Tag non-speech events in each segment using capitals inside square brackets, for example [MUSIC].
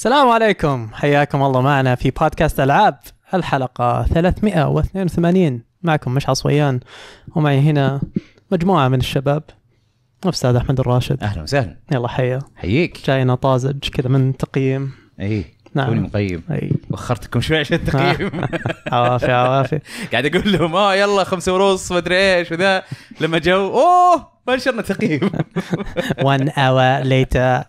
السلام عليكم حياكم الله معنا في بودكاست العاب الحلقه 382 معكم مش عصويان ومعي هنا مجموعه من الشباب أستاذ احمد الراشد اهلا وسهلا يلا حيا حييك جاينا طازج كذا من تقييم اي نعم توني مقيم اي وخرتكم شوي عشان التقييم [LAUGHS] عوافي عوافي قاعد اقول لهم اه يلا خمسة ونص مدري ايش وذا لما جو اوه فنشرنا تقييم وان اور ليتر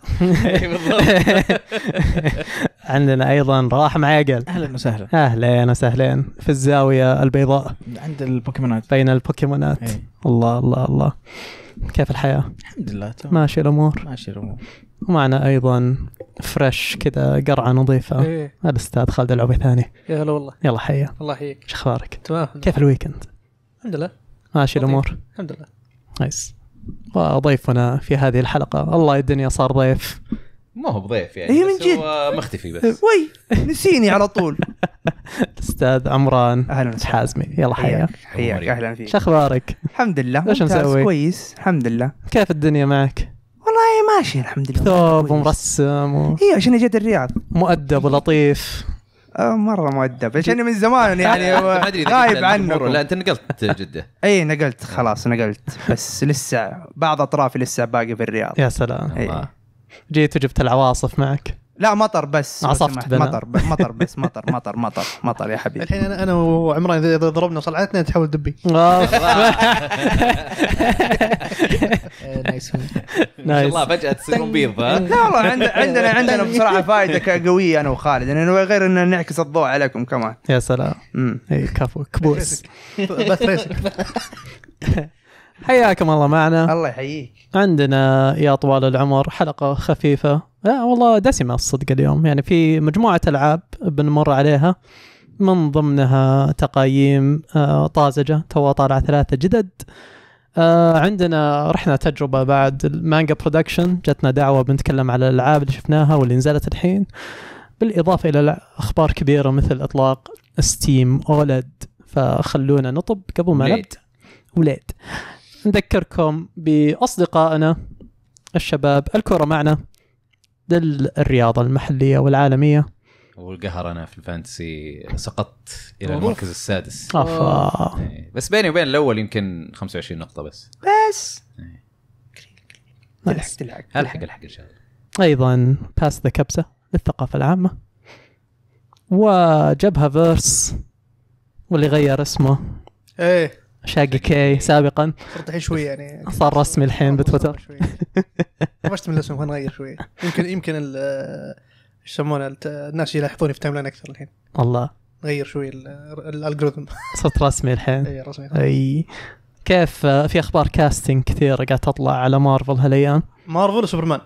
عندنا ايضا راح معقل اهلا وسهلا اهلين وسهلين في الزاويه البيضاء عند البوكيمونات بين البوكيمونات إيه. الله الله الله كيف الحياه؟ الحمد لله تمام ماشي الامور ماشي الامور ومعنا ايضا فريش كذا قرعه نظيفه إيه. الاستاذ خالد العبي ثاني يا هلا والله يلا حيا الله يحييك شو اخبارك؟ تمام كيف الويكند؟ الحمد لله ماشي الامور الحمد لله نايس وضيفنا في هذه الحلقه الله الدنيا صار ضيف ما هو بضيف يعني هي إيه، من جد هو مختفي بس [LAUGHS] وي نسيني على طول [LAUGHS] الاستاذ عمران اهلا حازمي يلا حياك حياك اهلا فيك شو اخبارك؟ الحمد لله ايش مسوي؟ كويس الحمد لله كيف الدنيا معك؟ والله ماشي الحمد لله ثوب ومرسم و... هي عشان جيت الرياض مؤدب ولطيف آه، مره مؤدب عشان يعني من زمان يعني غايب عنه لا انت نقلت جده [LAUGHS] اي نقلت خلاص نقلت بس لسه بعض اطرافي لسه باقي في الرياض يا سلام جيت وجبت العواصف معك لا مطر بس عصفت مطر ب... مطر بس مطر مطر مطر مطر يا حبيبي الحين انا انا وعمران اذا ضربنا صلعتنا تحول دبي [LAUGHS] آه، [LAUGHS] آه، نايس نايس الله فجاه تصيرون بيض لا والله عندنا عندنا بسرعه فائده قويه انا وخالد يعني غير ان نعكس الضوء عليكم كمان يا سلام اي كفو كبوس بس [LAUGHS] حياكم الله معنا الله يحييك عندنا يا طوال العمر حلقه خفيفه لا والله دسمة الصدق اليوم يعني في مجموعة ألعاب بنمر عليها من ضمنها تقييم آه، طازجة توا طالعة ثلاثة جدد آه، عندنا رحنا تجربة بعد المانجا برودكشن جتنا دعوة بنتكلم على الألعاب اللي شفناها واللي نزلت الحين بالإضافة إلى أخبار كبيرة مثل إطلاق ستيم أولد فخلونا نطب قبل ما نبدأ وليد نذكركم بأصدقائنا الشباب الكرة معنا للرياضه المحليه والعالميه والقهر انا في الفانتسي سقطت الى المركز السادس افا إيه، بس بيني وبين الاول يمكن 25 نقطه بس بس إيه. تلحق تلحق الحق الحق ان شاء الله ايضا باس ذا كبسه للثقافه العامه وجبهه فيرس واللي غير اسمه ايه شاقي كي سابقا صرت الحين شوي يعني صار رسمي الحين بتويتر طفشت من الاسم نغير شوي يمكن يمكن آه، يسمونه الناس يلاحظوني في تايم لاين اكثر الحين الله نغير شوي الالجوريثم صرت رسمي الحين اي رسمي اي كيف آه، في اخبار كاستنج كثير قاعد تطلع على مارفل هالايام مارفل وسوبرمان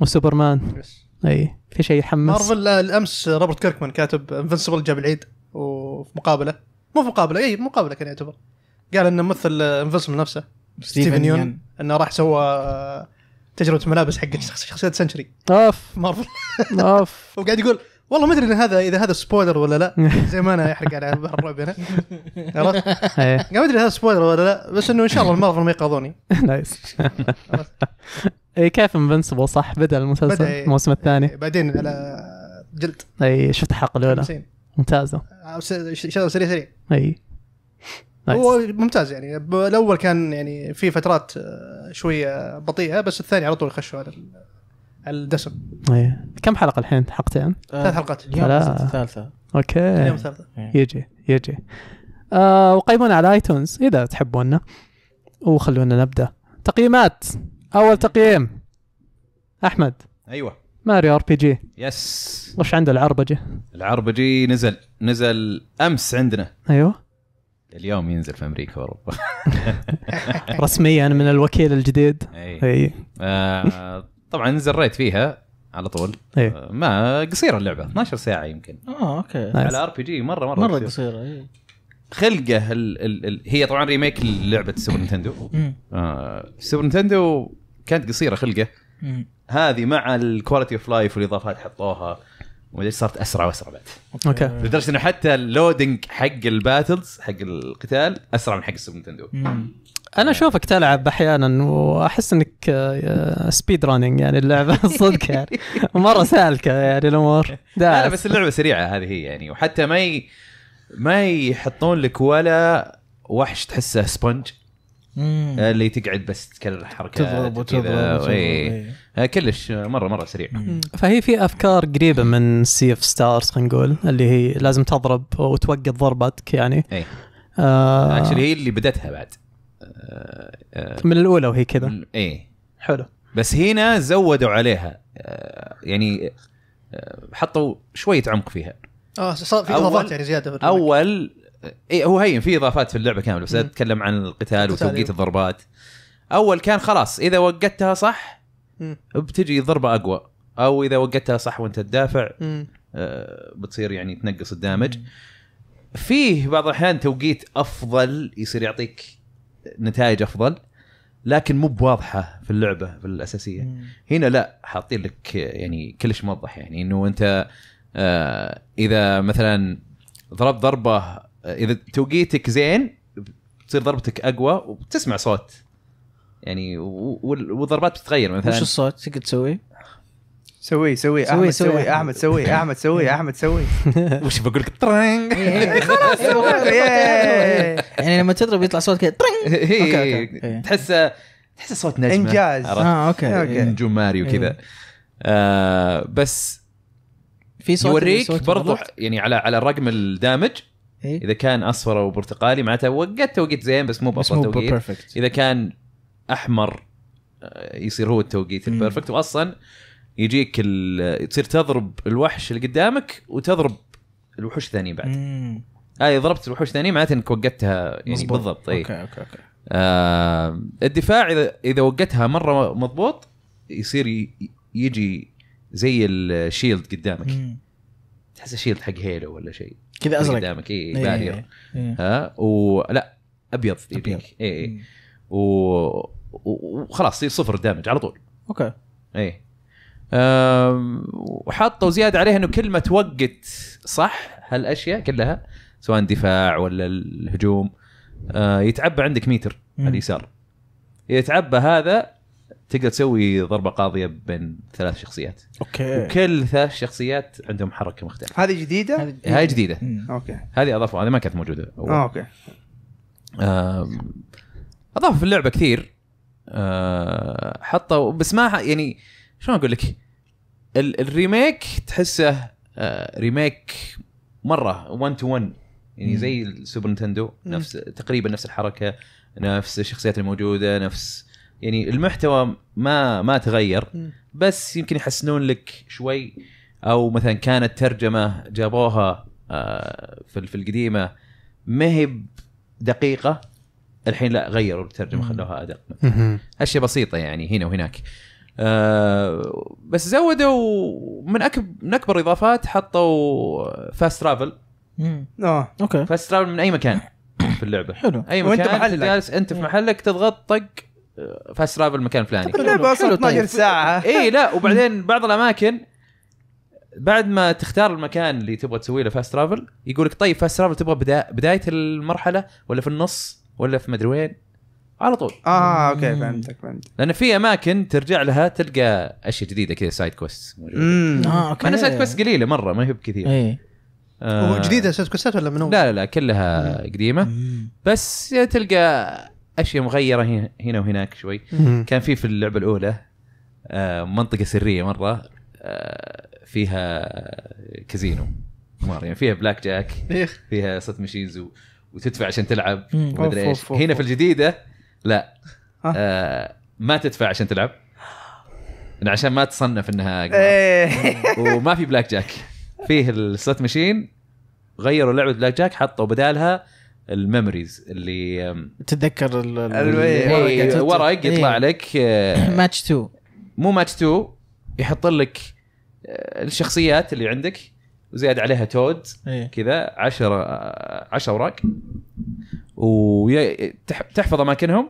وسوبرمان يس اي في شيء يحمس مارفل آه، الامس روبرت كيركمان كاتب انفنسبل جاب العيد وفي مقابله مو في مقابله اي مقابله كان يعتبر قال انه مثل انفصل من نفسه ستيفن يون انه راح سوى آه، تجربه ملابس حق شخصيه سنشري اوف مارفل اوف [LAUGHS] وقاعد يقول والله ما ادري ان هذا اذا هذا سبويلر ولا لا [LAUGHS] زي ما انا احرق على بحر الرعب هنا [LAUGHS] عرفت؟ إيه. ما ادري هذا سبويلر ولا لا بس انه ان شاء الله المارفل ما يقاضوني نايس اي كيف انفنسبل صح بدا المسلسل إيه، الموسم الثاني إيه، بعدين على جلد اي شفت الحلقه الاولى ممتازه آه، شغله سريع سريع اي نايس. هو ممتاز يعني الاول كان يعني في فترات آه، شويه بطيئه بس الثاني على طول خشوا على الدسم ايه كم حلقه الحين حلقتين؟ آه ثلاث حلقات اليوم الثالثه اوكي اليوم الثالثه إيه. يجي يجي آه وقيمونا على ايتونز اذا تحبونا وخلونا نبدا تقييمات اول تقييم احمد ايوه ماريو ار بي جي يس وش عنده العربجي؟ العربجي نزل نزل امس عندنا ايوه اليوم ينزل في امريكا واوروبا [LAUGHS] رسميا من الوكيل الجديد اي, أي. آه، طبعا زريت فيها على طول أي. آه، ما قصيره اللعبه 12 ساعه يمكن اه اوكي على ار بي جي مره مره مره قصيره اي خلقه الـ الـ الـ هي طبعا ريميك لعبه سوبر نتندو آه سوبر نتندو كانت قصيره خلقه هذه مع الكواليتي اوف لايف والاضافات حطوها وليش صارت اسرع واسرع بعد اوكي لدرجه انه حتى اللودنج حق الباتلز حق القتال اسرع من حق السوبر نتندو انا اشوفك تلعب احيانا واحس انك سبيد آه، رانينج يعني اللعبه [LAUGHS] صدق يعني مره سالكه يعني الامور لا بس اللعبه سريعه هذه هي يعني وحتى ما ي... ما يحطون لك ولا وحش تحسه سبونج اللي تقعد بس تكرر حركات تضرب وتضرب إيه. إيه. آه، كلش آه، مره مره سريع فهي في افكار قريبه من سي اوف ستارز خلينا نقول اللي هي لازم تضرب وتوقف ضربتك يعني اي آه هي اللي بدتها بعد آه،, آه من الاولى وهي كذا اي حلو بس هنا زودوا عليها يعني حطوا شويه عمق فيها اه صار في اضافات يعني زياده اول اي هو هين في اضافات في اللعبه كامله بس اتكلم عن القتال وتوقيت إيه. الضربات اول كان خلاص اذا وقتها صح بتجي ضربه اقوى او اذا وقتها صح وانت تدافع آه بتصير يعني تنقص الدامج فيه بعض الاحيان توقيت افضل يصير يعطيك نتائج افضل لكن مو بواضحه في اللعبه في الاساسيه مم. هنا لا حاطين لك يعني كلش موضح يعني انه انت آه اذا مثلا ضربت ضربه آه، اذا توقيتك زين تصير ضربتك اقوى وبتسمع صوت يعني والضربات بتتغير مثلا وش الصوت؟ تقدر تسوي؟ سوي سوي احمد سوي احمد سوي احمد سوي [LAUGHS] احمد سوي [LAUGHS] وش بقول لك ترنج إيه، إيه، إيه. خلاص [LAUGHS] يعني لما تضرب يطلع صوت كذا ترنج تحس تحس صوت نجمه انجاز اه اوكي اوكي نجوم ماريو كذا آه، بس في صوت يوريك برضو يعني على على الرقم الدامج اذا كان اصفر او برتقالي معناته وقت توقيت زين بس مو باصفر توقيت اذا كان احمر آه، يصير هو التوقيت البيرفكت واصلا يجيك تصير تضرب الوحش اللي قدامك وتضرب الوحوش الثانيين بعد هاي آه ضربت الوحوش الثانية معناته انك وقتها يعني مزبوط. بالضبط اوكي اوكي اوكي آه الدفاع اذا اذا وقتها مره مضبوط يصير يجي زي الشيلد قدامك تحس شيلد حق هيلو ولا شيء كذا ازرق قدامك اي إيه بارير إيه. ها ولا ابيض يجيك اي و وخلاص يصير صفر دامج على طول اوكي اي وحطوا زياده عليها انه كل ما توقت صح هالاشياء كلها سواء دفاع ولا الهجوم آه، يتعبى عندك ميتر على اليسار يتعبى هذا تقدر تسوي ضربه قاضيه بين ثلاث شخصيات اوكي وكل ثلاث شخصيات عندهم حركه مختلفه هذه جديده؟ هذه جديده اوكي هذه اضافوا هذه ما كانت موجوده أول. اه اوكي اضافوا في اللعبه كثير آه حطوا بس ما يعني شلون اقول لك الريميك تحسه آه ريميك مره 1 تو 1 يعني زي السوبر نتندو نفس تقريبا نفس الحركه نفس الشخصيات الموجوده نفس يعني المحتوى ما ما تغير بس يمكن يحسنون لك شوي او مثلا كانت ترجمه جابوها آه، في القديمه ما هي دقيقه الحين لا غيروا الترجمه خلوها ادق اشياء بسيطه يعني هنا وهناك أه بس زودوا من اكبر من اكبر الاضافات حطوا فاست ترافل اه اوكي فاست ترافل من اي مكان [COUGHS] في اللعبه حلو اي مكان وانت محلك جالس انت في محلك تضغط طق فاست آه، ترافل المكان الفلاني اللعبه اصلا 12 طيب. ساعه [LAUGHS] اي لا [LAUGHS] وبعدين بعض الاماكن بعد ما تختار المكان اللي تبغى تسوي له فاست ترافل يقول لك طيب فاست ترافل تبغى بدا بدايه المرحله ولا في النص ولا في مدري وين على طول اه اوكي فهمتك فهمتك لان في اماكن ترجع لها تلقى اشياء جديده كذا سايد كويست موجوده اه اوكي انا سايد كويست قليله مره ما هي بكثير اي آه جديده سايد كويستات ولا من لا لا لا كلها مم. قديمه بس تلقى اشياء مغيره هنا وهناك شوي مم. كان في في اللعبه الاولى آه منطقه سريه مره آه فيها كازينو يعني فيها بلاك جاك إيه. فيها ست ماشينز وتدفع عشان تلعب ومدري ايش هنا في الجديده لا آه ما تدفع عشان تلعب عشان ما تصنف انها إيه. وما في بلاك جاك فيه السلوت ماشين غيروا لعبه بلاك جاك حطوا بدالها الميموريز اللي تتذكر الورق إيه. إيه، ورق يطلع لك ماتش آه، 2 [CLEARS THROAT] مو ماتش 2 يحط لك آه، الشخصيات اللي عندك وزياد عليها تود إيه. كذا 10 10 اوراق وتحفظ اماكنهم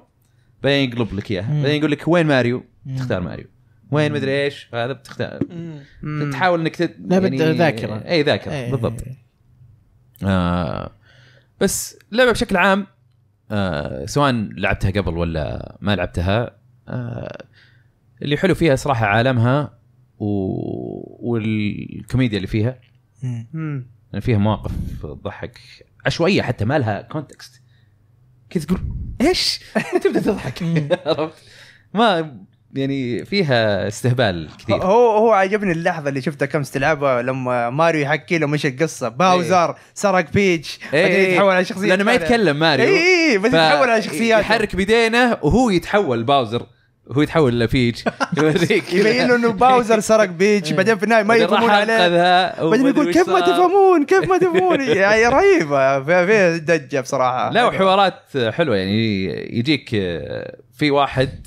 بعدين يقلب لك اياها بعدين يقول لك وين ماريو مم. تختار ماريو وين مدري ايش هذا بتختار مم. تحاول انك تت... يعني... ذاكره اي ذاكره أي. بالضبط آه بس اللعبه بشكل عام آه سواء لعبتها قبل ولا ما لعبتها آه اللي حلو فيها صراحه عالمها و... والكوميديا اللي فيها فيها مواقف تضحك عشوائيه حتى ما لها كونتكست كذا تقول ايش؟ [LAUGHS] تبدا تضحك [LAUGHS] عرفت؟ ما يعني فيها استهبال كثير هو هو عجبني اللحظه اللي شفتها كم تلعبها لما ماريو يحكي لهم ايش القصه باوزر ايه. سرق بيتش ايه يتحول على شخصيه لانه ما يتكلم ماريو اي إيه، بس يتحول على شخصيات يحرك بيدينه وهو يتحول باوزر هو يتحول لبيج [LAUGHS] يوريك يبين انه باوزر سرق بيج إيه. بعدين في النهايه ما يفهمون عليه بعدين يقول كيف ما تفهمون كيف ما [LAUGHS] تفهمون يعني رهيبه فيها دجه بصراحه لا وحوارات حلوه يعني يجيك في واحد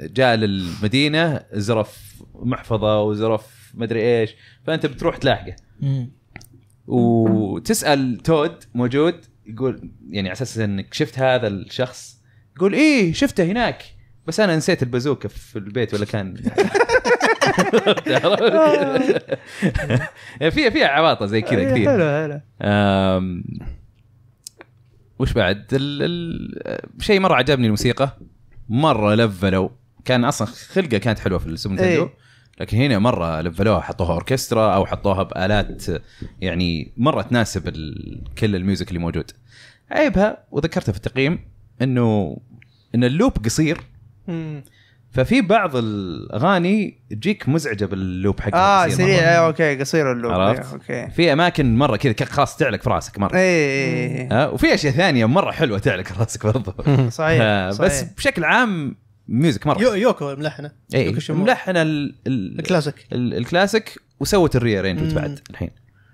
جاء للمدينه زرف محفظه وزرف مدري ايش فانت بتروح تلاحقه وتسال تود موجود يقول يعني على اساس انك شفت هذا الشخص يقول ايه شفته هناك بس انا نسيت البازوكه في البيت ولا كان [LAUGHS] في في عواطف زي كذا آه، كثير حلو حلو وش بعد شيء مره عجبني الموسيقى مره لفلوا كان اصلا خلقه كانت حلوه في السوبر إيه. نتندو لكن هنا مره لفلوها حطوها اوركسترا او حطوها بالات يعني مره تناسب كل الميوزك اللي موجود عيبها وذكرتها في التقييم انه ان اللوب قصير ففي بعض الاغاني تجيك مزعجه باللوب حقها اه سريع ايه اوكي قصير اللوب عرفت؟ اوكي في اماكن مره كذا خلاص تعلق في راسك مره اي إيه، إيه. آه وفي اشياء ثانيه مره حلوه تعلق في راسك برضه [LAUGHS] صحيح, آه، صحيح بس بشكل عام ميوزك مره يو يوكو ملحنه اي ملحنه الكلاسيك الكلاسيك وسوت الري ارينجمنت بعد الحين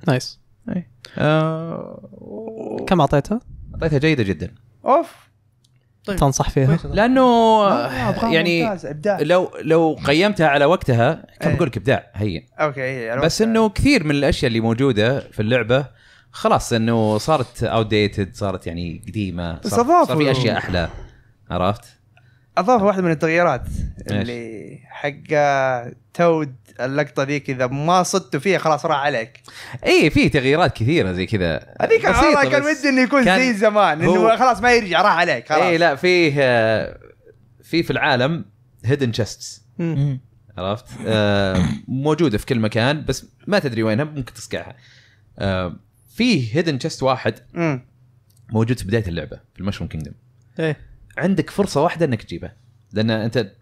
نايس اي آه كم اعطيتها؟ اعطيتها جيده جدا اوف طيب. تنصح فيها؟ لانه آه، يعني لو لو قيمتها على وقتها كان إيه. بقول لك ابداع هي اوكي إيه، بس انه كثير من الاشياء اللي موجوده في اللعبه خلاص انه صارت اوت ديتد صارت يعني قديمه صار, صار في اشياء احلى عرفت؟ اضاف واحده من التغييرات اللي حق تود اللقطه ذيك اذا ما صدت فيها خلاص راح عليك اي في تغييرات كثيره زي كذا هذيك والله كان ودي انه يكون زي زمان انه خلاص ما يرجع راح عليك إيه، خلاص اي لا فيه آه، في في العالم هيدن تشستس عرفت آه، موجوده في كل مكان بس ما تدري وينها ممكن تسقعها فيه هيدن تشست واحد موجود في بدايه اللعبه في المشروم كينجدم ايه عندك فرصه واحده انك تجيبه لان انت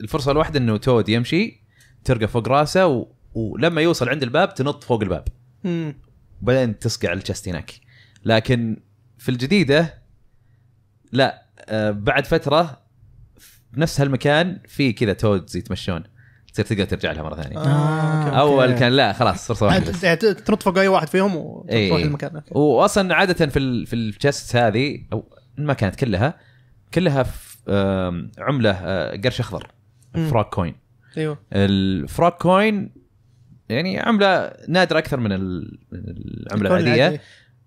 الفرصه الواحده انه تود يمشي ترقى فوق راسه و... ولما يوصل عند الباب تنط فوق الباب وبعدين تسقع الجست هناك لكن في الجديده لا آه بعد فتره في نفس هالمكان في كذا تودز يتمشون تصير تقدر ترجع لها مره ثانيه آه، أوكي، اول كان لا خلاص فرصه واحده بس تنط فوق اي واحد فيهم وتروح المكان إيه. واصلا عاده في ال... في الشست هذه او ما كانت كلها كلها عمله آه، قرش اخضر فراك كوين ايوه الفراك كوين يعني عمله نادره اكثر من العمله العاديه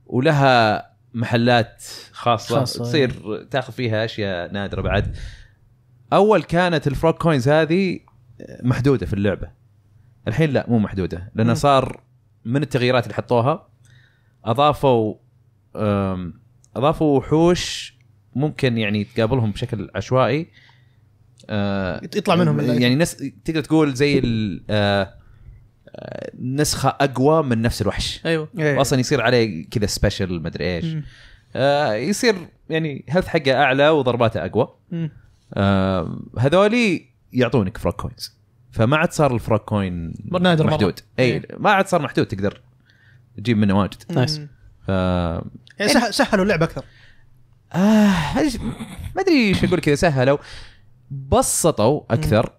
ولها محلات خاصة, خاصة إيه. تصير يعني. تاخذ فيها اشياء نادرة بعد اول كانت الفراك كوينز هذه محدودة في اللعبة الحين لا مو محدودة لان صار من التغييرات اللي حطوها اضافوا اضافوا وحوش ممكن يعني تقابلهم بشكل عشوائي آه يطلع منهم آه، يعني نس... تقدر تقول زي ال... آه, آه، نسخه اقوى من نفس الوحش ايوه إيه. اصلا يصير عليه كذا سبيشل مدري ايش آه يصير يعني هيلث حقه اعلى وضرباته اقوى آه هذولي يعطونك فروك كوينز فما عاد صار الفروك كوين نادر محدود اي إيه. ما عاد صار محدود تقدر تجيب منه واجد نايس ف... يعني سهلوا اللعبه اكثر آه ما ادري ايش اقول كذا سهلوا بسطوا اكثر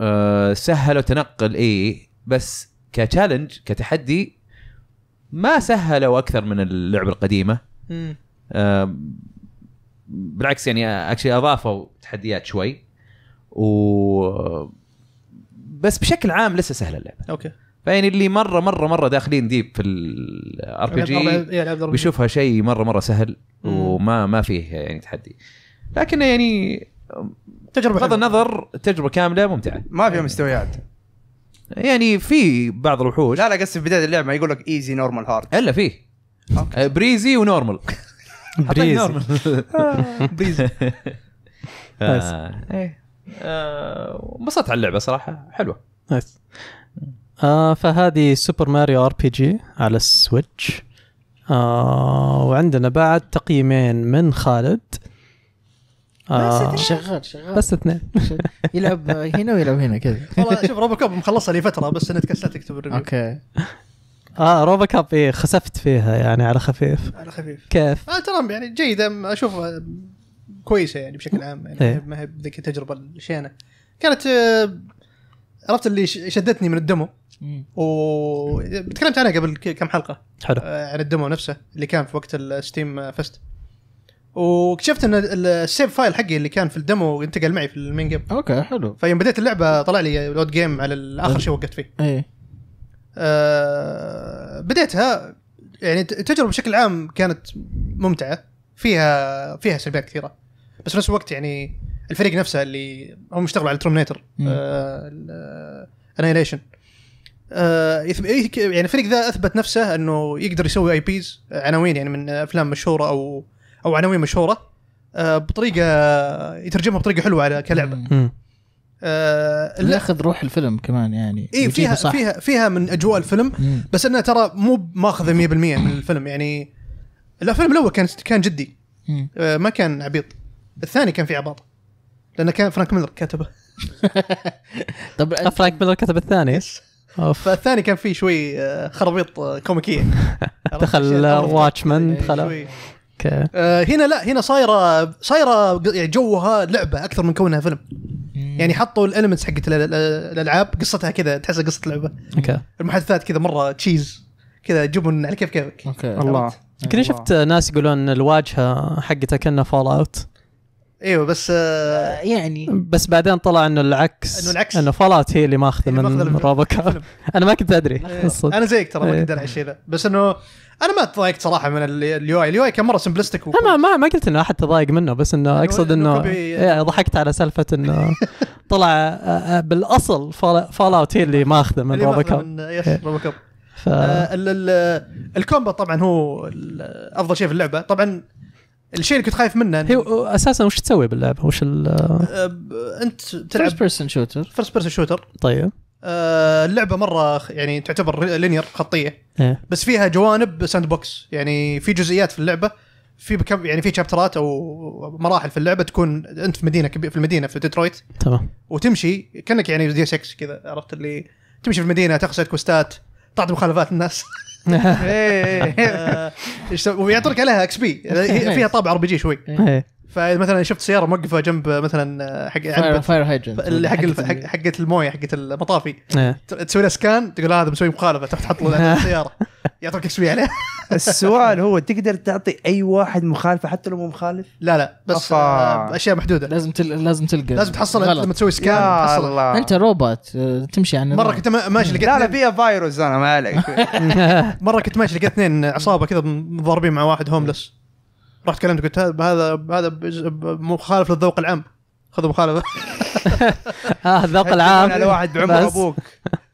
آه سهلوا تنقل اي بس كتشالنج كتحدي ما سهلوا اكثر من اللعبه القديمه آه بالعكس يعني اكشلي اضافوا تحديات شوي و بس بشكل عام لسه سهله اللعبه اوكي فيعني اللي مره مره مره داخلين ديب في الار بي جي بيشوفها شيء مره مره سهل وما ما فيه يعني تحدي لكن يعني تجربه بغض النظر تجربه كامله ممتعه ما فيها مستويات يعني في بعض الوحوش لا لا قصدي في بدايه اللعبه يقول لك ايزي نورمال هارد الا فيه آه، بريزي ونورمال بريزي نورمال بريزي انبسطت على اللعبه صراحه حلوه نايس آه فهذه سوبر ماريو ار بي جي على السويتش آه وعندنا بعد تقييمين من خالد آه شغال شغال بس اثنين [LAUGHS] يلعب هنا ويلعب هنا كذا [LAUGHS] والله شوف روبو كاب مخلصها لي فتره بس انا تكسلت اكتب الريفيو اوكي اه روبو كاب ايه خسفت فيها يعني على خفيف على خفيف كيف؟ آه ترى يعني جيده اشوفها كويسه يعني بشكل عام يعني ما إيه. هي بذيك التجربه الشينه كانت آه، عرفت اللي شدتني من الدمو وتكلمت عنها قبل كم حلقه حلو آه، عن الدمو نفسه اللي كان في وقت الستيم فست واكتشفت ان السيف فايل حقي اللي كان في الدمو انتقل معي في المين جيم اوكي حلو فيوم بديت اللعبه طلع لي لود جيم على اخر شيء وقفت فيه اي آه بديتها يعني التجربه بشكل عام كانت ممتعه فيها فيها سلبيات كثيره بس في نفس الوقت يعني الفريق نفسه اللي هم اشتغلوا على ترمينيتر انيليشن آه, آه، آه، إيه، يعني الفريق ذا اثبت نفسه انه يقدر يسوي اي آه، بيز عناوين يعني من افلام مشهوره او او عناوين مشهوره آه، بطريقه يترجمها بطريقه حلوه على كلعبه آه ياخذ روح الفيلم كمان يعني اي فيها صح. فيها فيها من اجواء الفيلم مم. بس انها ترى مو ماخذه 100% من الفيلم يعني الفيلم الاول كان كان جدي آه ما كان عبيط الثاني كان فيه عباطه لانه كان فرانك ميلر كاتبه [LAUGHS] طب فرانك ميلر كتب الثاني أوف. فالثاني كان فيه شوي آه، خرابيط آه، كوميكيه [LAUGHS] دخل واتشمان يعني؟ دخل إيه، اوكي آه، هنا لا هنا صايره صايره يعني جوها لعبه اكثر من كونها فيلم يعني حطوا الالمنتس حقت الالعاب قصتها كذا تحسها قصه لعبه اوكي المحادثات كذا مره تشيز كذا جبن على كيف كيفك اوكي الله يمكن شفت ناس يقولون الواجهه حقتها كانها فول اوت ايوه بس آه،, آه يعني بس بعدين طلع انه العكس انه العكس انه فلات هي اللي ماخذه من روبوكا [LAUGHS] انا ما كنت ادري أيوة. انا زيك ترى ما إيه. كنت ادري الشيء ذا بس انه انا ما تضايقت صراحه من اليو اي اليو اي كان مره سمبلستك ما ما ما قلت انه احد تضايق منه بس انه اقصد انه يعني ضحكت على سالفه انه [LAUGHS] طلع آه، آه، بالاصل فال اوت هي اللي ماخذه من من روبوكاب إيه. ف... آه الكومبا طبعا هو افضل شيء في اللعبه طبعا الشيء اللي كنت خايف منه هي اساسا وش تسوي باللعبه؟ وش ال أه، انت تلعب فيرست بيرسون شوتر فيرست بيرسون شوتر طيب أه، اللعبه مره يعني تعتبر لينير خطيه إيه. بس فيها جوانب ساند بوكس يعني في جزئيات في اللعبه في بكم يعني في شابترات او مراحل في اللعبه تكون انت في مدينه كبيره في المدينه في ديترويت تمام وتمشي كانك يعني دي 6 كذا عرفت اللي تمشي في المدينه تقصد كوستات تعطي مخالفات الناس [LAUGHS] إيه. [LAUGHS] ويعطونك عليها اكس بي [LAUGHS] فيها طابع ار بي جي شوي إيه. إيه. فمثلا شفت سياره موقفه جنب مثلا حق فاير, فاير حق حقت المويه حقت المطافي تسوي لها سكان تقول آه، هذا مسوي مخالفه تحط له [LAUGHS] السياره يعطوك اكس بي عليها السؤال هو تقدر تعطي اي واحد مخالفه حتى لو مو مخالف؟ لا لا بس أفا. اشياء محدوده لازم تل... لازم تلقى لازم تحصل لما تسوي سكان الله. انت روبوت آه، تمشي عن مره كنت ماشي لقيت لا لا فيها فايروس انا ما عليك [LAUGHS] مره كنت ماشي لقيت اثنين عصابه كذا متضاربين مع واحد هوملس رحت كلمت قلت هذا هذا مخالف للذوق العام خذوا مخالفه [LAUGHS] اه الذوق العام على واحد بعمر ابوك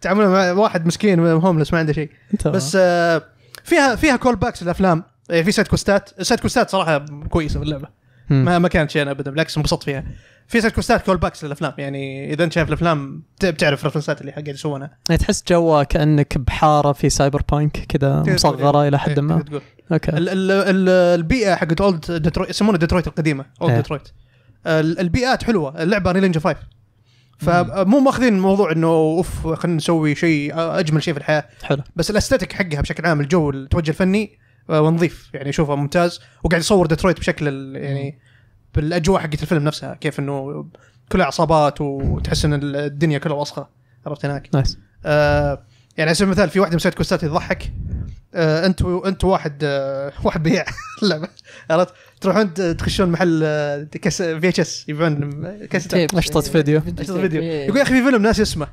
تعامل مع واحد مسكين هوملس ما عنده شيء بس آه فيها فيها كول باكس الافلام في سايد كوستات سايد كوستات صراحه كويسه في اللعبه ما ما كانت شيء ابدا بالعكس انبسطت فيها في سايد كوستات كول باكس للافلام يعني اذا انت شايف الافلام بتعرف الرفرنسات اللي حق يسوونها إيه، تحس جوا كانك بحاره في سايبر بانك كذا مصغره الى حد إيه، ما اوكي البيئه حقت اولد ديترويت يسمونها ديترويت القديمه اولد إيه. ديترويت البيئات حلوه اللعبه ريل فايف 5 فمو ماخذين الموضوع انه اوف خلينا نسوي شيء اجمل شيء في الحياه حلو بس الاستاتيك حقها بشكل عام الجو التوجه الفني ونظيف آه، يعني اشوفه ممتاز وقاعد يصور ديترويت بشكل يعني بالاجواء حقت الفيلم نفسها كيف انه كلها عصابات وتحس ان الدنيا كلها وسخه عرفت هناك نايس آه يعني على سبيل المثال في واحده من مسويت كوستات تضحك انت آه، انت واحد آه، [LAUGHS] واحد بيع عرفت تروحون تخشون محل آه، كاس في اتش اس يبيعون كاس فيديو مشطه فيديو يقول يا اخي في فيلم ناس اسمه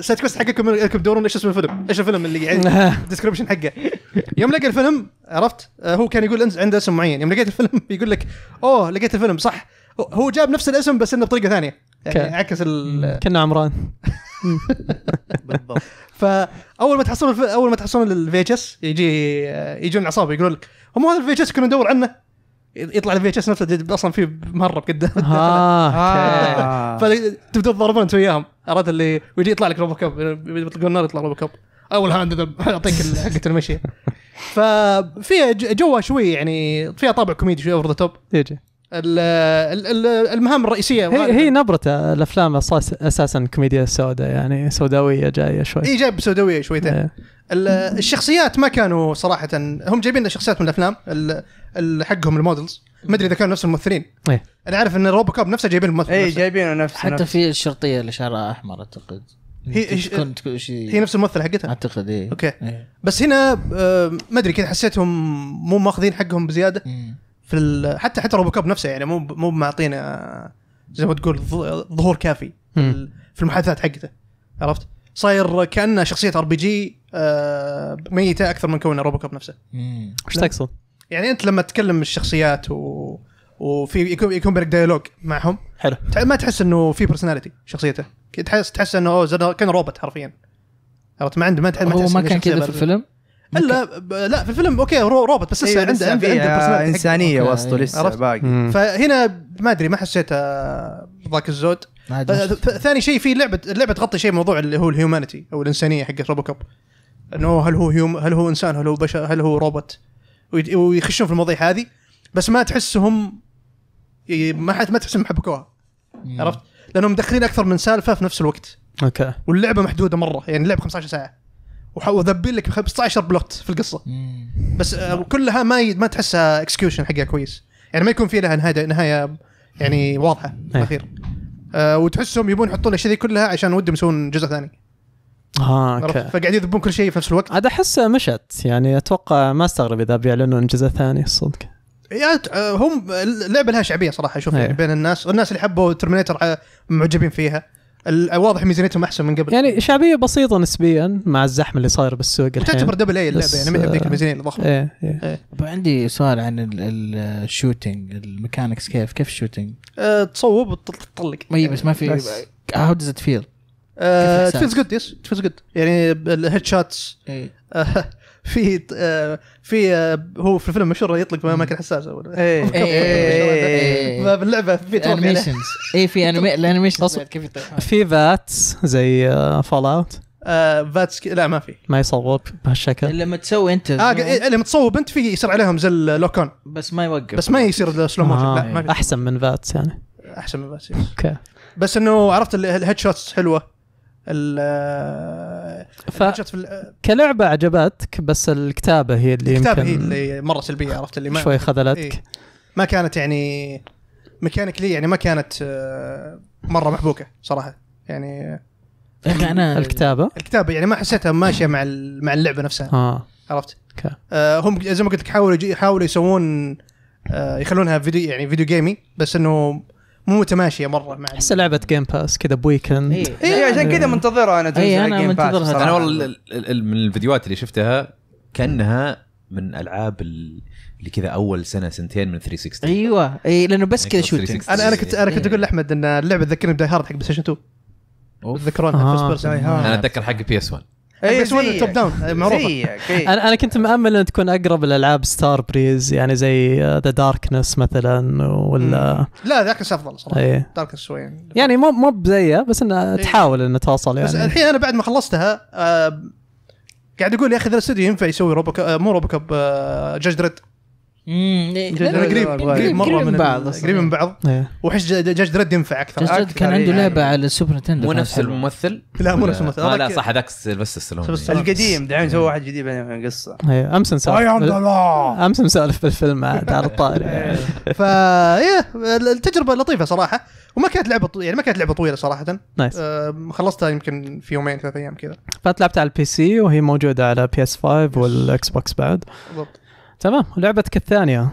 سايد كويست حقكم انكم تدورون ايش اسم الفيلم ايش الفيلم اللي يعني الديسكربشن [LAUGHS] حقه يوم لقى الفيلم عرفت هو كان يقول عنده اسم معين يوم لقيت الفيلم [LAUGHS] يقول لك اوه لقيت الفيلم صح هو جاب نفس الاسم بس انه بطريقه ثانيه يعني عكس ال كنا عمران بالضبط فاول ما تحصلون اول ما تحصلون اس يجي يجون العصابه يقولون لك هم هذا اس كنا ندور عنه يطلع الفي اتش اس نفسه اصلا في مهرب قدام اه, [LAUGHS] آه. فتبدون تضاربون انت وياهم عرفت اللي ويجي يطلع لك روبوكاب كاب يطلقون النار يطلع روبوكاب كاب اول هاند [LAUGHS] يعطيك حقه المشي ففيها جوها شوي يعني فيها طابع كوميدي شوي اوفر ذا توب المهام الرئيسيه هي, هي نبره الافلام اساسا كوميديا سوداء يعني سوداويه جايه شوي اي جايه بسوداويه شويتين ايه. الشخصيات ما كانوا صراحه هم جايبين شخصيات من الافلام حقهم المودلز ما ادري اذا كانوا نفس الممثلين ايه انا عارف ان روبو كاب نفسه جايبين الممثل اي جايبينه نفسه حتى نفسه. في الشرطيه اللي شعرها احمر اعتقد هي كنت هي نفس الممثله حقتها اعتقد ايه اوكي إيه. بس هنا آه، ما ادري كذا حسيتهم مو ماخذين حقهم بزياده مم. في حتى حتى روبوكوب نفسه يعني مو مو معطينا زي ما تقول ظهور كافي في المحادثات حقته عرفت؟ صاير كانه شخصيه ار بي جي ميته اكثر من كونه روبوكوب نفسه. وش تقصد؟ يعني انت لما تتكلم الشخصيات و وفي يكون يكون بينك ديالوج معهم حلو ما تحس انه في بيرسوناليتي شخصيته تحس تحس انه كان روبوت حرفيا عرفت ما عنده ما تحس هو ما كان كذا في الفيلم؟ الا لا في الفيلم اوكي رو روبوت بس لسه عنده أيوة، عنده انسانيه وسطه لسه باقي فهنا ما ادري ما حسيت آه، ذاك الزود آه، ثاني شيء في لعبه اللعبه تغطي شيء موضوع اللي هو الهيومانيتي او الانسانيه حق روبوكوب انه هل هو هيوم هل هو انسان هل هو بشر هل هو روبوت ويخشون في المواضيع هذه بس ما تحسهم ما حد ما تحسهم حبكوها عرفت؟ لانهم مدخلين اكثر من سالفه في نفس الوقت اوكي واللعبه محدوده مره يعني اللعبه 15 ساعه وذبين لك 15 بلوت في القصه بس آه، كلها ما ما تحسها اكسكيوشن حقها كويس يعني ما يكون في لها نهايه نهايه يعني واضحه في إيه. الاخير آه وتحسهم يبون يحطون الاشياء دي كلها عشان ودهم يسوون جزء ثاني اه اوكي فقاعدين يذبون كل شيء في نفس الوقت عاد احسه مشت يعني اتوقع ما استغرب اذا بيعلنون جزء ثاني الصدق يا آه، هم اللعبه لها شعبيه صراحه اشوف يعني إيه. بين الناس والناس اللي حبوا ترمينيتر آه، معجبين فيها واضح ميزانيتهم احسن من قبل يعني شعبيه بسيطه نسبيا مع الزحمه اللي صاير بالسوق الحين تعتبر دبل اي اللعبه يعني ما هي الميزانيه آه، الضخمه ايه ايه, إيه. عندي سؤال عن الشوتنج الميكانكس كيف كيف الشوتنج؟ آه، تصوب وتطلق اي بس ما في هاو داز ات فيل؟ فيلز جود يس فيلز جود يعني الهيد آه، شوتس في آه، في آه، هو في الفيلم مشهور يطلق في اماكن حساسه اي باللعبه في انيميشنز اي في الانيميشن إيه، [LAUGHS] كيف في فاتس زي فال اوت فاتس لا ما في ما يصوب بهالشكل لما تسوي انت اه إيه، لما تصوب انت في يصير عليهم زي اللوكون بس ما يوقف بس ما يصير سلو موشن لا آه، ما احسن من فاتس يعني احسن من فاتس اوكي بس انه عرفت الهيد شوتس حلوه ف... في كلعبه عجبتك بس الكتابه هي اللي الكتابه هي اللي مره سلبيه عرفت اللي ما شوي خذلتك إيه ما كانت يعني ميكانيك لي يعني ما كانت آه، مره محبوكه صراحه يعني انا الكتابه الكتابه يعني ما حسيتها ماشيه مع مع اللعبه نفسها اه عرفت آه هم زي ما قلت لك حاولوا يحاولوا يسوون آه يخلونها فيديو يعني فيديو جيمي بس انه مو متماشيه مره مع احس لعبه جيم باس كذا بويكند اي إيه, إيه،, إيه، يعني عشان كذا إيه. منتظرها انا تنزل انا منتظرها انا والله من الفيديوهات اللي شفتها كانها من العاب اللي كذا اول سنه سنتين من 360 ايوه اي لانه بس كذا شو انا انا كنت انا كنت اقول لاحمد ان اللعبه تذكرني بداي هارد حق بلاي ستيشن 2 تذكرونها آه. انا اتذكر حق بي اس 1 اي بس وين توب داون معروفه انا انا كنت مامل ان تكون اقرب الالعاب ستار بريز يعني زي ذا آه، داركنس مثلا ولا لا داركنس افضل صراحه ايه. داركنس شوي يعني, يعني مو مو بزيه بس انه ايه. تحاول انه توصل يعني بس الحين انا بعد ما خلصتها آه قاعد اقول يا اخي ذا الاستوديو ينفع يسوي روبوكاب آه مو روبوكاب آه جاج دريد إيه. قريب قريب مره من بعض قريب من بعض إيه. وحش جاج دريد ينفع اكثر جاج كان عنده يعني- لعبه على السوبر نتندو مو نفس الممثل لا مو نفس الممثل آه، لا صح هذاك بس السلوم القديم دحين سوى واحد جديد بعدين قصه امس نسولف امس نسولف بالفيلم على الطائر [LAUGHS] إيه. ف التجربه لطيفه صراحه وما كانت لعبه يعني ما كانت لعبه طويله صراحه نايس آه، خلصتها يمكن في يومين ثلاث ايام كذا فلعبت على البي سي وهي موجوده على بي اس 5 والاكس بوكس بعد بالضبط تمام لعبتك الثانيه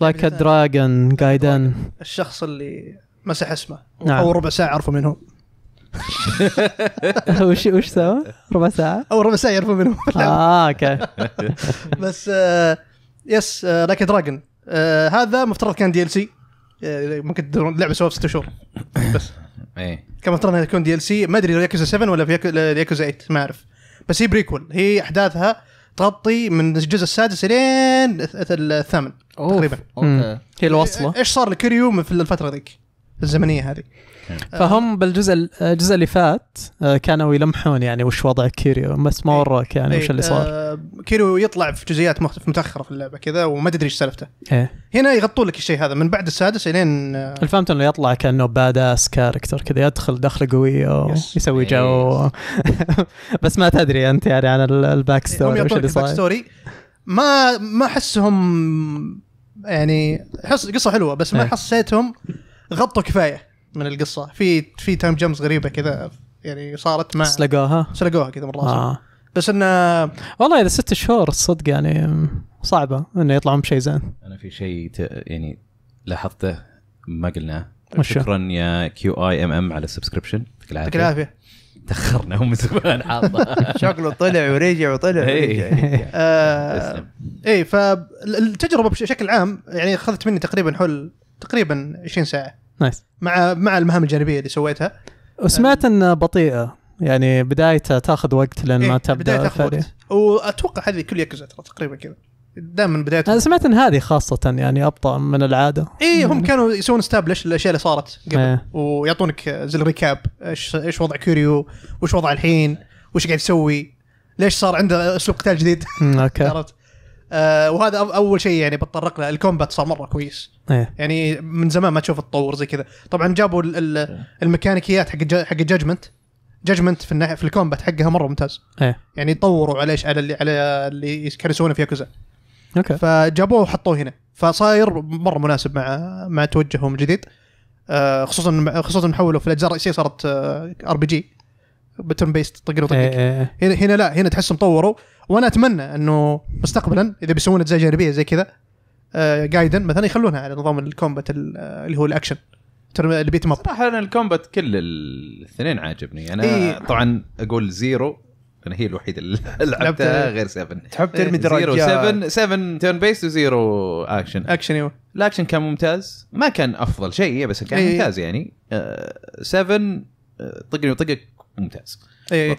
لايك دراجون جايدن الشخص اللي مسح اسمه نعم. اول ربع ساعه عرفوا منه [LAUGHS] وش وش سوى؟ ربع ساعة؟ أول ربع ساعة يعرفون منهم [LAUGHS] اه اوكي [LAUGHS] بس آه يس آه لايك دراجون آه هذا مفترض كان دي ال سي ممكن تدرون اللعبة في ست شهور [COUGHS] بس ايه كان مفترض انها تكون دي ال سي ما ادري ياكوزا 7 ولا ياكوزا 8 ما اعرف بس هي بريكول هي احداثها تغطي من الجزء السادس لين الثامن أوف. تقريبا اوكي هي الوصله ايش صار لكريو في الفتره ذيك الزمنيه هذه إيه. فهم بالجزء الجزء اللي فات آه، كانوا يلمحون يعني وش وضع كيريو بس ما إيه. وراك يعني وش إيه، اللي صار آه، كيريو يطلع في جزئيات متاخره في اللعبه كذا وما تدري ايش سالفته هنا يغطوا لك الشيء هذا من بعد السادس الين آه، الفهمت انه يطلع كانه باداس كاركتر كذا يدخل دخله قويه ويسوي جو [LAUGHS] بس ما تدري انت يعني عن الباك ستوري وش اللي صار ستوري ما ما احسهم يعني حس قصه حلوه بس ما حسيتهم غطوا كفايه من القصه في في تايم جمز غريبه كذا يعني صارت مع سلقوها سلقوها كذا من راسهم آه. بس انه والله اذا ست شهور الصدق يعني صعبه انه يطلعون بشيء زين انا في شيء ت... يعني لاحظته ما قلناه شكرا يا كيو اي ام ام على السبسكريبشن يعطيك العافيه يعطيك العافيه تاخرنا هم زمان [LAUGHS] حاطه شكله طلع ورجع وطلع إيه. ورجع [LAUGHS] آه، اي فالتجربه بشكل عام يعني اخذت مني تقريبا حول تقريبا 20 ساعه نايس مع مع المهام الجانبيه اللي سويتها وسمعت انها بطيئه يعني بدايتها تاخذ وقت لان ما إيه تبدا بداية تاخذ وقت واتوقع هذه كل يكزا ترى تقريبا كذا دائما بدايه انا سمعت ان هذه خاصه يعني ابطا من العاده اي هم كانوا يسوون استابلش الاشياء اللي صارت قبل ايه. ويعطونك زي الريكاب ايش ايش وضع كوريو وش وضع الحين وش قاعد يسوي ليش صار عنده اسلوب قتال جديد اوكي آه، وهذا اول شيء يعني بتطرق له الكومبات صار مره كويس أيه. يعني من زمان ما تشوف تطور زي كذا طبعا جابوا إيه. الميكانيكيات حق حق جاجمنت جاجمنت في الناحيه في الكومبات حقها مره ممتاز أيه. يعني طوروا على ايش على اللي على اللي يكرسونه في ياكوزا اوكي فجابوه وحطوه هنا فصاير مره مناسب مع مع توجههم الجديد آه، خصوصا خصوصا حولوا في الاجزاء الرئيسيه صارت ار بي جي بتن بيست طقني وطقك هنا هنا لا هنا تحسهم طوروا وانا اتمنى انه مستقبلا اذا بيسوون اجزاء جانبيه زي كذا جايدن آه، مثلا يخلونها على نظام الكومبات آه، اللي هو الاكشن اللي ماب صراحه انا الكومبات كل الاثنين عاجبني انا إيه. طبعا اقول زيرو انا هي الوحيده اللي [LAUGHS] لعبتها غير 7 تحب ترمي دراجات 7 7 تيرن بيست وزيرو اكشن اكشن ايوه الاكشن كان ممتاز ما كان افضل شيء بس كان إيه. ممتاز يعني 7 آه، طقني وطقك ممتاز اي إيه.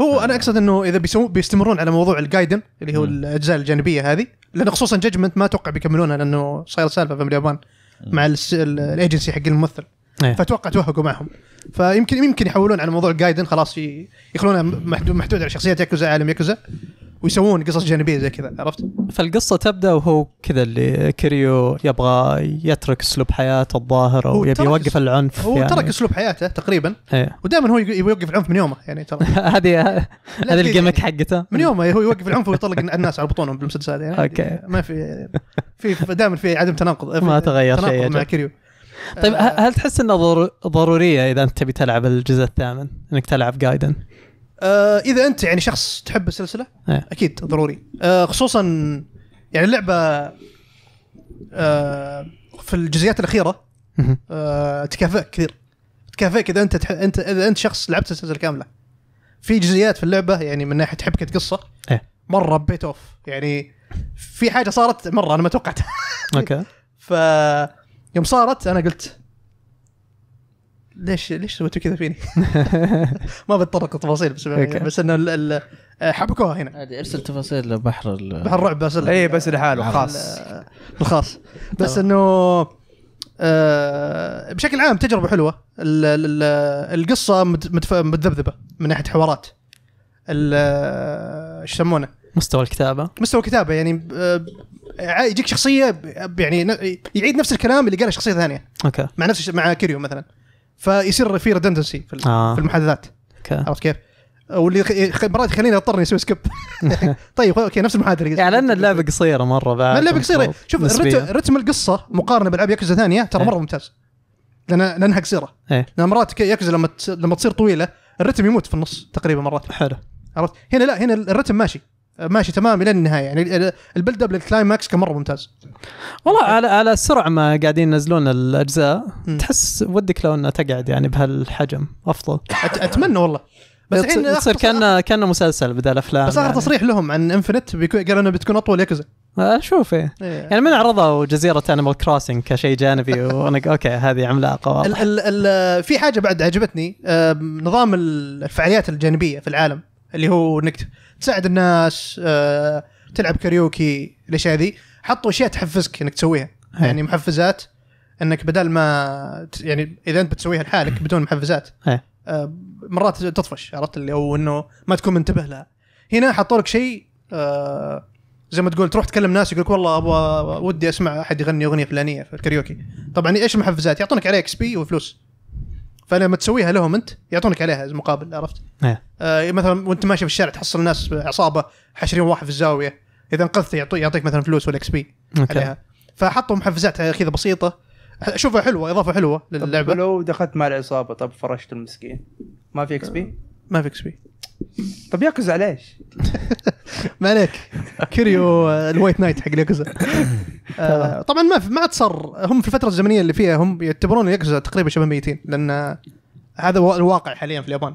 هو انا اقصد انه اذا بيسو بيستمرون على موضوع الجايدن اللي هو الاجزاء الجانبيه هذه لان خصوصا ججمنت ما اتوقع بيكملونها لانه صاير سالفه في اليابان مع الايجنسي حق الممثل إيه. فاتوقع توهقوا معهم فيمكن يمكن يحولون على موضوع الجايدن خلاص يخلونه محدود, محدود على شخصيه ياكوزا عالم ياكوزا ويسوون قصص جانبيه زي كذا عرفت؟ فالقصه تبدا وهو كذا اللي كيريو يبغى يترك اسلوب حياته الظاهر او يبي يوقف العنف هو يعني. ترك اسلوب حياته تقريبا إيه. ودائما هو يوقف العنف من يومه يعني ترى [LAUGHS] هذه هذه الجيمك يعني حقته من يومه هو يوقف العنف ويطلق [LAUGHS] الناس على بطونهم بالمسلسل يعني اوكي ما في في دائما في عدم تناقض ما تغير شيء مع كيريو طيب آه، هل تحس انه ضروريه اذا انت تبي تلعب الجزء الثامن انك تلعب جايدن؟ آه اذا انت يعني شخص تحب السلسله ايه. اكيد ضروري آه خصوصا يعني اللعبه آه في الجزئيات الاخيره آه تكافئك كثير تكافئك اذا انت تح... انت اذا انت شخص لعبت السلسله كامله في جزئيات في اللعبه يعني من ناحيه حبكه قصه ايه. مره بيت اوف يعني في حاجه صارت مره انا ما توقعتها اوكي [LAUGHS] ف يوم صارت انا قلت ليش ليش سويتوا كذا فيني؟ [LAUGHS] [LAUGHS] ما بتطرق التفاصيل بس يعني، بس انه آه، حبكوها هنا ارسل تفاصيل لبحر ال... بحر الرعب بس اي بس لحاله خاص الخاص بس انه آه بشكل عام تجربه حلوه القصه متذبذبه من ناحيه حوارات ايش آه، يسمونه مستوى الكتابه مستوى الكتابه يعني آه، يجيك شخصيه يعني يعيد نفس الكلام اللي قاله شخصيه ثانيه اوكي مع نفس مع كيريو مثلا فيصير في ريدندنسي في, آه. في المحادثات عرفت كيف؟ واللي مرات يخليني اضطر اسوي سكيب [LAUGHS] طيب اوكي نفس المحادثه يعني لان اللعبه قصيره مره بعد اللعبه قصيره شوف رتم القصه مقارنه بالعاب ياكوزا ثانيه ترى إيه. مره ممتاز لان لانها قصيره إيه. لان مرات ياكوزا لما لما تصير طويله الرتم يموت في النص تقريبا مرات حلو عرفت هنا لا هنا الرتم ماشي آه، ماشي تمام الى النهايه يعني البيلد اب للكلايماكس كان مره ممتاز والله على على سرعه ما قاعدين ينزلون الاجزاء م. تحس ودك لو انها تقعد يعني بهالحجم افضل اتمنى والله بس الحين تصير كان كان مسلسل بدل افلام بس اخر يعني. تصريح لهم عن انفنت قالوا انها بتكون اطول يكزا آه، شوف إيه. ايه يعني من عرضوا جزيره انيمال كروسنج كشيء جانبي وانا اوكي هذه عملاقه والله ال ال ال في حاجه بعد عجبتني آه، نظام الفعاليات الجانبيه في العالم اللي هو انك تساعد الناس آه، تلعب كاريوكي الاشياء ذي حطوا اشياء تحفزك انك تسويها هي. يعني محفزات انك بدل ما ت- يعني اذا انت بتسويها لحالك بدون محفزات هي. آه، مرات تطفش عرفت اللي او انه ما تكون منتبه لها هنا حطوا لك شيء آه، زي ما تقول تروح تكلم ناس يقول لك والله ابغى ودي اسمع احد يغني اغنيه فلانيه في الكاريوكي طبعا ايش المحفزات يعطونك عليه اكس بي وفلوس فلما تسويها لهم انت يعطونك عليها مقابل عرفت؟ إيه. آه مثلا وانت ماشي في الشارع تحصل ناس عصابه حاشرين واحد في الزاويه اذا انقذت يعطي يعطيك مثلا فلوس ولا اكس بي عليها فحطوا محفزات كذا بسيطه اشوفها حلوه اضافه حلوه للعبه طب لو دخلت مع العصابه طب فرشت المسكين ما في اكس بي؟ ما في اكس بي طب ياكوزا ليش؟ [LAUGHS] ما عليك كيريو الوايت نايت حق ياكوزا [LAUGHS] آه، طبعا ما ما عاد صار هم في الفتره الزمنيه اللي فيها هم يعتبرون ياكوزا تقريبا شبه ميتين لان هذا الواقع حاليا في اليابان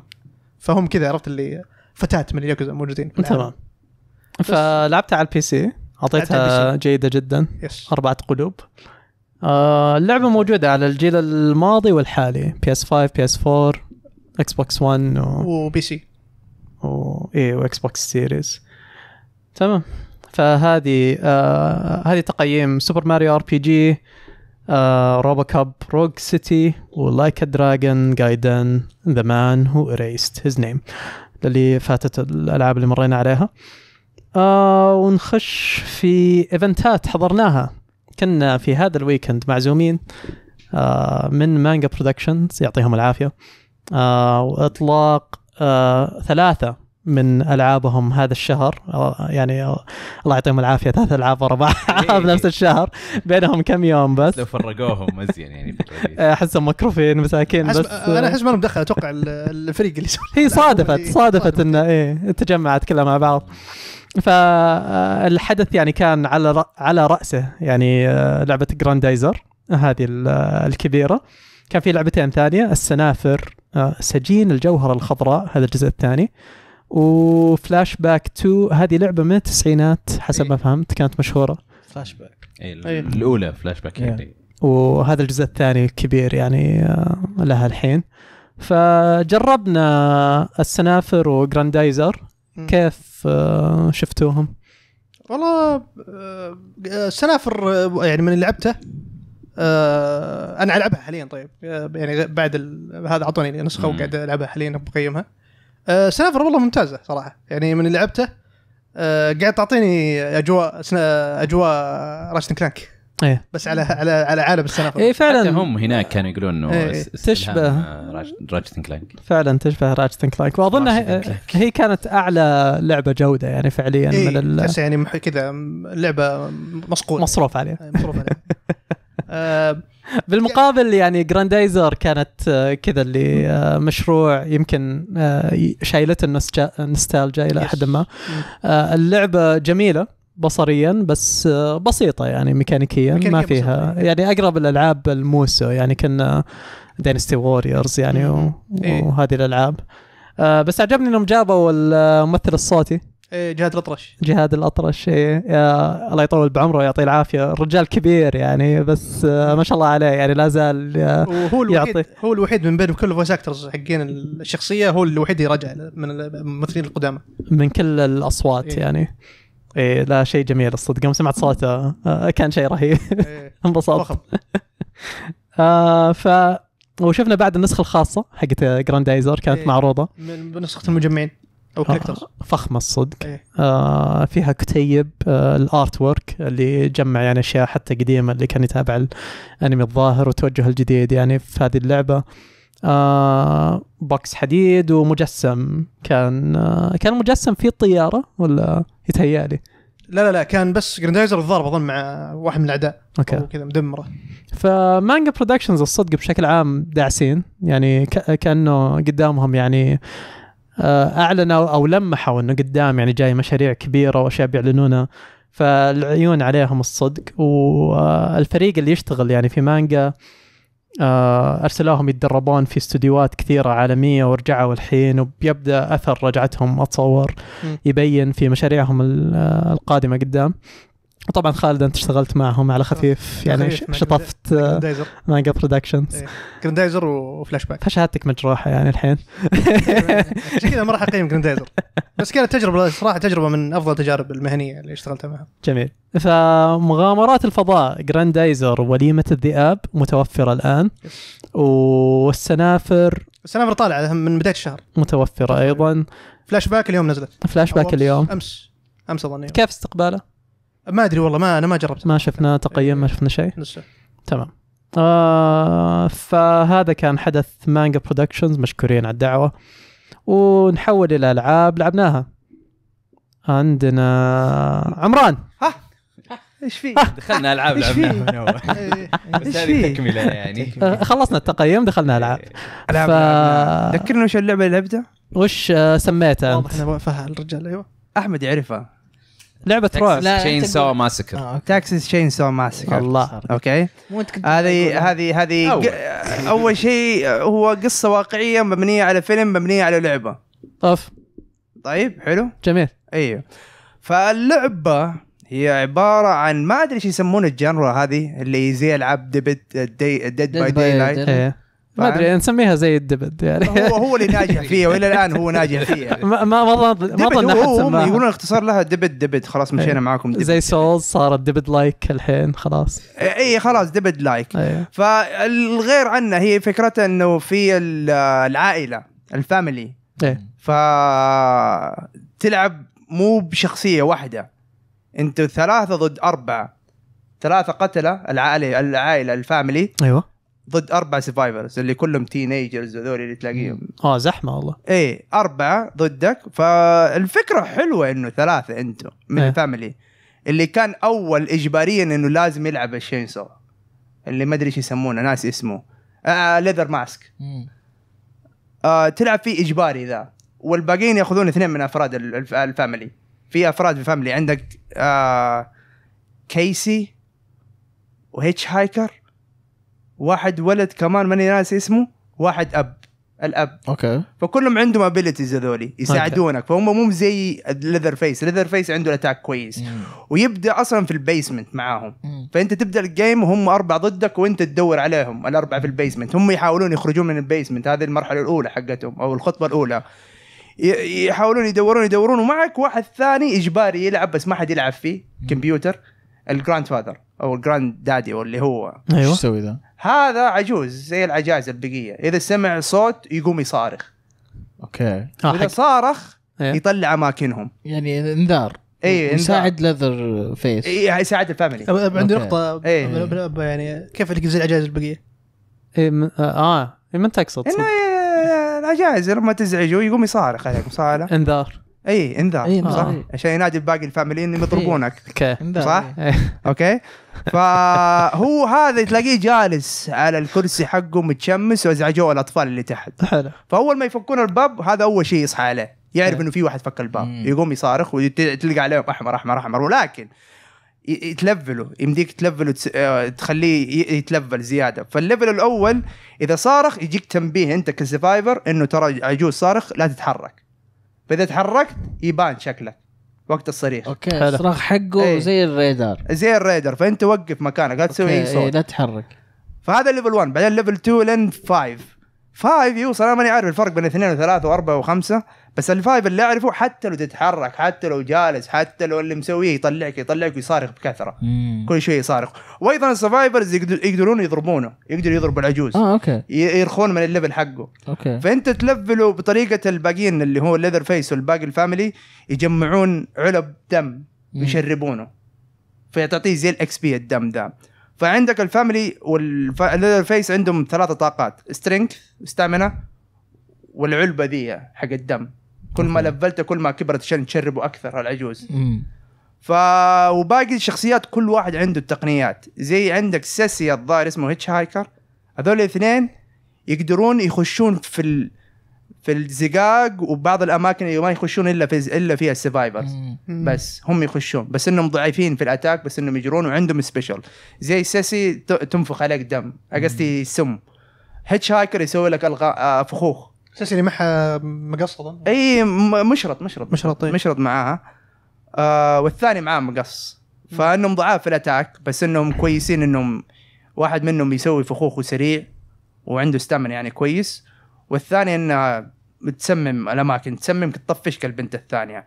فهم كذا عرفت اللي فتاه من ياكوزا موجودين تمام فلعبتها على البي سي اعطيتها جيده جدا يس. اربعه قلوب آه، اللعبه موجوده على الجيل الماضي والحالي بي اس 5 بي اس 4 اكس بوكس 1 وبي سي واي واكس بوكس سيريز تمام فهذه آه هذه تقييم سوبر ماريو ار بي جي آه روبا كاب روج سيتي ولايك دراجون جايدن ذا مان هو اريست هيز نيم اللي فاتت الالعاب اللي مرينا عليها آه ونخش في ايفنتات حضرناها كنا في هذا الويكند معزومين آه من مانجا برودكشنز يعطيهم العافيه آه واطلاق آه، ثلاثه من العابهم هذا الشهر آه، يعني آه، الله يعطيهم العافيه ثلاث العاب ورا بعض [LAUGHS] إيه. [LAUGHS] نفس الشهر بينهم كم يوم بس لو فرقوهم مزين يعني احسهم مكروفين مساكين بس انا احس ما دخل اتوقع الفريق اللي هي صادفت صادفت ان ايه تجمعت كلها مع بعض فالحدث يعني كان على على راسه يعني لعبه جراندايزر هذه الكبيره كان في لعبتين ثانيه السنافر آه، سجين الجوهره الخضراء هذا الجزء الثاني وفلاش باك 2 هذه لعبه من التسعينات حسب ما إيه. فهمت كانت مشهوره فلاش باك اي إيه. الاولى فلاش باك إيه. يعني وهذا الجزء الثاني الكبير يعني آه، لها الحين فجربنا السنافر وجراندايزر كيف آه، شفتوهم؟ والله السنافر يعني من اللي لعبته آه انا العبها حاليا طيب آه، يعني بعد هذا اعطوني نسخه وقاعد العبها حاليا بقيمها آه سنافر والله ممتازه صراحه يعني من اللي لعبته آه قاعد تعطيني اجواء اجواء راشن كلانك ايه بس على على على عالم السنافر ايه فعلا حتى هم هناك كانوا يقولون انه إيه. تشبه راجتن آه، كلانك فعلا تشبه راجتن كلانك واظن هي, هي كانت اعلى لعبه جوده يعني فعليا إيه. من ال... يعني كذا لعبه مصقوله مصروف عليها إيه، مصروف عليها [LAUGHS] آه، بالمقابل يعني جراندايزر كانت آه، كذا اللي آه، مشروع يمكن شايلته النوستالجا الى حد ما اللعبه جميله بصريا بس بسيطه يعني ميكانيكيا ما فيها إيه. يعني اقرب الالعاب الموسو يعني كنا دينستي ووريرز يعني إيه. وهذه الالعاب بس عجبني انهم جابوا الممثل الصوتي إيه جهاد الاطرش جهاد الاطرش إيه يا الله يطول بعمره ويعطيه العافيه الرجال كبير يعني بس آه، ما شاء الله عليه يعني لا زال آه، وهو الوحيد يعطي. هو الوحيد من بين كل الفويس اكترز حقين الشخصيه هو الوحيد اللي يراجع من الممثلين القدامى من كل الاصوات إيه. يعني ايه لا شيء جميل الصدق يوم سمعت صوته آه، كان شيء رهيب إيه. [LAUGHS] انبسطت [LAUGHS] آه ف وشفنا بعد النسخه الخاصه حقت جراندايزر كانت إيه معروضه من نسخه المجمعين او آه، كوليكترز فخمه الصدق إيه. آه فيها كتيب آه الارت ورك اللي جمع يعني اشياء حتى قديمه اللي كان يتابع الانمي الظاهر وتوجه الجديد يعني في هذه اللعبه آه بوكس حديد ومجسم كان آه كان مجسم في الطياره ولا يتهيألي لا لا لا كان بس جراندايزر الضارب اظن مع واحد من الاعداء اوكي كذا مدمره فمانجا برودكشنز الصدق بشكل عام داعسين يعني كانه قدامهم يعني آه، اعلنوا او لمحوا انه قدام يعني جاي مشاريع كبيره واشياء بيعلنونها فالعيون عليهم الصدق والفريق اللي يشتغل يعني في مانجا آه، ارسلوهم يتدربون في استديوهات كثيره عالميه ورجعوا الحين وبيبدا اثر رجعتهم اتصور يبين في مشاريعهم آه، القادمه قدام وطبعا خالد انت اشتغلت معهم على آه. خفيف يعني شطفت مانجا برودكشنز آه، إيه. جراندايزر وفلاش باك فشهادتك مجروحه يعني الحين [LAUGHS] عشان كذا ما راح اقيم جراندايزر [LAUGHS] بس كانت تجربه صراحه تجربه من افضل التجارب المهنيه اللي اشتغلتها معها جميل فمغامرات الفضاء جراندايزر وليمه الذئاب متوفره الان والسنافر السنافر طالعه من بدايه الشهر متوفره ايضا فلاش باك اليوم نزلت فلاش باك اليوم امس امس اظن إيه. كيف استقباله؟ ما ادري والله ما انا ما جربت ما شفنا تقييم ما إيه. شفنا شيء تمام آه فهذا كان حدث مانجا برودكشنز مشكورين على الدعوه ونحول الى العاب لعبناها عندنا عمران ها ايش في؟ دخلنا العاب لعبناها [LAUGHS] إيه، إيه. بس هذه تكمله يعني آه، خلصنا التقييم دخلنا العاب العاب ذكرنا وش اللعبه اللي لعبتها؟ وش آه، سميتها انت؟ واضح فيها الرجال ايوه احمد يعرفها لعبه رعب تشين سو ماسكر تاكسي تشين سو ماسكر الله اوكي هذه هذه هذه اول شيء هو قصه واقعيه مبنيه على فيلم مبنيه على لعبه اوف طيب حلو جميل ايوه فاللعبه هي عباره عن ما ادري ايش يسمون الجنرا هذه اللي زي العاب ديبت ديد باي داي لايت ما ادري نسميها زي الدبد يعني هو هو اللي [LAUGHS] ناجح فيها والى الان هو ناجح فيها [LAUGHS] ما ما ظن ما ظن يقولون اختصار لها دبد دبد خلاص إيه. مشينا معاكم زي سولز صارت دبد لايك الحين خلاص اي إيه، خلاص دبد لايك أيه. فالغير عنها هي فكرتها انه في العائله الفاميلي ايه ف تلعب مو بشخصيه واحده انتوا ثلاثه ضد اربعه ثلاثه قتله العائله العائله الفاميلي ايوه ضد اربع سرفايفرز اللي كلهم تينيجرز هذول اللي تلاقيهم اه زحمه والله اي اربعه ضدك فالفكره حلوه انه ثلاثه انتم من ايه. فاميلي اللي كان اول اجباريا انه لازم يلعب الشينسو اللي ما ادري ايش يسمونه ناس اسمه آه ليذر آه، ماسك آه تلعب فيه اجباري ذا والباقيين ياخذون اثنين من افراد الفاميلي في افراد في الفاميلي عندك آه كيسي وهيتش هايكر واحد ولد كمان ماني ناسي اسمه واحد اب الاب اوكي فكلهم عندهم ابيلتيز هذولي يساعدونك فهم مو زي ليذر فيس ليذر فيس عنده الاتاك كويس مم. ويبدا اصلا في البيسمنت معاهم مم. فانت تبدا الجيم وهم اربع ضدك وانت تدور عليهم الاربعه في البيسمنت هم يحاولون يخرجون من البيسمنت هذه المرحله الاولى حقتهم او الخطوه الاولى يحاولون يدورون يدورون ومعك واحد ثاني اجباري يلعب بس ما حد يلعب فيه كمبيوتر الجراند فاذر او الجراند دادي واللي هو ايوه ايش يسوي ذا؟ هذا عجوز زي العجائز البقيه اذا سمع صوت يقوم يصارخ اوكي آه، اذا صارخ إيه. يطلع اماكنهم يعني انذار اي يساعد لذر فيس اي يساعد الفاميلي عندي نقطه أيه. يعني كيف زي العجائز البقيه؟ إيه اه, آه، إيه، من تقصد؟ انه إيه، العجائز لما تزعجه يقوم يصارخ عليكم صالح انذار اي انذار أي صح آه. عشان ينادي باقي الفاميلي انهم يضربونك اوكي صح اوكي فهو هذا تلاقيه جالس على الكرسي حقه متشمس وازعجوه الاطفال اللي تحت حلو فاول ما يفكون الباب هذا اول شيء يصحى عليه يعرف انه في واحد فك الباب يقوم يصارخ وتلقى عليهم احمر احمر احمر ولكن يتلفلوا يمديك تلفلوا آه، تخليه يتلفل زياده فالليفل الاول اذا صارخ يجيك تنبيه انت كسرفايفر انه ترى عجوز صارخ لا تتحرك فاذا تحركت يبان شكلك وقت الصريخ اوكي حلو. الصراخ حقه ايه. زي الريدر زي الريدر فانت وقف مكانك لا تسوي اي صوت ايه لا تحرك فهذا ليفل 1 بعدين ليفل 2 لين 5 5 يوصل انا ماني عارف الفرق بين 2 و3 و4 و5 بس الفايف اللي اعرفه حتى لو تتحرك حتى لو جالس حتى لو اللي مسويه يطلعك يطلعك ويصارخ بكثره مم. كل شيء يصارخ وايضا السرفايفرز يقدرون يضربونه يقدر يضرب العجوز اه اوكي يرخون من الليفل حقه اوكي فانت تلفله بطريقه الباقيين اللي هو الليذر فيس والباقي الفاميلي يجمعون علب دم ويشربونه فتعطيه زي الاكس بي الدم ده فعندك الفاميلي والليذر فيس عندهم ثلاثه طاقات سترينث ستامينا والعلبه ذي حق الدم كل ما لفلته كل ما كبرت عشان تشربه اكثر العجوز ف وباقي الشخصيات كل واحد عنده التقنيات زي عندك سيسي الظاهر اسمه هيتش هايكر هذول الاثنين يقدرون يخشون في ال... في الزقاق وبعض الاماكن اللي ما يخشون الا في الا فيها السرفايفرز بس هم يخشون بس انهم ضعيفين في الاتاك بس انهم يجرون وعندهم سبيشل زي سيسي تنفخ عليك دم قصدي سم هيتش هايكر يسوي لك الغاء آه، فخوخ اساس اللي يعني معها مقص اظن اي مشرط مشرط مشرط إيه؟ مشرط معاها آه والثاني معاه مقص فانهم ضعاف في الاتاك بس انهم كويسين انهم واحد منهم يسوي فخوخ وسريع وعنده ستامن يعني كويس والثاني انها تسمم الاماكن تسمم تطفش كالبنت الثانيه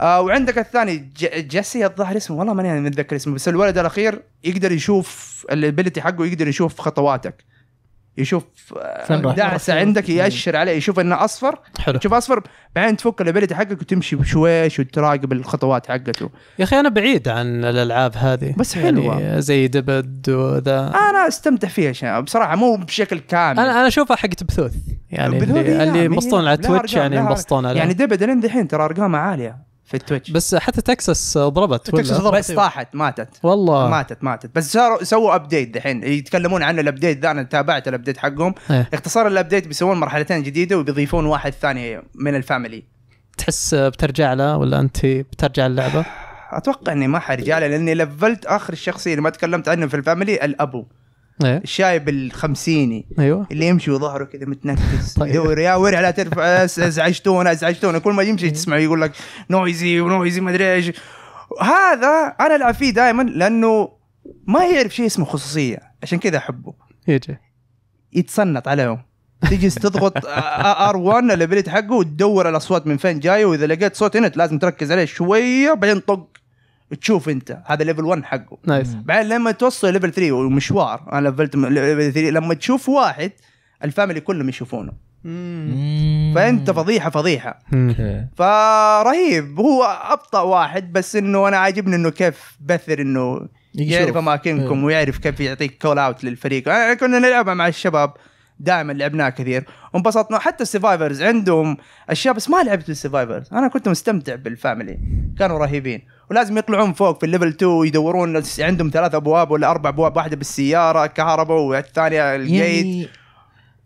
آه وعندك الثاني جيسي الظاهر اسمه والله ماني متذكر اسمه بس الولد الاخير يقدر يشوف الابيلتي حقه يقدر يشوف خطواتك يشوف آه، دعسه عندك ياشر عليه يشوف انه اصفر حلو تشوف اصفر بعدين تفك الابيلتي حقك وتمشي بشويش وتراقب الخطوات حقته يا اخي انا بعيد عن الالعاب هذه بس حلوه يعني زي دبد وذا انا استمتع فيها شيء بصراحه مو بشكل كامل انا انا اشوفها حقت بثوث يعني اللي, يعني اللي ينبسطون على تويتش يعني ينبسطون يعني دبد الحين ترى ارقامها عاليه في التويتش بس حتى تكساس ضربت تكساس ضربت بس طاحت ماتت والله ماتت ماتت بس صاروا سووا ابديت دحين يتكلمون عن الابديت ذا انا تابعت الابديت حقهم ايه. اختصار الابديت بيسوون مرحلتين جديده وبيضيفون واحد ثاني من الفاميلي تحس بترجع له ولا انت بترجع اللعبه؟ [SIGHS] اتوقع اني ما حرجع له لاني لفلت اخر الشخصيه اللي ما تكلمت عنه في الفاميلي الابو ايه الشايب الخمسيني ايوه اللي يمشي وظهره كذا متنكس [LAUGHS] طيب يا ورع لا ترفع ازعجتونا ازعجتونا كل ما يمشي إيه. تسمع يقول لك نويزي ونويزي ما ادري ايش هذا انا العب فيه دائما لانه ما يعرف شيء اسمه خصوصيه عشان كذا احبه يجي يتصنت عليهم تجي تضغط [LAUGHS] ار 1 الابيلتي حقه وتدور الاصوات من فين جايه واذا لقيت صوت هنا لازم تركز عليه شويه بعدين طق تشوف انت هذا ليفل 1 حقه نايس بعدين لما توصل ليفل 3 ومشوار انا ليفلت ليفل 3 لما تشوف واحد الفاميلي كلهم يشوفونه فانت فضيحه فضيحه فرهيب هو ابطا واحد بس انه انا عاجبني انه كيف بثر انه يعرف اماكنكم ويعرف كيف يعطيك كول اوت للفريق كنا نلعبها مع الشباب دائما لعبناه كثير وانبسطنا حتى السرفايفرز عندهم اشياء بس ما لعبت السرفايفرز انا كنت مستمتع بالفاميلي كانوا رهيبين ولازم يطلعون فوق في الليفل 2 يدورون عندهم ثلاث ابواب ولا اربع ابواب واحده بالسياره كهرباء والثانيه الجيت يعني،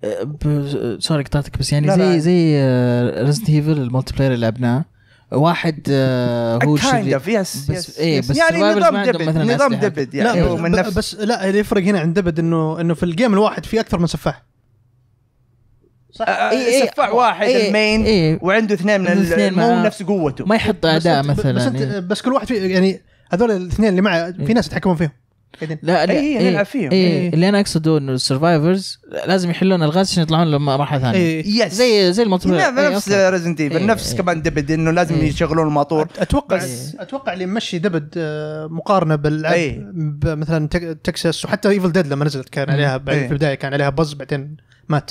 آه، سوري قطعتك بس يعني لا زي لا. زي ريزنت آه، هيفل الملتي بلاير اللي لعبناه واحد آه، uh, هو شيء بس إيه بس يعني نظام دبد نظام دبد يعني لا من نفس بس لا اللي يفرق هنا عند دبد انه انه في الجيم الواحد في اكثر من سفاح صح اي آه، اي آه، إيه, إيه. واحد إيه المين إيه وعنده اثنين من الاثنين مو نفس قوته ما يحط اداء مثلا بس, إيه. يعني بس كل واحد في يعني هذول الاثنين اللي معه في إيه. ناس يتحكمون فيهم لا اي إيه نلعب فيهم إيه إيه اللي انا اقصده انه السرفايفرز لازم يحلون الغاز عشان يطلعون لما مرحله ثانيه إيه يس زي زي المطور نعم، إيه نفس ريزنت ايفل نفس كمان دبد انه لازم إيه يشغلون الماطور اتوقع بس اتوقع اللي يمشي دبد آه، مقارنه بالعب إيه مثلا تكساس وحتى ايفل ديد لما نزلت كان عليها إيه في البدايه كان عليها بز بعدين مات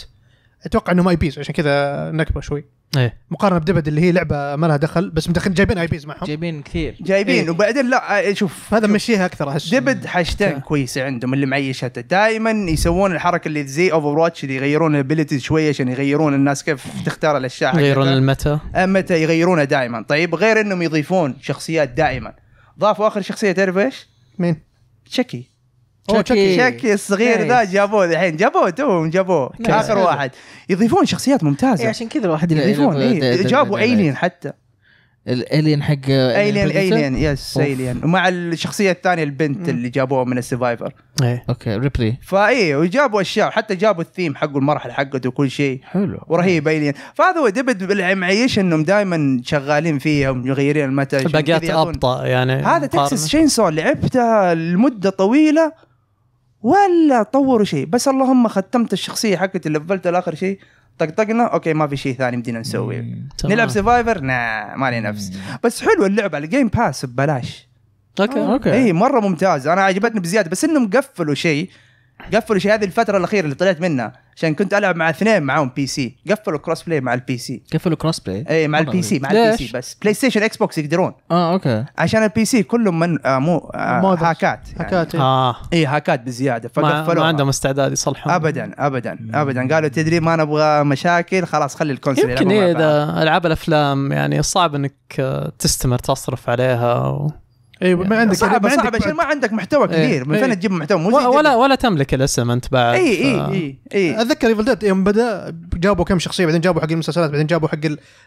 اتوقع انهم اي بيز عشان كذا نكبه شوي ايه مقارنه بدبد اللي هي لعبه ما لها دخل بس مدخلين جايبين اي بيز معهم جايبين كثير جايبين إيه. وبعدين لا آه، شوف هذا مشيها اكثر احس دبد حاجتين إيه. كويسه عندهم اللي معيشتها دائما يسوون الحركه اللي زي اوفر واتش اللي يغيرون الابيلتيز شويه عشان يغيرون الناس كيف تختار الاشياء يغيرون المتا آه، متى يغيرونها دائما طيب غير انهم يضيفون شخصيات دائما ضافوا اخر شخصيه تعرف ايش؟ مين؟ تشكي اوه تشكي تشكي الصغير ذا جابوه الحين جابوه توهم جابوه نعم. اخر واحد يضيفون شخصيات ممتازه إيه عشان كذا الواحد يضيفون إيه،, إيه جابوا ايلين إيه، إيه، حتى الالين حق ايلين ايلين يس ايلين ومع الشخصيه الثانيه البنت اللي جابوها من السرفايفر ايه اوكي ريبلي فاي وجابوا اشياء حتى جابوا الثيم حقه المرحله حقته وكل شيء حلو ورهيب ايلين فهذا هو دبد معيش انهم دائما شغالين فيها ومغيرين المتاجر باقيات ابطا يعني هذا تكسس شين سول لعبتها لمده طويله ولا طوروا شيء بس اللهم ختمت الشخصيه حقتي لفلت لاخر شيء طقطقنا اوكي ما في شيء ثاني بدينا نسويه نلعب سيفايفر نا ما لي نفس بس حلوه اللعبه الجيم باس ببلاش اوكي اوكي اي مره ممتازه انا عجبتني بزياده بس انهم قفلوا شيء قفلوا شيء هذه الفتره الاخيره اللي طلعت منها عشان كنت العب مع اثنين معاهم بي سي قفلوا الكروس بلاي مع البي سي قفلوا الكروس بلاي اي مع البي سي مع البي سي بس بلاي ستيشن اكس بوكس يقدرون اه اوكي عشان البي سي كلهم من آه مو آه هاكات يعني. هاكات اي اه اي هاكات بزياده فقفلوا ما, عندهم استعداد يصلحون ابدا ابدا ابدا قالوا تدري ما نبغى مشاكل خلاص خلي الكونسل يمكن اذا العاب الافلام يعني صعب انك آه، تستمر تصرف عليها و... ايوه ما عندك صعب ما صعب عشان ما عندك محتوى إيه، كبير من فين إيه. تجيب محتوى مو ولا ولا تملك الاسم انت بعد اي اي اي اي اتذكر ايفل ديد يوم بدا جابوا كم شخصيه بعدين جابوا حق المسلسلات بعدين جابوا حق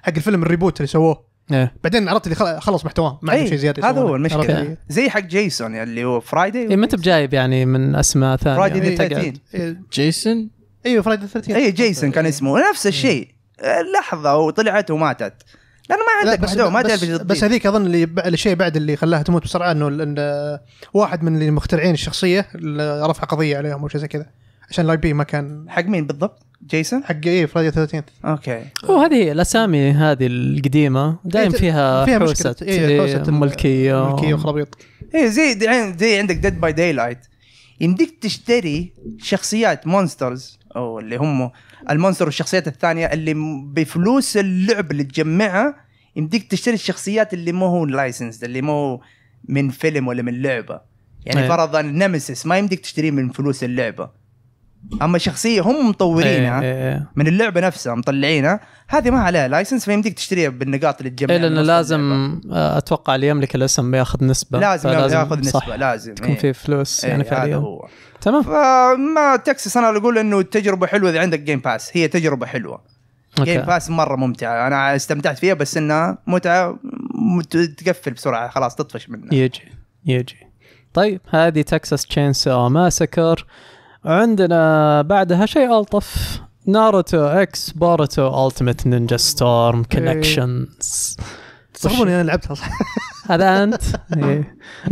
حق الفيلم الريبوت اللي سووه إيه. بعدين عرفت اللي خلص محتواه ما عنده إيه، شيء زياده هذا هو المشكله زي حق جيسون يعني اللي هو فرايدي اي ما انت بجايب يعني من اسماء ثانيه فرايدي 30 جيسون ايوه فرايدي 30 اي جيسون كان اسمه نفس الشيء لحظه وطلعت وماتت لانه ما عندك لا بس ما تعرف بس, بس هذيك اظن اللي الشيء بعد اللي خلاها تموت بسرعه انه إن واحد من المخترعين الشخصيه رفع قضيه عليهم او شيء زي كذا عشان الاي بي ما كان حق مين بالضبط؟ جيسون؟ حق ايه فرايدي 30 اوكي هو هذه الاسامي هذه القديمه دائم إيه، فيها فيها مشكله إيه, إيه، ملكيه ملكيه وخرابيط ايه زي زي عندك ديد باي داي لايت يمديك تشتري شخصيات مونسترز او اللي هم المونستر والشخصيات الثانيه اللي بفلوس اللعب اللي تجمعها يمديك تشتري الشخصيات اللي مو هو لايسنس اللي مو من فيلم ولا من لعبه يعني أيه. فرضا نمسيس ما يمديك تشتريه من فلوس اللعبه اما شخصيه هم مطورينها إيه،, إيه إيه. من اللعبه نفسها مطلعينها هذه ما عليها لايسنس فيمديك تشتريها بالنقاط اللي تجمع الا إيه، لانه لازم آه، اتوقع اللي يملك الاسم بياخذ نسبه لازم ياخذ نسبه لازم تكون إيه. في فلوس إيه يعني فعليا هو تمام فما تكسس انا اقول انه التجربه حلوه اذا عندك جيم باس هي تجربه حلوه جيم باس مره ممتعه انا استمتعت فيها بس انها متعه تقفل بسرعه خلاص تطفش منها يجي يجي طيب هذه تكساس تشينسو ماسكر آه عندنا بعدها شيء الطف ناروتو اكس باروتو التيمت نينجا ستورم إيه. كونكشنز تستغربون انا لعبتها صح هذا انت؟ [LAUGHS] إيه.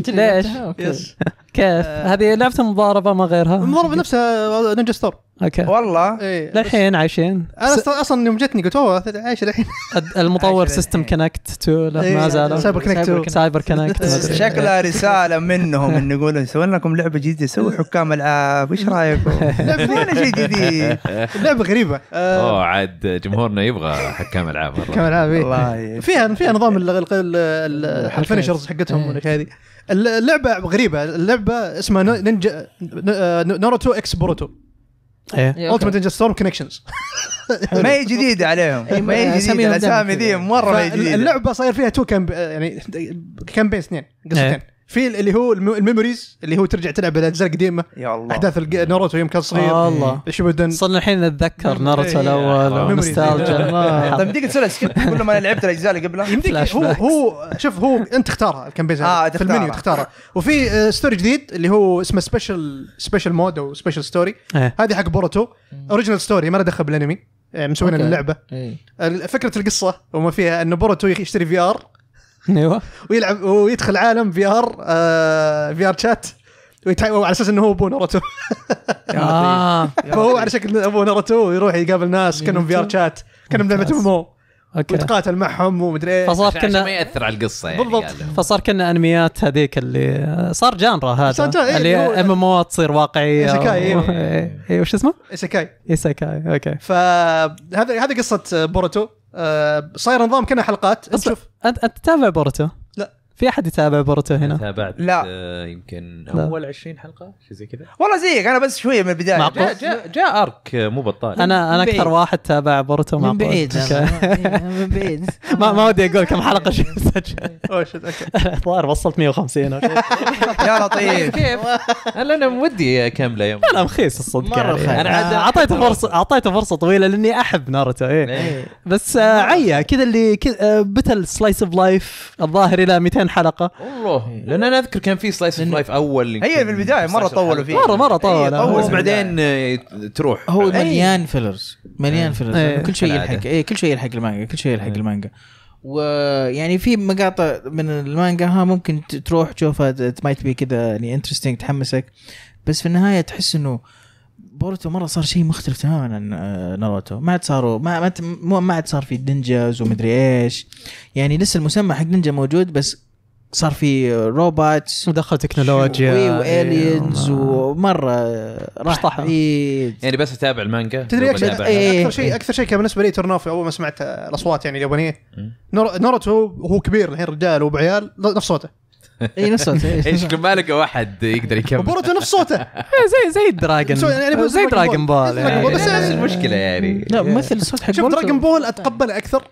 ليش؟ كيف؟ آه. هذه لعبه المضاربه ما غيرها المضاربه نفسها نينجا آه، ستور اوكي والله إيه. للحين عايشين انا س... اصلا يوم جتني قلت اوه عايش الحين [LAUGHS] المطور سيستم كونكت 2 ما زال سايبر كونكت سايبر كونكت شكلها رساله منهم انه يقولون سوي لكم لعبه جديده سووا حكام العاب ايش رايكم؟ لعبه شيء جديد لعبه غريبه آه، اوه عاد جمهورنا يبغى حكام العاب حكام العاب إيه. فيها فيها نظام الفينشرز حقتهم والاشياء هذه اللعبه غريبه اللعبه اسمها نينجا آه، ناروتو اكس بوروتو ايه التمت نينجا ستورم كونكشنز ما هي جديده عليهم إيه، ما هي إيه، جديده الاسامي ذي مره ما هي جديده اللعبه صاير فيها تو كامب يعني كامبين اثنين قصتين إيه. في اللي هو الميموريز اللي هو ترجع تلعب بالاجزاء القديمه يا الله احداث ناروتو يوم كان صغير آه، الله شبدن صرنا الحين نتذكر إيه، ناروتو الاول نوستالجيا [LAUGHS] آه. طيب يمديك تسوي سكيب كل ما لعبت الاجزاء اللي قبلها يمديك هو هو شوف هو انت تختارها الكامبين آه في المنيو تختارها وفي ستوري آه، جديد اللي هو اسمه سبيشل سبيشل مود او سبيشل إيه. ستوري هذه حق بورتو اوريجنال ستوري ما له دخل بالانمي مسوين اللعبه إيه. فكره القصه وما فيها انه بورتو يشتري في ار [LAUGHS] ايوه ويلعب ويدخل عالم في ار في ار شات على اساس انه هو ابو ناروتو [LAUGHS] آه. فهو على شكل ابو ناروتو يروح يقابل ناس كانهم في ار شات كانهم لعبه ام اوكي وتقاتل معهم ومدري ايش فصار كنا ما ياثر على القصه يعني بالضبط يعني فصار كنا انميات هذيك اللي آه، صار جانرا هذا صار جانرا إيه، اللي ام ام او تصير واقعيه ايسكاي و... إيه. إيه، وش اسمه؟ ايسكاي ايسكاي اوكي فهذا هذه قصه بوروتو آه، صاير نظام كنا حلقات انت شوف انت تتابع بورتو في احد يتابع بورتو هنا؟ تابعت لا. آه يمكن لا. اول 20 حلقه شيء زي كذا والله زيك انا بس شويه من البدايه جاء, جاء, جاء ارك آه، مو بطال انا انا اكثر واحد تابع برته من بعيد من [LAUGHS] بعيد ما ما ودي اقول كم حلقه [LAUGHS] شفت الظاهر [LAUGHS] وصلت 150 يا لطيف كيف؟ انا ودي اكمله يوم انا مخيس الصدق مره يعني. انا اعطيته فرصه اعطيته فرصه طويله لاني احب ناروتو ايه, إيه. بس آه، عيا كذا اللي بتل سلايس اوف لايف الظاهر الى 200 حلقه والله إيه. لان انا اذكر كان في سلايس اوف لايف اول هي في البدايه مره طولوا فيه مره مره طول بس بعدين تروح هو إيه. مليان فيلرز مليان فيلرز إيه. كل شيء يلحق اي كل شيء يلحق المانجا كل شيء يلحق المانجا ويعني في مقاطع من المانجا ها ممكن تروح تشوفها مايت بي كذا يعني انترستنج تحمسك بس في النهايه تحس انه بورتو مره صار شيء مختلف تماما عن آه، ناروتو ما عاد صاروا ما ما عاد صار في دنجز ومدري ايش يعني لسه المسمى حق نينجا موجود بس صار في روبوتس ودخل تكنولوجيا اي والينز ومره راح يعني بس اتابع المانجا تدري اكثر إيه. شيء اكثر شيء اكثر كان بالنسبه لي ترن اول ما سمعت الاصوات يعني اليابانيه ناروتو هو كبير الحين رجال وبعيال نفس صوته اي نفس صوته إيه. [LAUGHS] ايش ما لقى واحد يقدر يكمل بوروتو نفس صوته إيه، زي زي دراجون يعني زي دراجون بول بس المشكله يعني لا مثل صوت حق شوف دراجون بول اتقبل اكثر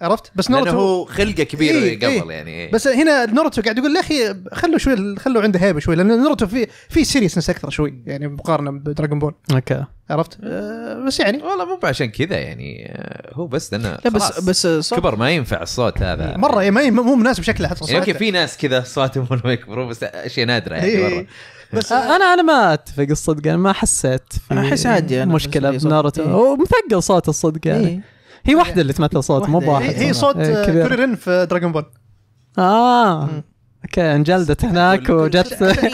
عرفت بس ناروتو هو خلقه كبير إيه قبل إيه يعني إيه بس هنا ناروتو قاعد يقول يا اخي خلوا شوي خلوا عنده هيبه شوي لان ناروتو في في سيريسنس اكثر شوي يعني مقارنه بدراجون بول اوكي عرفت أه بس يعني والله مو عشان كذا يعني أه، هو بس لانه لا بس بس صوت كبر ما ينفع الصوت هذا مره يعني ما مو مناسب شكله حتى يعني اوكي في ناس كذا صوتهم ما يكبرون بس اشياء نادره يعني إيه مره بس انا انا ما اتفق الصدق انا ما حسيت في احس عادي يعني، مشكله بناروتو إيه. هو مثقل صوت الصدق يعني إيه هي واحده اللي تمثل صوت مو بواحد هي صوت إيه، كوريرين في دراجون بول اه اوكي انجلدت هناك وجت عشان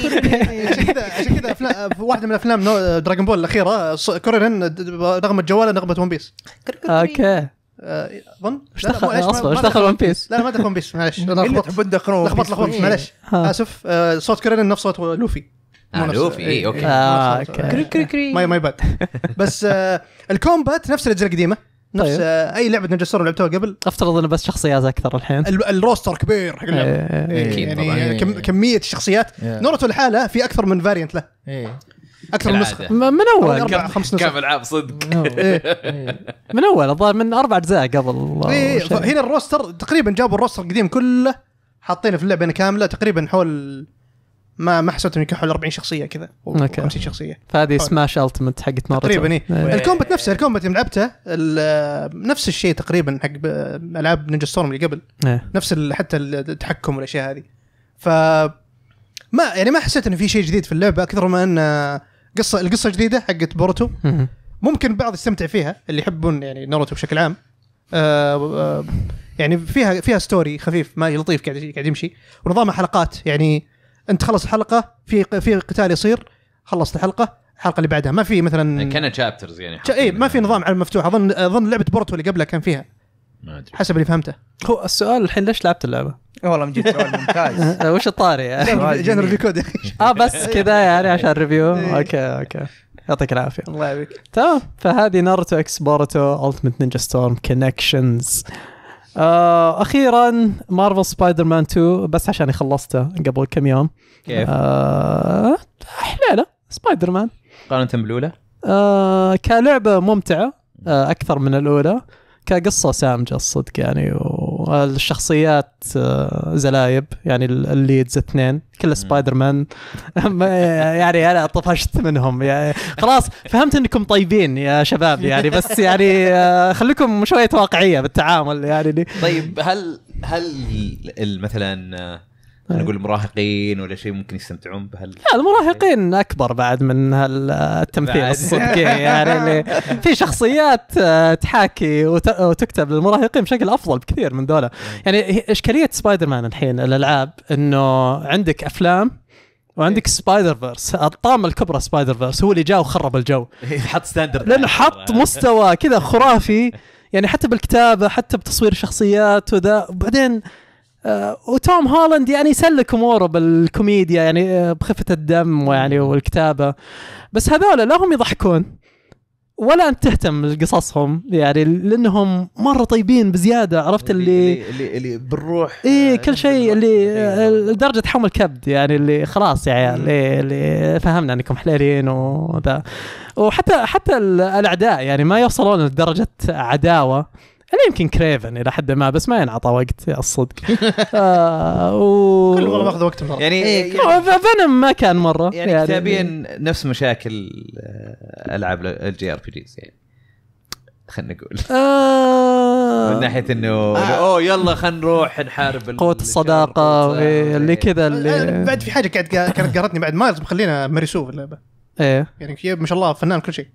كذا عشان كذا [LAUGHS] افلام واحده من افلام دراجون بول الاخيره كوريرين نغمه جواله نغمه ون بيس اوكي اظن آه، ايش دخل اصلا ايش دخل ون بيس؟ لا ما دخل ون بيس معلش تحبون تدخلون لخبط لخبط معلش اسف آه، صوت كوريرين نفس صوت لوفي آه لوفي اي إيه. آه، اوكي كري كري كري ما ما بس الكومبات نفس الاجزاء القديمه نفس طيب. آه، اي لعبه نجسر لعبتوها قبل افترض انه بس شخصيات اكثر الحين الروستر كبير حق اللعبه إيه، إيه. يعني إيه. كميه الشخصيات نورتو لحاله في اكثر من فاريانت له اكثر من نسخه من اول أربع خمس نسخ كم العاب صدق من اول [LAUGHS] الظاهر من اربع اجزاء قبل هنا الروستر تقريبا جابوا الروستر القديم كله حاطينه في اللعبه كامله تقريبا حول ما ما حسبت انه يمكن حول 40 شخصيه كذا اوكي 50 شخصيه فهذه سماش التمت حقت مارتو تقريبا اي الكومبات نفسه الكومبات اللي لعبته نفس الشيء تقريبا حق العاب نينجا ستورم اللي قبل ايه. نفس حتى التحكم والاشياء هذه ف ما يعني ما حسيت انه في شيء جديد في اللعبه اكثر ما انه قصه القصه الجديده حقت بورتو ممكن البعض يستمتع فيها اللي يحبون يعني ناروتو بشكل عام آه آه يعني فيها فيها ستوري خفيف ما لطيف قاعد قاعد يمشي ونظامها حلقات يعني انت خلص الحلقه في في قتال يصير خلصت الحلقه الحلقه اللي بعدها ما في مثلا كانها تشابترز يعني, يعني اي ما في نظام على المفتوح اظن اظن لعبه بورتو اللي قبلها كان فيها ما ادري حسب اللي فهمته هو السؤال الحين ليش لعبت اللعبه؟ إيه، والله من جد سؤال ممتاز [LAUGHS] آه، وش الطاري يعني؟ جن ريفيو كود اه بس كذا يعني عشان ريفيو إيه. اوكي اوكي يعطيك العافيه الله يعافيك تمام فهذه ناروتو اكس بورتو التمت نينجا ستورم كونكشنز آه اخيرا مارفل سبايدر مان 2 بس عشان خلصته قبل كم يوم كيف؟ آه حلاله سبايدر مان قارنة بالاولى؟ آه كلعبه ممتعه آه اكثر من الاولى كقصه سامجه الصدق يعني و والشخصيات آه، زلايب يعني الليدز اثنين كل سبايدر مان [LAUGHS] يعني انا طفشت منهم يعني خلاص فهمت انكم طيبين يا شباب يعني بس يعني آه، خليكم شويه واقعيه بالتعامل يعني طيب هل هل مثلا آه، خلينا نقول إيه. المراهقين ولا شيء ممكن يستمتعون بهال لا المراهقين اكبر بعد من هالتمثيل الصدقي يعني [LAUGHS] في شخصيات آه، تحاكي وتكتب للمراهقين بشكل افضل بكثير من دولة يعني اشكاليه سبايدر مان الحين الالعاب انه عندك افلام وعندك سبايدر فيرس الطامة الكبرى سبايدر فيرس هو اللي جاء وخرب الجو [LAUGHS] حط ستاندرد لانه حط [LAUGHS] مستوى كذا خرافي يعني حتى بالكتابه حتى بتصوير الشخصيات وذا وبعدين آه وتوم هولاند يعني سلك اموره بالكوميديا يعني آه، بخفه الدم ويعني والكتابه بس هذول لا هم يضحكون ولا انت تهتم لقصصهم يعني لانهم مره طيبين بزياده عرفت اللي اللي, اللي بالروح اي آه، كل شيء اللي إيه، آه، لدرجه حمل كبد يعني اللي خلاص يا يعني عيال اللي, اللي فهمنا انكم حليلين وذا وحتى حتى الاعداء يعني ما يوصلون لدرجه عداوه يعني يمكن كريفن الى حد ما بس ما ينعطى وقت الصدق [LAUGHS] آه كل مره ماخذ وقت مرة. يعني, إيه، فنم ما كان مره يعني, يعني كتابيا نفس مشاكل آه، العاب الجي ار بي جيز يعني خلينا نقول آه من ناحيه انه آه اوه يلا خلينا نروح نحارب قوه الصداقه اللي كذا آه، اللي آه، بعد في حاجه قاعد كانت قهرتني بعد مايلز مخلينا مريسو في اللعبه ايه يعني ما شاء الله فنان كل شيء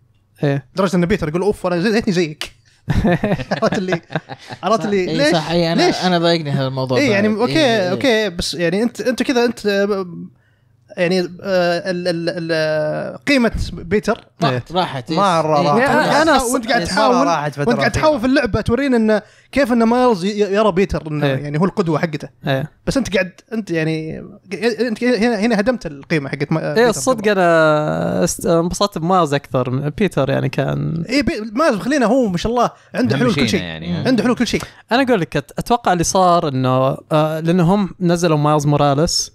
ايه لدرجه ان بيتر يقول اوف انا زيتني زيك [LAUGHS] عرفت اللي عرفت اللي ليش صح إيه، إيه، انا ليش؟ انا ضايقني هذا الموضوع اي يعني اوكي إيه اوكي بس يعني انت انت كذا انت يعني آه، قيمه بيتر إيه. راحت راحت مره راحت انا إيه، وانت قاعد إيه، تحاول وانت قاعد تحاول في اللعبه تورينا انه كيف انه مايلز يرى بيتر انه يعني هو القدوه حقته بس انت قاعد انت يعني انت هنا هنا هدمت القيمه حقت اي الصدق انا انبسطت بمايلز اكثر بيتر يعني كان اي مايلز خلينا هو ما شاء الله عنده حلول كل شيء يعني عنده حلول كل شيء انا اقول لك اتوقع اللي صار انه آه، لانهم هم نزلوا مايلز موراليس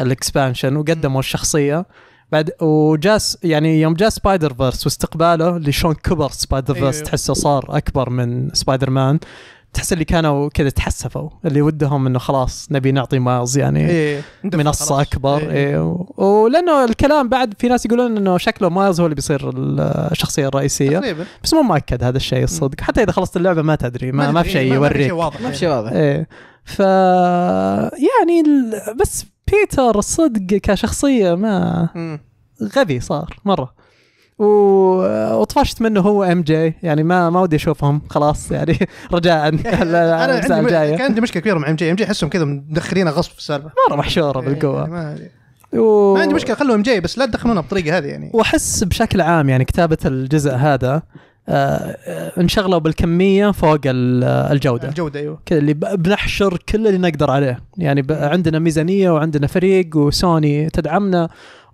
الاكسبانشن وقدموا الشخصيه بعد وجاس يعني يوم جاء سبايدر فيرس واستقباله لشون كبر سبايدر فيرس إيه. تحسه صار اكبر من سبايدر مان تحس اللي كانوا كذا تحسفوا اللي ودهم انه خلاص نبي نعطي مايلز يعني إيه. منصه خلاص. اكبر إيه. ولانه الكلام بعد في ناس يقولون انه شكله مايلز هو اللي بيصير الشخصيه الرئيسيه تقريبا. بس مو مؤكد هذا الشيء الصدق حتى اذا خلصت اللعبه ما تدري ما, في شيء يوريك ما في شيء واضح ما في شيء واضح إيه. ف يعني بس بيتر صدق كشخصيه ما غبي صار مره وطفشت منه هو ام جي يعني ما ما ودي اشوفهم خلاص يعني [LAUGHS] رجاء [LAUGHS] انا عندي كان عندي مشكله كبيره مع ام جي ام جي احسهم كذا مدخلينه غصب في السالفه مره محشوره إيه، بالقوه ما و... ما عندي مشكله خلوا ام جي بس لا تدخلونه بالطريقه هذه يعني واحس بشكل عام يعني كتابه الجزء هذا آه، انشغلوا بالكميه فوق الجوده الجوده ايوه كذا اللي بنحشر كل اللي نقدر عليه يعني عندنا ميزانيه وعندنا فريق وسوني تدعمنا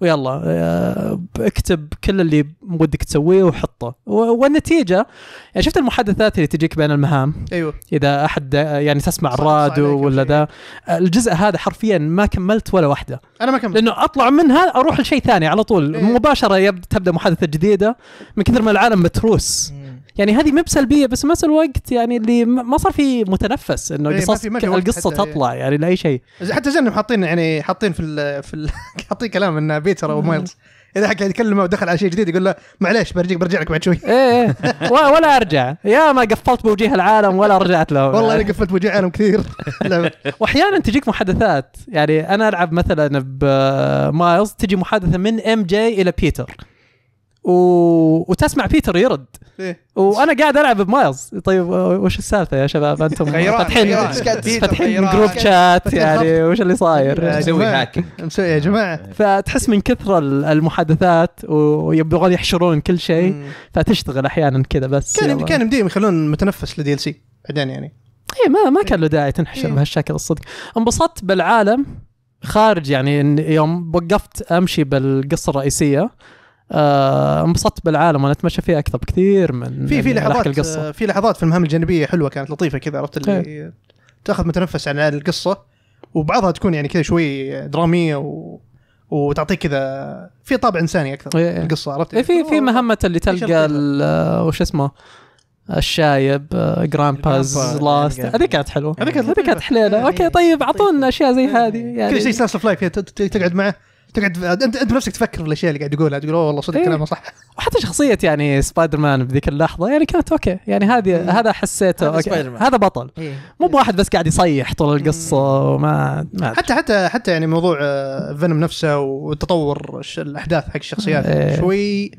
ويلا آه، اكتب كل اللي ودك تسويه وحطه والنتيجه يعني شفت المحادثات اللي تجيك بين المهام ايوه اذا احد يعني تسمع الراديو ولا ذا الجزء هذا حرفيا ما كملت ولا واحده انا ما كملت لانه اطلع منها اروح لشيء ثاني على طول أيوه. مباشره يبدا تبدا محادثه جديده من كثر ما العالم متروس يعني هذه ما بسلبيه بس نفس الوقت يعني اللي ما صار في متنفس انه إيه قصص ما في ما في القصه إيه. تطلع يعني لاي شيء حتى زين حاطين يعني حاطين في ال في ال [LAUGHS] حاطين كلام ان بيتر او مايلز اذا قاعد يتكلم ودخل على شيء جديد يقول له معليش برجيك برجع لك بعد شوي ايه ايه ولا ارجع يا ما قفلت بوجيه العالم ولا رجعت له والله انا قفلت بوجيه العالم كثير [LAUGHS] واحيانا تجيك محادثات يعني انا العب مثلا بمايلز تجي محادثه من ام جي الى بيتر و... وتسمع بيتر يرد إيه؟ وانا قاعد العب بمايلز طيب وش السالفه يا شباب [LAUGHS] انتم فاتحين فاتحين جروب شات يعني وش اللي صاير مسوي هاك مسوي يا جماعه فتحس من كثر المحادثات ويبغون يحشرون كل شيء فتشتغل احيانا كذا بس كان كان مديهم يخلون متنفس لدي ال سي بعدين يعني اي ما ما كان له داعي تنحشر إيه. بهالشكل الصدق انبسطت بالعالم خارج يعني يوم وقفت امشي بالقصه الرئيسيه آه، انبسطت بالعالم وانا اتمشى فيه اكثر بكثير من في يعني في لحظات القصة. في لحظات في المهام الجانبيه حلوه كانت لطيفه كذا عرفت اللي طيب. تاخذ متنفس عن القصه وبعضها تكون يعني كذا شوي دراميه و وتعطيك كذا في طابع انساني اكثر إيه. إيه. القصه عرفت؟ إيه، في في في مهمه اللي تلقى آه، وش اسمه الشايب جرامباز آه، يعني لاست هذه كانت حلوه هذه كانت هذه كانت حليله يعني اوكي طيب،, طيب اعطونا اشياء زي هذه يعني كل شيء سلاس اوف لايف تقعد معه تقعد انت انت نفسك تفكر في الاشياء اللي قاعد يقولها تقول اوه والله صدق إيه. كلامه صح وحتى شخصيه يعني سبايدر مان بذيك اللحظه يعني كانت اوكي يعني هذه مم. إيه. هذا حسيته هذا, أوكي. هذا بطل إيه. مو بواحد بس قاعد يصيح طول القصه إيه. وما ما حتى حتى حتى يعني موضوع فينوم آه، نفسه وتطور الاحداث حق الشخصيات إيه. شوي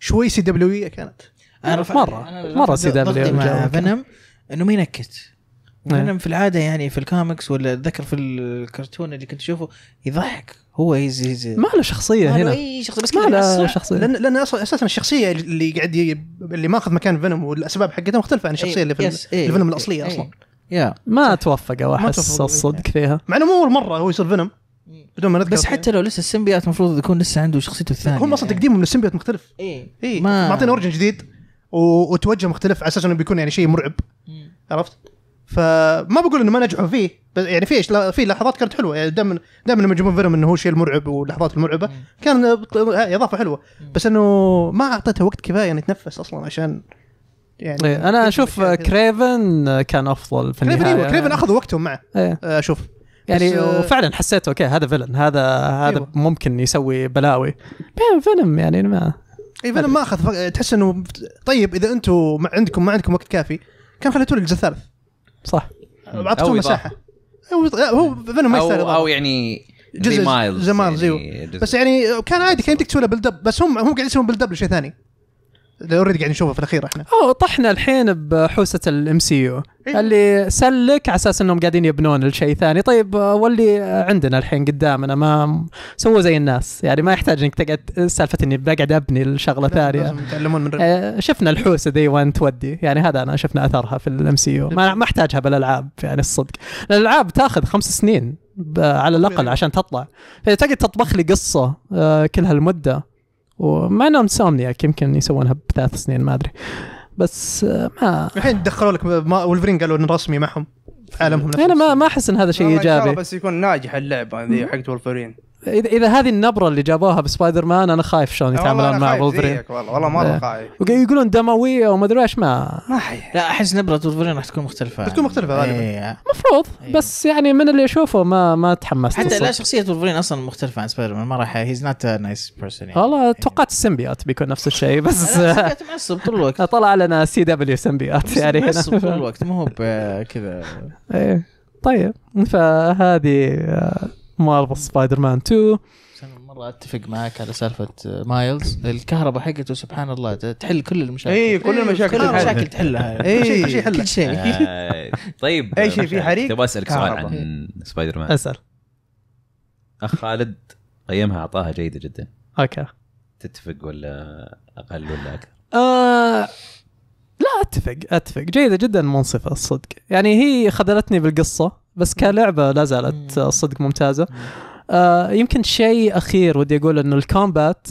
شوي سي دبليو e كانت انا مره مره سي دبليو e. مع فينوم انه ما ينكت فيلم إيه. في العاده يعني في الكوميكس ولا اتذكر في الكرتون اللي كنت اشوفه يضحك هو هيز هيز ما له شخصيه ما هنا اي شخصيه بس ما له شخصيه لان لان اساسا الشخصيه اللي قاعد اللي ماخذ مكان فينوم والاسباب حقتها مختلفه عن إيه، الشخصيه اللي في إيه، الفينوم الاصليه اصلا يا ما توفقوا احس الصدق فيها مع انه مو اول مره هو يصير فينوم بدون ما نذكر بس حتى لو لسه السيمبيات المفروض يكون لسه عنده شخصيته الثانيه هم اصلا تقديمهم للسيمبيات مختلف اي اي معطينا اورجن جديد وتوجه مختلف على اساس انه بيكون يعني شيء مرعب عرفت؟ فما بقول انه ما نجحوا فيه بس يعني في في لحظات كانت حلوه يعني دائما دائما لما يجيبون فيلم انه هو الشيء المرعب واللحظات المرعبه كان اضافه حلوه بس انه ما اعطيته وقت كفايه انه يتنفس اصلا عشان يعني إيه، انا اشوف كريفن كان افضل في أيوة، النهايه كريفن ايوه كريفن اخذوا وقتهم معه ايه. اشوف آه، يعني آه، وفعلا حسيت اوكي هذا فيلن هذا هذا أيوة. ممكن يسوي بلاوي فيلم يعني ما اي فيلم ما اخذ تحس انه طيب اذا انتم عندكم ما عندكم وقت كافي كان خليتوا الجزء الثالث صح اعطته مساحه هو فينوم ما يستاهل او يعني جزء زي مايلز يعني أيوه. بس يعني كان عادي كان يمديك تسوي له بس هم هم قاعد يسوون بيلد اب لشيء ثاني اللي اوريدي قاعدين نشوفه في الاخير احنا اوه طحنا الحين بحوسه الام سي يو إيه. اللي سلك على اساس انهم قاعدين يبنون لشيء ثاني طيب واللي عندنا الحين قدامنا ما سووا زي الناس يعني ما يحتاج انك تقعد سالفه اني بقعد ابني لشغله ثانيه يتعلمون من آه، شفنا الحوسه ذي وين تودي يعني هذا انا شفنا اثرها في الام سي يو نعم. ما احتاجها بالالعاب يعني الصدق الالعاب تاخذ خمس سنين على الاقل إيه. عشان تطلع فاذا تقعد تطبخ لي قصه آه، كل هالمده ومع انهم سومنياك يمكن يسوونها بثلاث سنين ما ادري بس آه، ما الحين دخلوا لك ولفرين قالوا انه رسمي معهم عالمهم انا ما ما احس ان هذا شيء ايجابي بس يكون ناجح اللعبه هذه حقت ولفرين اذا اذا هذه النبره اللي جابوها بسبايدر مان انا خايف شلون يتعاملون مع وولفرين والله والله مره إيه. خايف يقولون دمويه وما ادري ايش ما ما حي لا احس نبره وولفرين راح تكون مختلفه بتكون مختلفه غالبا ايه. مفروض ايه. بس يعني من اللي اشوفه ما ما تحمست حتى لا شخصيه وولفرين اصلا مختلفه عن سبايدر مان ما راح هيز نوت نايس بيرسون والله إيه. توقعت السيمبيوت بيكون نفس الشيء بس معصب طول الوقت [LAUGHS] طلع لنا سي دبليو سيمبيوت يعني معصب طول [LAUGHS] الوقت مو هو كذا ايه طيب فهذه آه، مارفل سبايدر مان 2 انا مره اتفق معك على سالفه آه، مايلز الكهرباء حقته سبحان الله تحل كل المشاكل اي كل إيه، المشاكل كل المشاكل تحلها [LAUGHS] اي كل شيء كل شيء آه، طيب اي شيء في حريق تبغى اسالك سؤال عن سبايدر مان اسال اخ خالد قيمها اعطاها جيده جدا اوكي تتفق ولا اقل ولا اكثر؟ آه، لا اتفق اتفق جيده جدا منصفه الصدق يعني هي خذلتني بالقصه بس كلعبه لا زالت صدق ممتازه آه يمكن شيء اخير ودي اقول انه الكومبات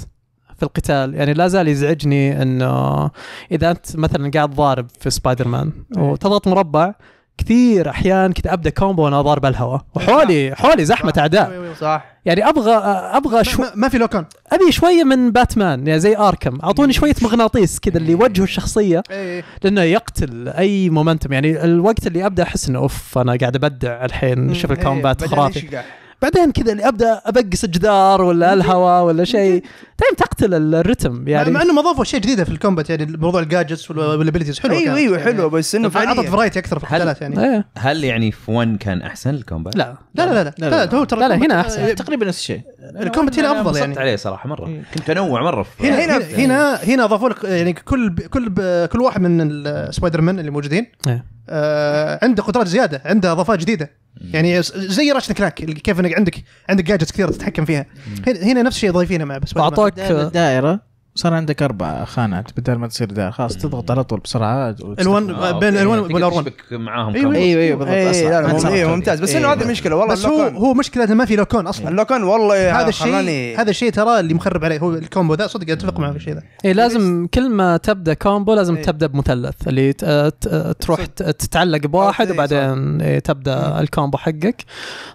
في القتال يعني لا زال يزعجني انه اذا انت مثلا قاعد ضارب في سبايدر مان إيه. وتضغط مربع كثير احيان كنت ابدا كومبو وانا ضارب الهواء وحولي حولي زحمه اعداء أيوة، أيوة. صح يعني ابغى ابغى شو ما, في لوكان ابي شويه من باتمان يعني زي اركم اعطوني إيه. شويه مغناطيس كذا اللي يوجهوا الشخصيه إيه، إيه. لانه يقتل اي مومنتم يعني الوقت اللي ابدا احس انه اوف انا قاعد ابدع الحين شوف الكومبات خرافي بعدين كذا اللي ابدا ابقس الجدار ولا الهواء ولا شيء دايم تقتل الرتم يعني مع انهم اضافوا شيء جديد في الكومبات يعني موضوع الجادجتس والابيلتيز حلوه ايوه ايوه حلوه يعني بس انه فعليا اعطت فرايتي اكثر في القتالات يعني إيه. هل يعني في 1 كان احسن الكومبات؟ لا لا لا لا لا لا, لا, لا هنا آه، احسن إيه، تقريبا نفس الشيء الكومبات هنا افضل يعني عليه صراحه مره إيه، كنت تنوع مره هنا هنا هنا هنا اضافوا لك يعني كل كل كل واحد من سبايدر مان اللي موجودين آه، عنده قدرات زياده عنده اضافات جديده يعني زي راشد كلاك كيف انك عندك عندك جاجتس كثيره تتحكم فيها هنا نفس الشيء ضايفينه مع بس اعطاك الدائره صار عندك اربع خانات بدل ما تصير دار خلاص تضغط على طول بسرعه ال1 بين ال1 وال 1 معاهم ايوه ايوه بالضبط ايوه ايوه ممتاز بس إيه. انه هذه مشكله والله بس هو هو مشكله ما في لوكون اصلا اللوكون والله هذا الشيء هذا الشيء ترى اللي مخرب عليه هو الكومبو ذا صدق اتفق معه في الشيء ذا اي لازم كل ما تبدا كومبو لازم إيه. تبدا بمثلث اللي تروح تتعلق بواحد وبعدين تبدا الكومبو حقك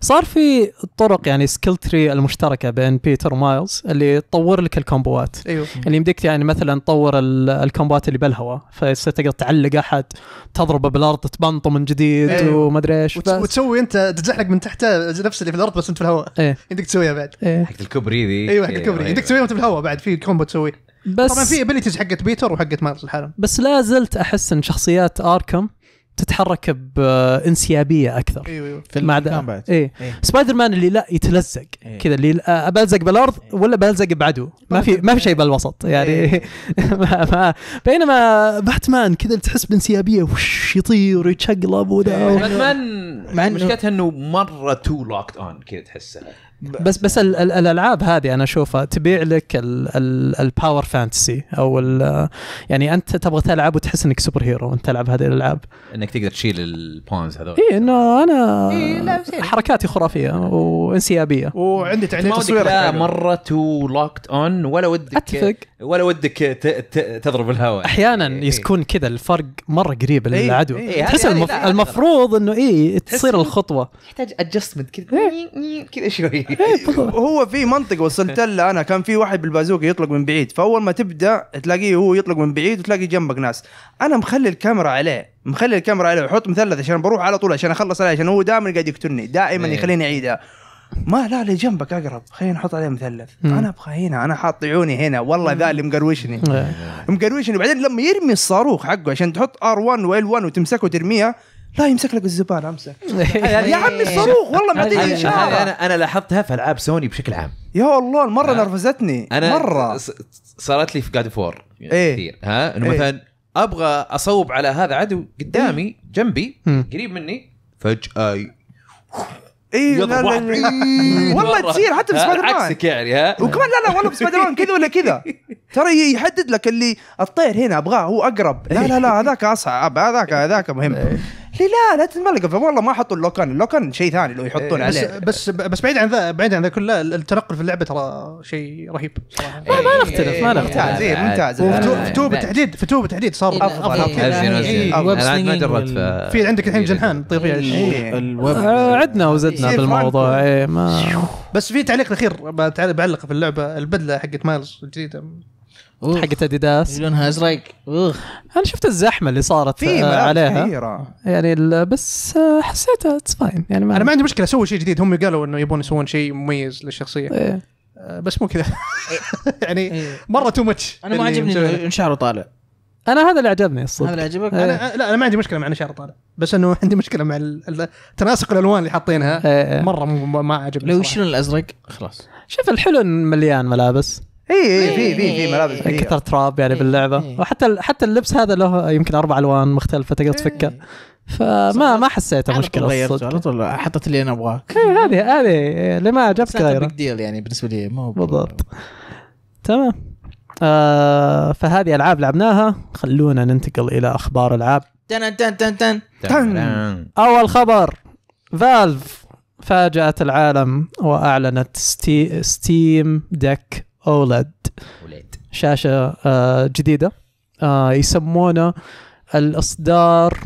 صار في طرق يعني سكيل تري المشتركه بين بيتر ومايلز اللي تطور لك الكومبوات ايوه اللي يمديك يعني مثلا تطور الكومبات اللي بالهواء فيصير تقدر تعلق احد تضربه بالارض تبنطه من جديد أيه. ومدري ايش وت... وتسوي انت تزحلق من تحته نفس اللي في الارض بس انت في الهواء ايه يمديك تسويها بعد ايه حقت الكوبري ذي ايوه حقت الكوبري إيه، يمديك إيه. تسويها وانت في الهواء بعد في كومبو تسويه بس طبعا في ابيلتيز حقت بيتر وحقت مارس لحالهم بس لا زلت احس ان شخصيات اركم تتحرك بانسيابيه اكثر ايوه ايوه في مع بعد إيه. إيه. سبايدر مان اللي لا يتلزق إيه. كذا اللي ابلزق بالارض إيه. ولا بلزق بعدو ما في ما في شيء بالوسط يعني إيه. [LAUGHS] ما ما بينما باتمان كذا تحس بانسيابيه وش يطير ويتشقلب وذا إيه. باتمان مشكلتها انه مره تو لوكت اون كذا تحسه بس بس الالعاب هذه انا اشوفها تبيع لك الباور فانتسي او يعني انت تبغى تلعب وتحس انك سوبر هيرو وانت تلعب هذه الالعاب انك تقدر تشيل البونز هذول اي انه انا إيه حركاتي خرافيه وانسيابيه وعندي تعليق تصوير لا مره تو لوكت اون ولا ودك اتفق ولا ودك تضرب الهواء احيانا إيه يكون إيه. كذا الفرق مره قريب إيه للعدو إيه تحس المف... المفروض انه اي تصير الخطوه تحتاج ادجستمنت كذا إيه. كذا شوي [LAUGHS] هو في منطق وصلت له انا كان في واحد بالبازوكه يطلق من بعيد فاول ما تبدا تلاقيه هو يطلق من بعيد وتلاقي جنبك ناس انا مخلي الكاميرا عليه مخلي الكاميرا عليه وحط مثلث عشان بروح على طول عشان اخلص عليه عشان هو دائما قاعد يقتلني دائما إيه. يخليني اعيدها ما لا اللي جنبك اقرب خلينا نحط عليه مثلث انا ابغى هنا انا حاط عيوني هنا والله ذا اللي مقروشني إيه. مقروشني بعدين لما يرمي الصاروخ حقه عشان تحط ار 1 وال 1 وتمسكه وترميه لا يمسك لك الزباله امسك [LAUGHS] يا عمي الصاروخ والله معطيني اشاره انا انا لاحظتها في العاب سوني بشكل عام يا الله مره نرفزتني أنا مره صارت لي في جاد إيه. فور كثير ها انه إيه. مثلا ابغى اصوب على هذا عدو قدامي إيه. جنبي قريب مني فجاه اي لا لا [LAUGHS] والله تصير حتى في سبايدر مان عكسك يعني ها وكمان لا لا والله في سبايدر مان كذا ولا كذا [LAUGHS] ترى يحدد لك اللي الطير هنا ابغاه هو اقرب لا لا لا هذاك اصعب هذاك هذاك مهم ليه لا لا تتملق والله ما حطوا اللوكان اللوكان شيء ثاني لو يحطون إيه، عليه بس بس بعيد عن ذا بعيد عن ذا كله الترقل في اللعبه ترى شيء رهيب صراحه ما, ما إيه. نختلف ما نختلف ممتاز إيه، ممتاز فتو بالتحديد فتو بالتحديد صار افضل افضل ما جربت في عندك الحين جنحان تطير آه، عدنا وزدنا بالموضوع ما بس في تعليق اخير بعلق في اللعبه البدله حقت مايلز الجديده حقت اديداس لونها ازرق انا شفت الزحمه اللي صارت عليها كثيرة. يعني بس حسيتها اتس فاين يعني ما انا ما عندي مشكله اسوي شيء جديد هم قالوا انه يبون يسوون شيء مميز للشخصيه إيه. آه، بس مو كذا [LAUGHS] يعني إيه. مره تو ماتش انا ما عجبني ان شعره طالع انا هذا اللي عجبني الصدق هذا اللي عجبك؟ إيه. انا آه، لا انا ما عندي مشكله مع ان شعره طالع بس انه [LAUGHS] عندي مشكله مع تناسق الالوان اللي حاطينها إيه. مره ما عجبني لو يشيلون الازرق خلاص شوف الحلو مليان ملابس اي إيه، إيه، في في في إيه، ملابس إيه كثر تراب يعني إيه باللعبه إيه وحتى حتى اللبس هذا له يمكن اربع الوان مختلفه تقدر تفكه فما ما حسيته مشكله غيرته على طول حطت اللي انا ابغاه هذه هذه اللي ما عجبك غيره بيج ديل يعني بالنسبه لي مو بالضبط تمام آه فهذه العاب لعبناها خلونا ننتقل الى اخبار العاب تن تن تن تن تن اول خبر فالف فاجأت العالم وأعلنت ستي... ستيم ديك اولاد اولاد شاشه آه، جديده آه، يسمونه الاصدار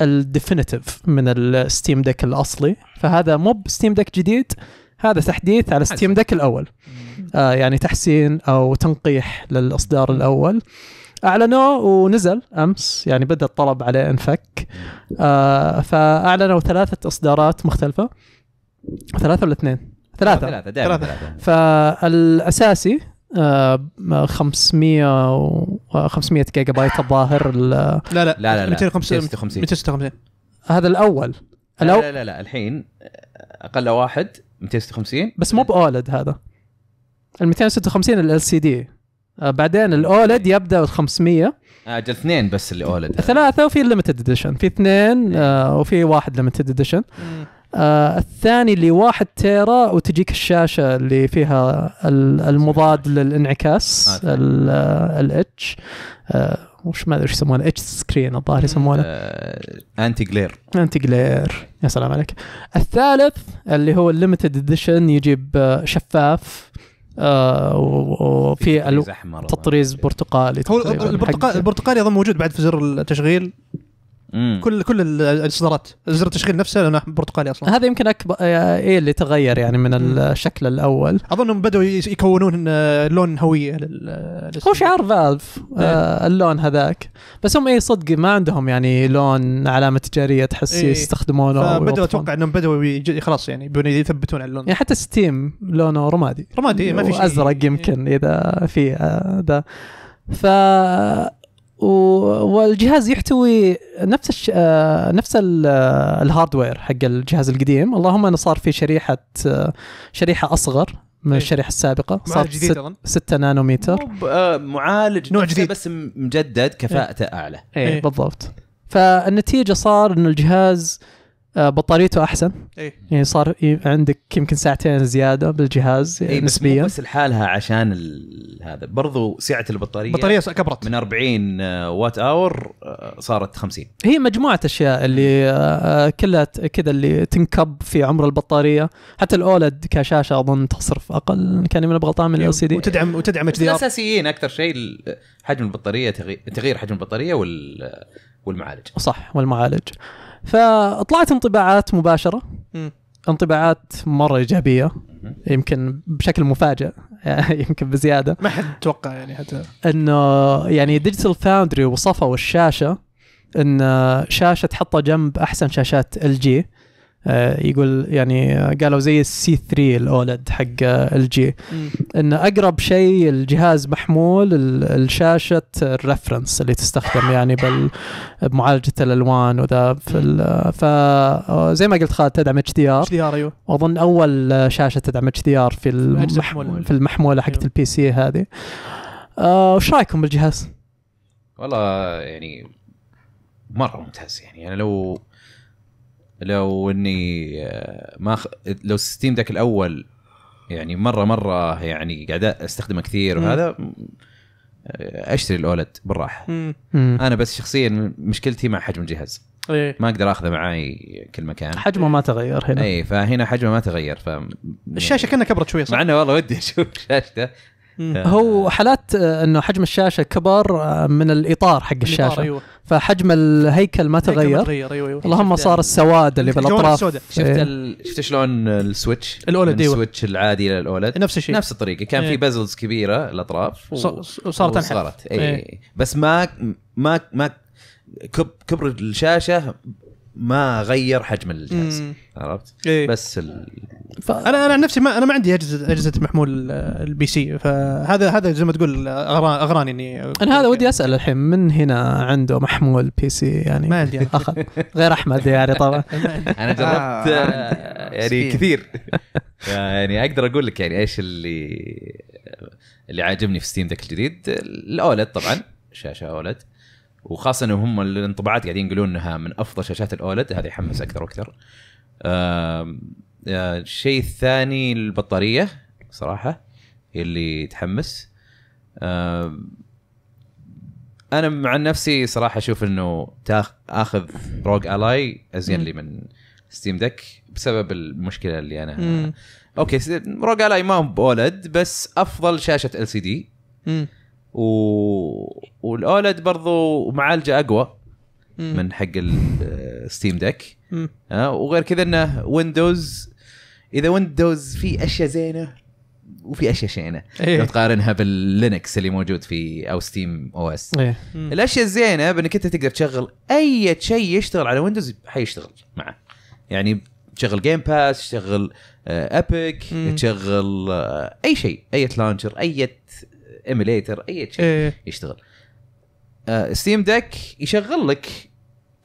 الديفينيتيف من الستيم ديك الاصلي فهذا مو ستيم ديك جديد هذا تحديث على ستيم ديك الاول آه، يعني تحسين او تنقيح للاصدار الاول اعلنوه ونزل امس يعني بدا الطلب عليه انفك فاعلنوا ثلاثه اصدارات مختلفه ثلاثه ولا اثنين ثلاثة ثلاثة دائما ثلاثة فالاساسي 500 آه، و 500 آه، جيجا بايت الظاهر لا لا لا لا 256 256 هذا الاول لا لا لا, لا الحين آه، اقل واحد 256 بس مو باولد هذا ال 256 ال سي دي بعدين الاولد يبدا ب 500 اجل اثنين بس اللي اولد ثلاثه وفي الليمتد اديشن في اثنين إيه. وفي واحد ليمتد اديشن آه الثاني اللي واحد تيرا وتجيك الشاشه اللي فيها المضاد للانعكاس الاتش آه، وش ما ادري ايش يسمونه اتش سكرين الظاهر يسمونه انتي جلير انتي جلير يا سلام عليك الثالث اللي هو الليمتد اديشن يجيب آه، شفاف آه، وفي تطريز تطريز برتقالي هو البرتقالي اظن موجود بعد في زر التشغيل كل كل الاصدارات زر التشغيل نفسه لانه برتقالي اصلا هذا يمكن اكبر آه، ايه اللي تغير يعني من الشكل الاول اظنهم بداوا يكونون آه، لون هويه لل... آه، هو شعار فالف آه إيه. اللون هذاك بس هم اي صدق ما عندهم يعني لون علامه تجاريه تحس إيه. يستخدمونه بدأوا اتوقع انهم بداوا خلاص يعني يثبتون على اللون يعني حتى ستيم لونه رمادي رمادي إيه، ما في شيء ازرق يمكن اذا في هذا ف والجهاز يحتوي نفس الش... آه، نفس الهاردوير آه، حق الجهاز القديم اللهم انه صار في شريحه آه، شريحه اصغر من إيه. الشريحه السابقه صار 6 نانومتر معالج نوع جديد بس مجدد كفاءته إيه. اعلى اي إيه. بالضبط فالنتيجه صار انه الجهاز آه آه، بطاريته احسن إيه؟ يعني صار عندك يمكن ساعتين زياده بالجهاز إيه يعني نسبيا بس, بس لحالها عشان هذا برضو سعه البطاريه البطاريه كبرت من 40 آه، وات اور آه، صارت 50 هي مجموعه اشياء اللي كلها كذا اللي تنكب في عمر البطاريه حتى الاولد كشاشه اظن تصرف اقل كان من غلطان من ال سي إيه، دي وتدعم وتدعم اتش دي الاساسيين اكثر شيء حجم البطاريه تغيير حجم البطاريه وال والمعالج صح والمعالج فطلعت انطباعات مباشره م. انطباعات مره ايجابيه يمكن بشكل مفاجئ [LAUGHS] يمكن بزياده ما حد توقع يعني حتى انه يعني ديجيتال فاوندري وصفوا الشاشه ان شاشه تحطها جنب احسن شاشات ال جي آه، يقول يعني آه، قالوا زي السي 3 الاولد حق آه، الجي ان اقرب شيء الجهاز محمول الشاشه الريفرنس اللي تستخدم يعني بمعالجه الالوان وذا في فزي ما قلت خالد تدعم اتش دي ار اتش دي ار ايوه واظن اول شاشه تدعم اتش دي ار في المحمول في المحموله حقت أيوه. البي سي هذه وش رايكم بالجهاز؟ والله يعني مره ممتاز يعني انا يعني لو لو اني آه، ما خ... لو ستيم ذاك الاول يعني مره مره يعني قاعد استخدمه كثير وهذا آه، اشتري الاولد بالراحه انا بس شخصيا مشكلتي مع حجم الجهاز إيه. ما اقدر اخذه معي كل مكان حجمه ما تغير هنا اي فهنا حجمه ما تغير ف الشاشه يعني كانها كبرت شويه صح؟ مع انه والله ودي اشوف [LAUGHS] شاشته هو آه. حالات آه، انه حجم الشاشه كبر آه، من الاطار حق الشاشه أيوة. فحجم الهيكل ما تغير, تغير أيوة أيوة. اللهم صار السواد اللي بالاطراف شفت إيه. ال... شفت شلون السويتش الاولد ايوه السويتش العادي للاولد نفس الشيء نفس الطريقه كان في إيه. بازلز كبيره الاطراف و... وصارت صارت اي إيه. بس ما ما ما كبر الشاشه ما غير حجم الجهاز عرفت؟ إيه. بس ال... ف... انا انا نفسي ما انا ما عندي اجهزه اجهزه محمول البي سي فهذا هذا زي ما تقول اغراني اني انا هذا ودي اسال الحين من هنا عنده محمول بي سي يعني ما عندي غير احمد يعني طبعا [LAUGHS] انا جربت آه، آه، يعني كثير يعني اقدر اقول لك يعني ايش اللي اللي عاجبني في ستيم ذاك الجديد الاولد طبعا شاشه اولد وخاصه انه هم الانطباعات قاعدين يقولون انها من افضل شاشات الاولد هذا يحمس اكثر واكثر. آه، الشيء الثاني البطاريه صراحه هي اللي تحمس. انا مع نفسي صراحه اشوف انه اخذ روج الاي ازين لي من ستيم دك بسبب المشكله اللي انا اوكي روج الاي ما هو بولد بس افضل شاشه ال سي دي و... والاولد برضو معالجه اقوى من حق الستيم ديك آه وغير كذا انه ويندوز اذا ويندوز في اشياء زينه وفي اشياء شينه أيه. لو تقارنها باللينكس اللي موجود في او ستيم او اس أيه. الاشياء الزينه بانك انت تقدر تشغل اي شيء يشتغل على ويندوز حيشتغل معه يعني تشغل جيم باس تشغل ابيك آه، تشغل آه، اي شيء اي لانشر اي ايميليتر اي شيء إيه. يشتغل آه ستيم ديك يشغل لك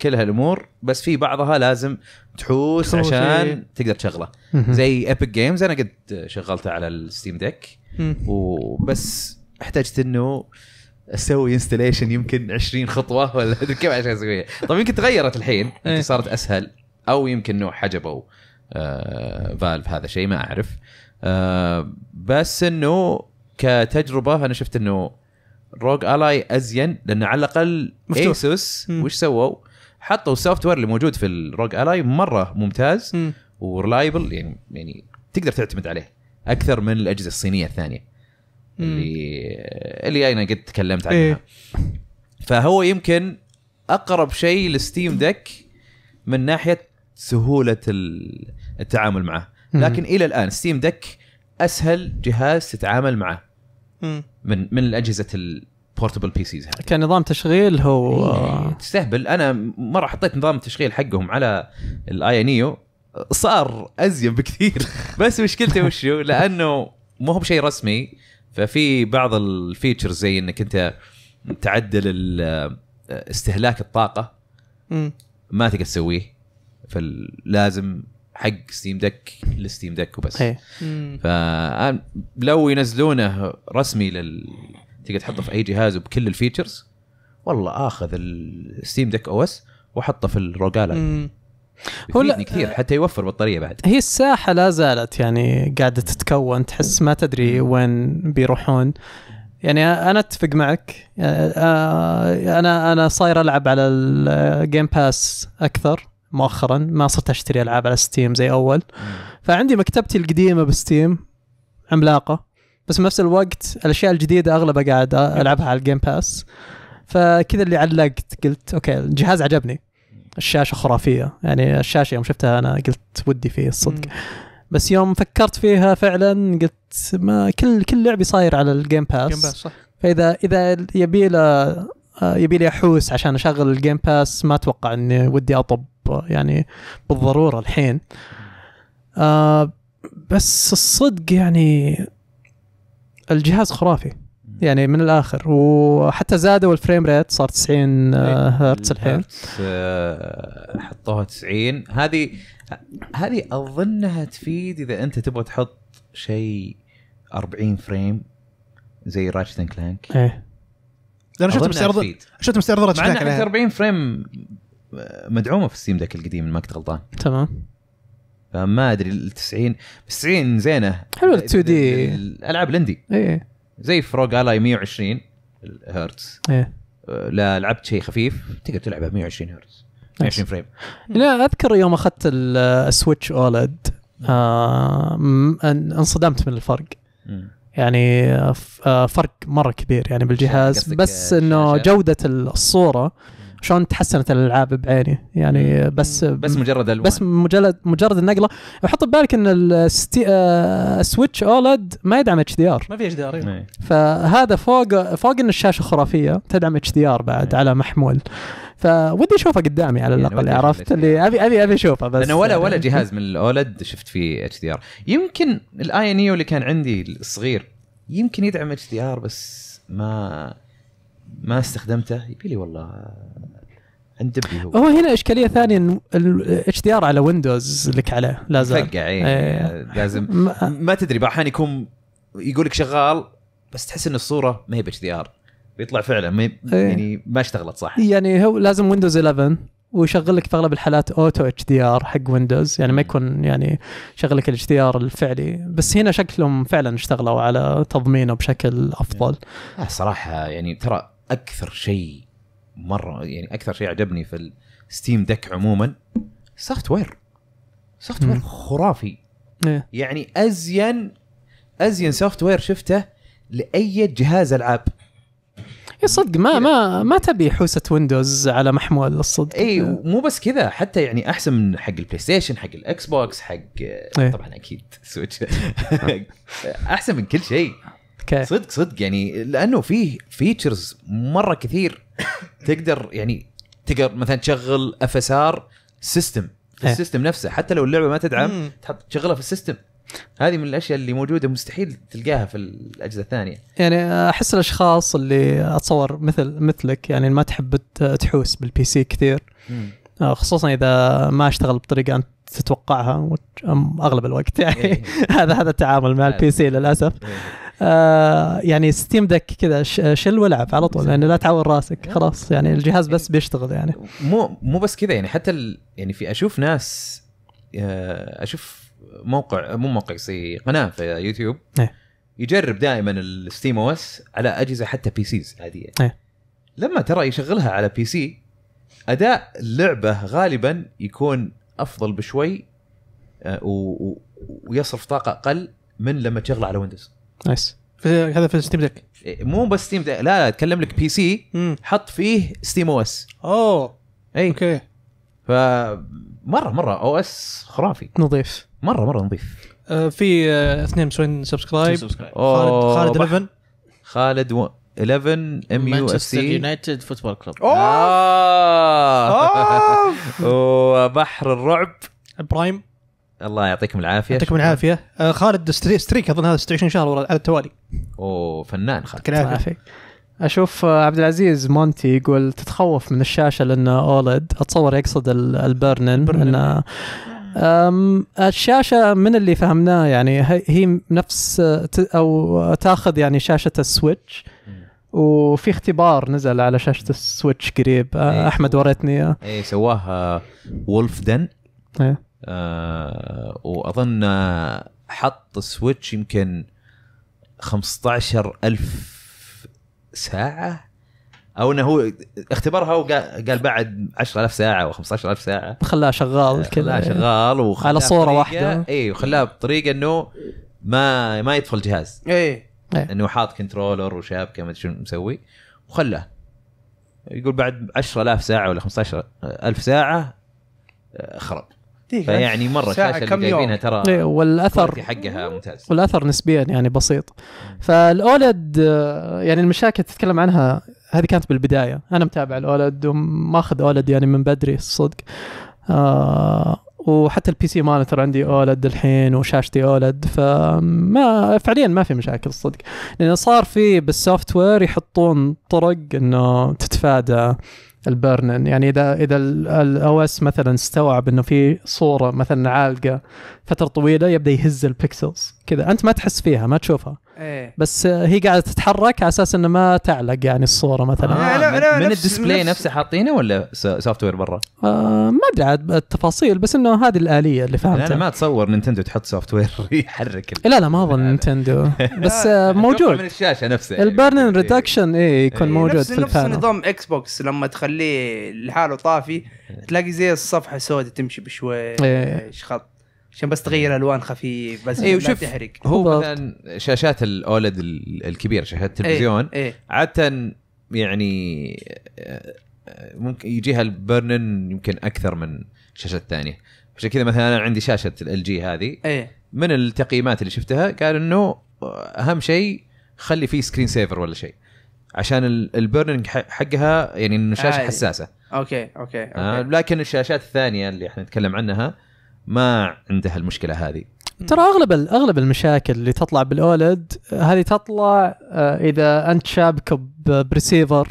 كل هالامور بس في بعضها لازم تحوس عشان إيه. تقدر تشغله زي ايبك جيمز انا قد شغلته على الستيم ديك وبس احتجت انه اسوي انستليشن يمكن 20 خطوه [LAUGHS] ولا كيف عشان اسويها طيب يمكن تغيرت الحين إيه. صارت اسهل او يمكن انه حجبوا آه فالف هذا شيء ما اعرف آه بس انه كتجربه انا شفت انه روج الاي ازين لان على الاقل مفتوح. ايسوس وش سووا؟ حطوا السوفت وير اللي موجود في الروج الاي مره ممتاز ورلايبل وريلايبل يعني يعني تقدر تعتمد عليه اكثر من الاجهزه الصينيه الثانيه اللي اللي انا قد تكلمت عنها إيه. فهو يمكن اقرب شيء لستيم ديك من ناحيه سهوله التعامل معه لكن الى الان ستيم ديك اسهل جهاز تتعامل معه من من الاجهزه البورتبل بي سيز هذه كان نظام تشغيل هو إيه. تستهبل انا مره حطيت نظام تشغيل حقهم على الاي نيو e صار ازين بكثير [LAUGHS] بس مشكلته وشو لانه ما هو بشيء رسمي ففي بعض الفيتشرز زي انك انت تعدل استهلاك الطاقه ما تقدر تسويه فلازم حق ستيم دك للستيم دك وبس إيه. فلو ينزلونه رسمي لل تقدر تحطه في اي جهاز وبكل الفيتشرز والله اخذ الستيم دك او اس واحطه في الروجالا هو كثير آه، حتى يوفر بطاريه بعد هي الساحه لا زالت يعني قاعده تتكون تحس ما تدري وين بيروحون يعني انا اتفق معك آه، آه، انا انا صاير العب على الجيم باس اكثر مؤخرا ما صرت اشتري العاب على ستيم زي اول فعندي مكتبتي القديمه بستيم عملاقه بس في نفس الوقت الاشياء الجديده اغلبها قاعد العبها على الجيم باس فكذا اللي علقت قلت اوكي الجهاز عجبني الشاشه خرافيه يعني الشاشه يوم شفتها انا قلت ودي فيه الصدق بس يوم فكرت فيها فعلا قلت ما كل كل لعبي صاير على الجيم باس, باس صح. فاذا اذا يبي له آه، يبي لي احوس عشان اشغل الجيم باس ما اتوقع اني ودي اطب يعني بالضروره الحين آه بس الصدق يعني الجهاز خرافي يعني من الاخر وحتى زادوا الفريم ريت صار 90 آه، إيه، هرتز الحين آه، حطوها 90 هذه هذه اظنها تفيد اذا انت تبغى تحط شيء 40 فريم زي راشد كلانك ايه لانه شفت مستعرض شفت كلانك مع انه 40 فريم مدعومه في السيم ذاك القديم ما كنت غلطان تمام فما ادري ال 90 90 زينه حلو ال 2 دي الالعاب الاندي اي زي فروج الاي 120 هرتز ايه أه، لا لعبت شيء خفيف تقدر تلعبها 120 هرتز 120 فريم لا اذكر يوم اخذت السويتش اولد آه, آه، انصدمت من الفرق يعني آه، فرق مره كبير يعني بالجهاز بس انه جوده الصوره شلون تحسنت الالعاب بعيني يعني بس بس مجرد الوان بس مجرد مجرد النقله وحط ببالك ان السويتش اولد آه، ما يدعم اتش دي ار ما في اتش دي ار فهذا فوق فوق ان الشاشه خرافيه تدعم اتش دي ار بعد مم. إيه. على محمول فودي اشوفه قدامي على يعني الاقل يعني عرفت اللي ابي ابي ابي اشوفه بس انا ولا ولا جهاز من الاولد شفت فيه اتش دي ار يمكن الاي ان e اللي كان عندي الصغير يمكن يدعم اتش دي ار بس ما ما استخدمته يبي لي والله اندبلي هو هو هنا اشكاليه ثانيه ان الاتش دي ار على ويندوز لك عليه لازم فقع يعني إيه. ايه. لازم ما, ما تدري بعض يكون يقول لك شغال بس تحس ان الصوره ما هي باتش دي ار بيطلع فعلا ما إيه. يعني ما اشتغلت صح يعني هو لازم ويندوز 11 ويشغل لك في اغلب الحالات اوتو اتش دي ار حق ويندوز يعني ما يكون يعني شغلك لك الاتش دي ار الفعلي بس هنا شكلهم فعلا اشتغلوا على تضمينه بشكل افضل آه صراحه يعني ترى اكثر شيء مره يعني اكثر شيء عجبني في الستيم دك عموما سوفت وير سوفت وير خرافي إيه. يعني ازين ازين سوفت وير شفته لاي جهاز العاب يا صدق ما ما ما تبي حوسه ويندوز على محمول الصدق اي مو بس كذا حتى يعني احسن من حق البلاي ستيشن حق الاكس بوكس حق إيه. طبعا اكيد سويتش [LAUGHS] احسن من كل شيء اوكي صدق صدق يعني لانه فيه فيتشرز مره كثير [COUGHS] تقدر يعني تقدر مثلا تشغل اف اس ار سيستم في إيه. السيستم نفسه حتى لو اللعبه ما تدعم تحط تشغلها في السيستم هذه من الاشياء اللي موجوده مستحيل تلقاها في الاجهزه الثانيه يعني احس الاشخاص اللي اتصور مثل مثلك يعني ما تحب تحوس بالبي سي كثير مم. آه، خصوصا اذا ما اشتغل بطريقه انت تتوقعها اغلب الوقت يعني إيه. [LAUGHS] هذا هذا التعامل مع البي سي للاسف إيه. آه، يعني ستيم دك كذا شل والعب على طول يعني لا تعور راسك خلاص يعني الجهاز بس إيه. بيشتغل يعني مو مو بس كذا يعني حتى ال يعني في اشوف ناس آه، اشوف موقع مو موقع زي قناه في يوتيوب ايه. يجرب دائما الستيم او اس على اجهزه حتى بي سيز عاديه ايه. لما ترى يشغلها على بي سي اداء اللعبه غالبا يكون افضل بشوي آه، ويصرف طاقه اقل من لما تشغله على ويندوز نايس هذا في ستيم إيه، ديك مو بس ستيم ديك لا اتكلم لك بي سي حط فيه ستيم او اس اوه اي اوكي ف مره مره او اس خرافي نظيف مره مره نظيف آه في آه اثنين مسوين سبسكرايب خالد خالد 11 خالد 11 ام يو اس سي يونايتد فوتبول كلوب اوه آه. وبحر [LAUGHS] الرعب برايم الله يعطيكم العافيه يعطيكم العافيه آه خالد ستريك اظن هذا 26 شهر على التوالي اوه فنان خالد يعطيك العافيه اشوف آه، عبد العزيز مونتي يقول تتخوف من الشاشه لانه اولد اتصور يقصد البرنن برنن الشاشه من اللي فهمناه يعني هي نفس او تاخذ يعني شاشه السويتش وفي اختبار نزل على شاشه السويتش قريب آه، إيه. احمد وريتني اياه اي سواها آه، وولف دن ايه آه واظن حط السويتش يمكن 15000 ساعة او انه هو اختبرها وقال بعد 10000 ساعه او 15000 ساعه خلاها شغال آه، كذا خلاها شغال وخلاه على صوره واحده اي وخلاها بطريقه انه ما ما يطفى الجهاز اي إيه. انه حاط كنترولر وشابكه ما ادري شنو مسوي وخلاه يقول بعد 10000 ساعه ولا 15000 ساعه آه، خرب فيعني مره الشاشه اللي جايبينها ترى إيه، والاثر حقها ممتاز والاثر نسبيا يعني بسيط فالاولد يعني المشاكل تتكلم عنها هذه كانت بالبدايه انا متابع الاولد وماخذ اولد يعني من بدري الصدق آه وحتى البي سي مانيتور عندي اولد الحين وشاشتي اولد فما فعليا ما في مشاكل صدق لانه صار في بالسوفت وير يحطون طرق انه تتفادى البرنن يعني اذا اذا الاو اس مثلا استوعب انه في صوره مثلا عالقه فتره طويله يبدا يهز البكسلز كذا انت ما تحس فيها ما تشوفها إيه. بس هي قاعده تتحرك على اساس انه ما تعلق يعني الصوره مثلا آه لا لا لا من نفس الديسبلاي نفس نفسه حاطينه ولا سوفت وير برا؟ آه ما ادري عاد التفاصيل بس انه هذه الاليه اللي فهمتها انا ما اتصور نينتندو تحط سوفت وير [LAUGHS] يحرك إيه، لا لا ما اظن نينتندو [LAUGHS] بس آه، موجود من الشاشه نفسها البرن ريدكشن اي يكون إيه موجود نفس في نفس نظام اكس بوكس لما تخليه لحاله طافي تلاقي زي الصفحه سوداء تمشي بشوي إيه. خط عشان بس تغير الوان خفيف بس ايوه شوف تحرق هو بالضبط. مثلا شاشات الاولد الكبيره شاشات إيه، التلفزيون أيه. أيه. عاده يعني آه، ممكن يجيها البرنن يمكن اكثر من الشاشات الثانيه عشان كذا مثلا انا عندي شاشه ال جي هذه أيه. من التقييمات اللي شفتها قال انه اهم شيء خلي فيه سكرين سيفر ولا شيء عشان البرنينج حقها يعني انه شاشه آه. حساسه اوكي اوكي, آه، أوكي. آه لكن الشاشات الثانيه اللي احنا نتكلم عنها ما عنده المشكله هذه ترى اغلب اغلب المشاكل اللي تطلع بالاولد هذه تطلع آه، اذا انت شابك بريسيفر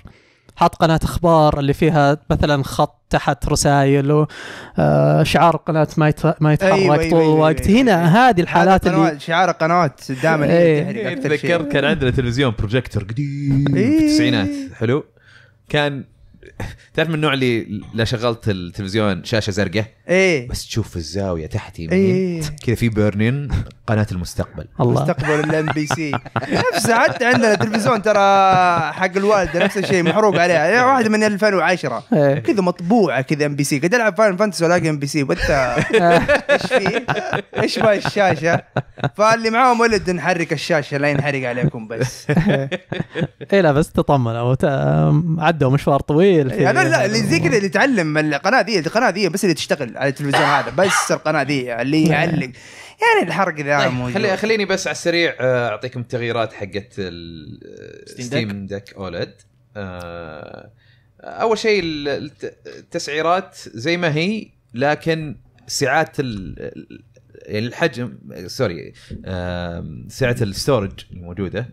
حاط قناه اخبار اللي فيها مثلا خط تحت رسائل وشعار آه، قناه ما ما يتحرك أيوة, أيوة، طول أيوة، أيوة، الوقت أيوة هنا أيوة هذه الحالات اللي شعار قنوات دائما أيوة تذكرت كان عندنا تلفزيون بروجيكتور قديم في إيه. التسعينات حلو كان تعرف من النوع اللي لا شغلت التلفزيون شاشه زرقاء ايه بس تشوف الزاويه تحت يمين إيه. كذا في بيرنين قناه المستقبل الله مستقبل الام بي سي نفسه حتى عندنا تلفزيون ترى حق الوالده نفس الشيء محروق عليها يعني واحده من 2010 إيه. كذا مطبوعه كذا ام بي سي قاعد العب فاين فانتسي والاقي ام بي سي وانت ايش فيه؟ ايش ما الشاشه؟ فاللي معاهم ولد نحرك الشاشه لا ينحرق عليكم بس [LAUGHS] اي لا بس تطمنوا عدوا مشوار طويل في لا يعني لا اللي زي كذا اللي تعلم القناه ذي القناه ذي بس اللي تشتغل على التلفزيون هذا بس القناه ذي اللي يعلق يعني الحرق ذا طيب موجود خلي خليني بس على السريع آه، اعطيكم التغييرات حقت ستيم دك اولد آه، اول شيء التسعيرات زي ما هي لكن سعات الحجم سوري سعه الستورج الموجوده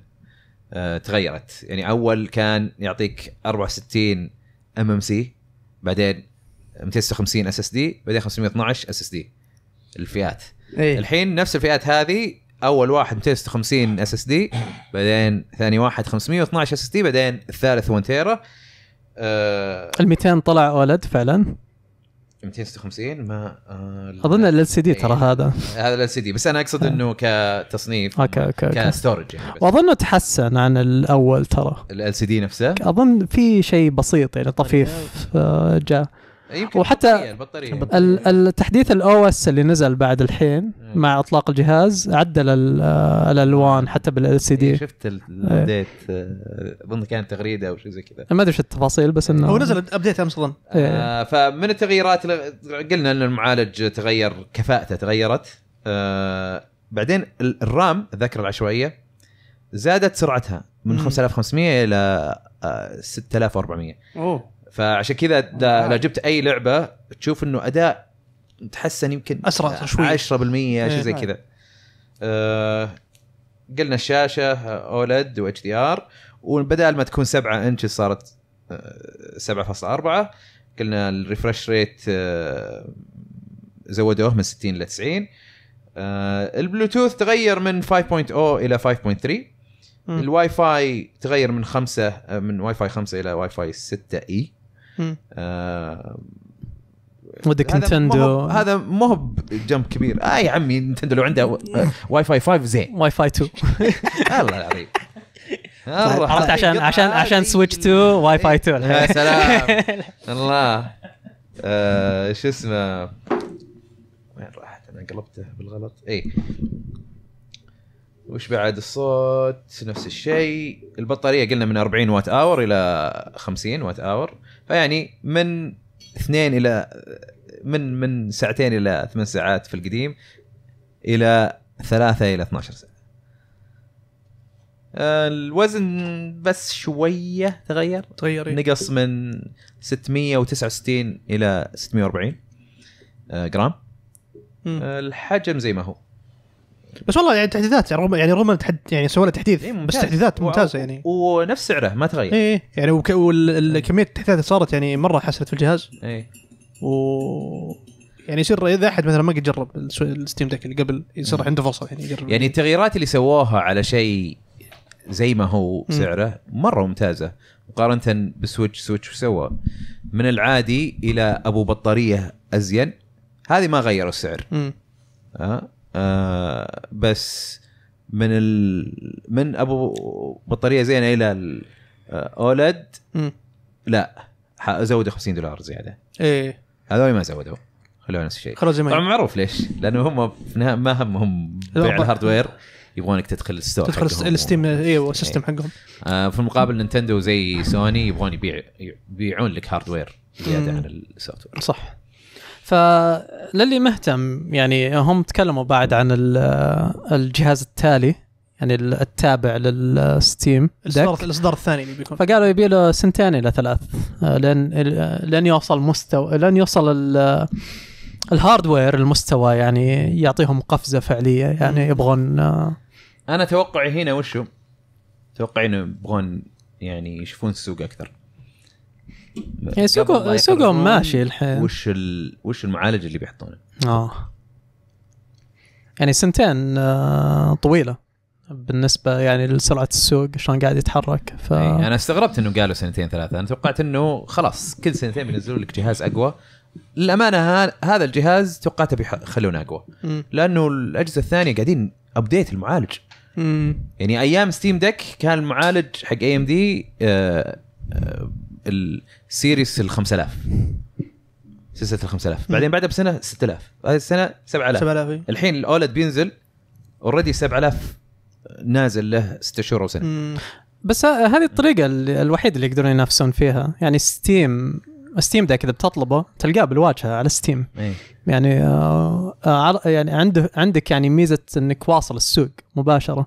آه، تغيرت يعني اول كان يعطيك 64 ام ام سي بعدين 256 اس اس دي بعدين 512 اس اس دي الفئات إيه؟ الحين نفس الفئات هذه اول واحد 256 اس اس دي بعدين ثاني واحد 512 اس اس دي بعدين الثالث 1 تيرا آه ال 200 طلع اولد فعلا 256 ما آه اظن ال سي إيه. دي ترى هذا هذا ال سي دي بس انا اقصد إيه. انه كتصنيف اوكي اوكي كستورج يعني واظنه تحسن عن الاول ترى ال سي دي نفسه اظن في شيء بسيط يعني طفيف آه، جاء يمكن وحتى البطارية. التحديث الاو اس اللي نزل بعد الحين مع اطلاق الجهاز عدل الالوان آه، حتى بالال إيه، سي دي شفت الابديت آه، اظن كانت تغريده او شيء زي كذا ما ادري شو التفاصيل بس انه هو نزل ابديت امس اظن إيه. آه، فمن التغييرات قلنا ان المعالج تغير كفاءته تغيرت آه بعدين الرام الذاكره العشوائيه زادت سرعتها من 5500 الى 6400 اوه فعشان كذا اذا جبت اي لعبه تشوف انه اداء تحسن يمكن اسرع شوي 10% شيء زي كذا إيه، أه قلنا الشاشه اولد واتش دي ار وبدال ما تكون 7 انش صارت 7.4 آه، قلنا الريفرش ريت آه، زودوه من 60 ل 90 البلوتوث تغير من 5.0 الى 5.3 الواي فاي تغير من 5 آه، من واي فاي 5 الى واي فاي 6 اي e. آه، ودك نتندو هذا مو هو بجنب كبير آه يا عمي نتندو لو عنده واي فاي 5 زين واي فاي 2 [LAUGHS] الله العظيم طيب، عرفت عشان عشان عشان سويتش 2 واي فاي 2 يا سلام [LAUGHS] الله آه شو اسمه وين راحت انا قلبته بالغلط اي وش بعد الصوت نفس الشيء البطاريه قلنا من 40 وات اور الى 50 وات اور فيعني من اثنين الى من من ساعتين الى ثمان ساعات في القديم الى ثلاثة الى 12 ساعة. آه، الوزن بس شويه تغير تغير إيه. نقص من 669 الى 640 آه، جرام آه، الحجم زي ما هو بس والله يعني تحديثات يعني روما يعني روما تحد يعني سووا له تحديث إيه بس تحديثات ممتازه يعني ونفس سعره ما تغير اي إيه. يعني وكميه إيه. التحديثات اللي صارت يعني مره حسرت في الجهاز اي و يعني يصير اذا احد مثلا ما قد جرب الستيم ديك اللي قبل يصير عنده فرصه يعني يجرب يعني التغييرات اللي سووها على شيء زي ما هو سعره مره ممتازه مقارنه بسويتش سويتش وش سوى؟ من العادي الى ابو بطاريه ازين هذه ما غيروا السعر ها أه؟ آه بس من ال من ابو بطاريه زينه الى آه، اولد لا زودوا 50 دولار زياده ايه هذول ما زودوا خلوها نفس الشيء خلاص طبعا معروف ليش لانه هم ما همهم بيع الهاردوير يبغونك تدخل الستور تدخل الستيم ايوه السيستم حقهم آه في المقابل نينتندو زي سوني يبغون يبيع يبيعون لك هاردوير زياده عن السوفت وير صح فللي مهتم يعني هم تكلموا بعد عن آه، الجهاز التالي يعني التابع للستيم الاصدار الاصدار الثاني اللي بيكون فقالوا يبي له سنتين الى ثلاث آه، لن لن آه، يوصل مستوى لن يوصل الهاردوير المستوى يعني يعطيهم قفزه فعليه يعني يبغون انا توقعي هنا وشو؟ توقعي انه يبغون يعني يشوفون السوق اكثر يعني سوقهم سوقهم ماشي الحين وش ال... وش المعالج اللي بيحطونه اه يعني سنتين آه، طويله بالنسبه يعني لسرعه السوق شلون قاعد يتحرك ف إيه، يعني انا استغربت انه قالوا سنتين ثلاثه انا توقعت انه خلاص كل سنتين بينزلوا لك جهاز اقوى للامانه هذا الجهاز توقعته بيخلونه اقوى لانه الاجهزه الثانيه قاعدين ابديت المعالج مم. يعني ايام ستيم ديك كان المعالج حق اي ام دي سيريس ال 5000 سلسله ال 5000 بعدين بعدها بسنه 6000 هذه السنه 7000 7000 إيه. الحين الاولد بينزل اوريدي 7000 نازل له ست شهور او سنه بس هذه الطريقه الوحيده اللي يقدرون ينافسون فيها يعني ستيم ستيم ديك اذا بتطلبه تلقاه بالواجهه على ستيم إيه. يعني آه, آه، يعني عنده عندك يعني ميزه انك واصل السوق مباشره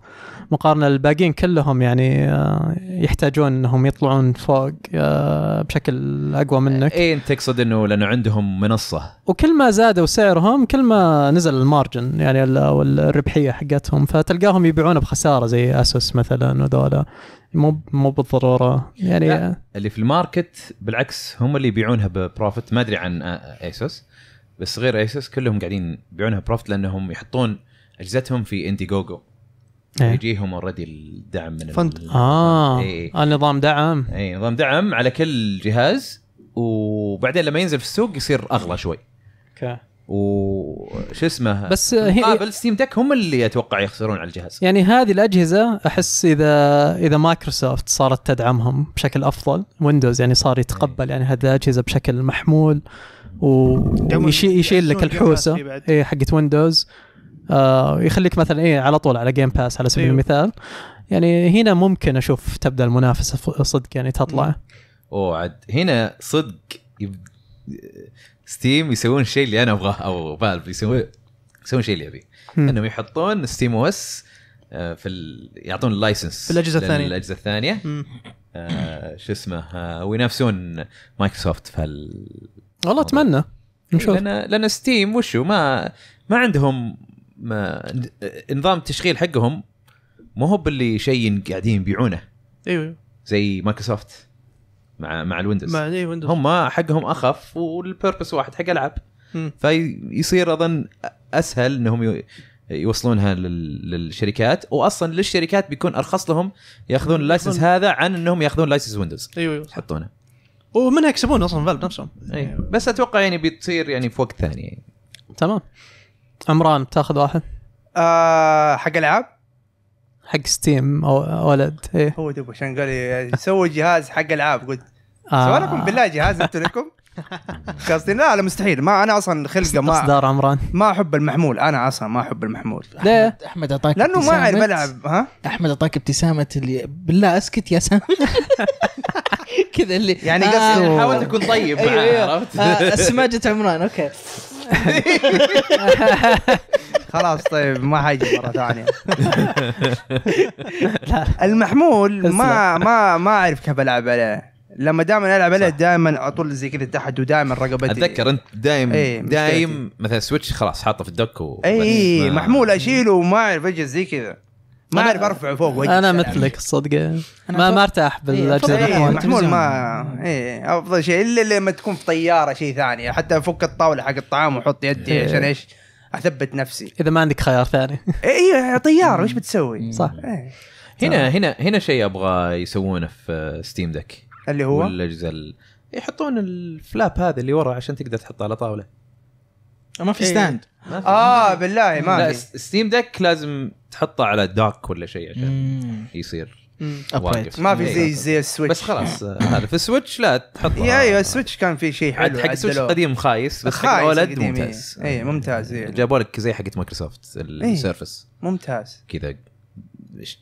مقارنه للباقيين كلهم يعني آه يحتاجون انهم يطلعون فوق آه بشكل اقوى منك اي انت تقصد انه لانه عندهم منصه وكل ما زادوا سعرهم كل ما نزل المارجن يعني الربحيه حقتهم فتلقاهم يبيعون بخساره زي اسوس مثلا وذولا مو مو بالضروره يعني لا. اللي في الماركت بالعكس هم اللي يبيعونها ببروفيت ما ادري عن ايسوس بس غير ايسوس كلهم قاعدين يبيعونها بروفيت لانهم يحطون اجهزتهم في اندي جوجو ايه. يجيهم اوريدي الدعم من فند... ال... اه ايه. إيه. آه نظام دعم اي نظام دعم على كل جهاز وبعدين لما ينزل في السوق يصير اغلى شوي اوكي وش اسمه بس مقابل ستيم دك هم اللي اتوقع يخسرون على الجهاز يعني هذه الاجهزه احس اذا اذا مايكروسوفت صارت تدعمهم بشكل افضل ويندوز يعني صار يتقبل يعني هذه الاجهزه بشكل محمول ويشيل لك الحوسه اي حقت ويندوز آه يخليك مثلا ايه على طول على جيم باس على سبيل أيوه. المثال يعني هنا ممكن اشوف تبدا المنافسه صدق يعني تطلع اوه عاد هنا صدق يب... ستيم يسوون الشيء اللي انا ابغاه او فالف يسوون يسوون الشيء اللي ابيه انهم يحطون ستيم او اس آه، في ال... يعطون اللايسنس في الاجهزه الثانيه الاجهزه الثانيه آه شو اسمه آه وينافسون مايكروسوفت في هال... والله اتمنى نشوف لان لان ستيم وشو ما ما عندهم ما نظام التشغيل حقهم مو هو باللي شيء قاعدين يبيعونه ايوه, أيوة. زي مايكروسوفت مع مع الويندوز مع إيه، ويندوز هم حقهم اخف والبيربس واحد حق العاب فيصير اظن اسهل انهم يوصلونها للشركات واصلا للشركات بيكون ارخص لهم ياخذون اللايسنس هذا عن انهم ياخذون لايسنس ويندوز ايوه ايوه يحطونه ومنها يكسبون اصلا فالف نفسهم ايوه بس اتوقع يعني بتصير يعني في وقت ثاني يعني. تمام عمران تاخذ واحد آه حق العاب حق ستيم او اولد ايه هو دوب عشان قال سووا جهاز حق العاب قلت آه. لكم بالله جهاز انتم لكم قصدي لا لا مستحيل ما انا اصلا خلقه ما اصدار عمران ما احب المحمول انا اصلا ما احب المحمول ليه؟ احمد اعطاك لانه ما اعرف العب ها احمد اعطاك ابتسامه اللي بالله اسكت يا سامي [LAUGHS] كذا اللي يعني آه. قصدي حاولت اكون طيب ايوه ايوه آه سماجه عمران اوكي [LAUGHS] خلاص طيب ما حاجي مره ثانيه [LAUGHS] المحمول ما ما ما اعرف كيف العب عليه لما دائما العب عليه دائما اطول زي كذا تحت ودائما رقبتي اتذكر انت دايم ايه دايم مثلا سويتش خلاص حاطه في الدك اي محمول اشيله وما اعرف اجلس زي كذا ما اعرف ارفعه فوق وجهي انا يعني. مثلك الصدق ما ما ارتاح إيه، بالاجهزه إيه محمول ما ايه افضل شيء الا لما تكون في طياره شيء ثاني حتى افك الطاوله حق الطعام واحط يدي إيه. عشان ايش اثبت نفسي اذا ما عندك خيار ثاني اي إيه، طيار وش بتسوي؟ صح إيه. هنا هنا هنا شيء ابغى يسوونه في ستيم دك اللي هو الاجهزه يحطون الفلاب هذا اللي ورا عشان تقدر تحطه على طاوله أه، ما في ستاند إيه. ما في اه بالله ما لا في ستيم دك لازم تحطه على دوك ولا شيء عشان مم. يصير واقف mm. ما في زي زي السويتش بس خلاص آه، هذا في السويتش لا تحط ايوه السويتش كان في شيء حلو حق السويتش قديم خايس بس حق اولد إيه. ممتاز اي ممتاز إيه. جابوا لك زي حقت مايكروسوفت إيه، السيرفس ممتاز كذا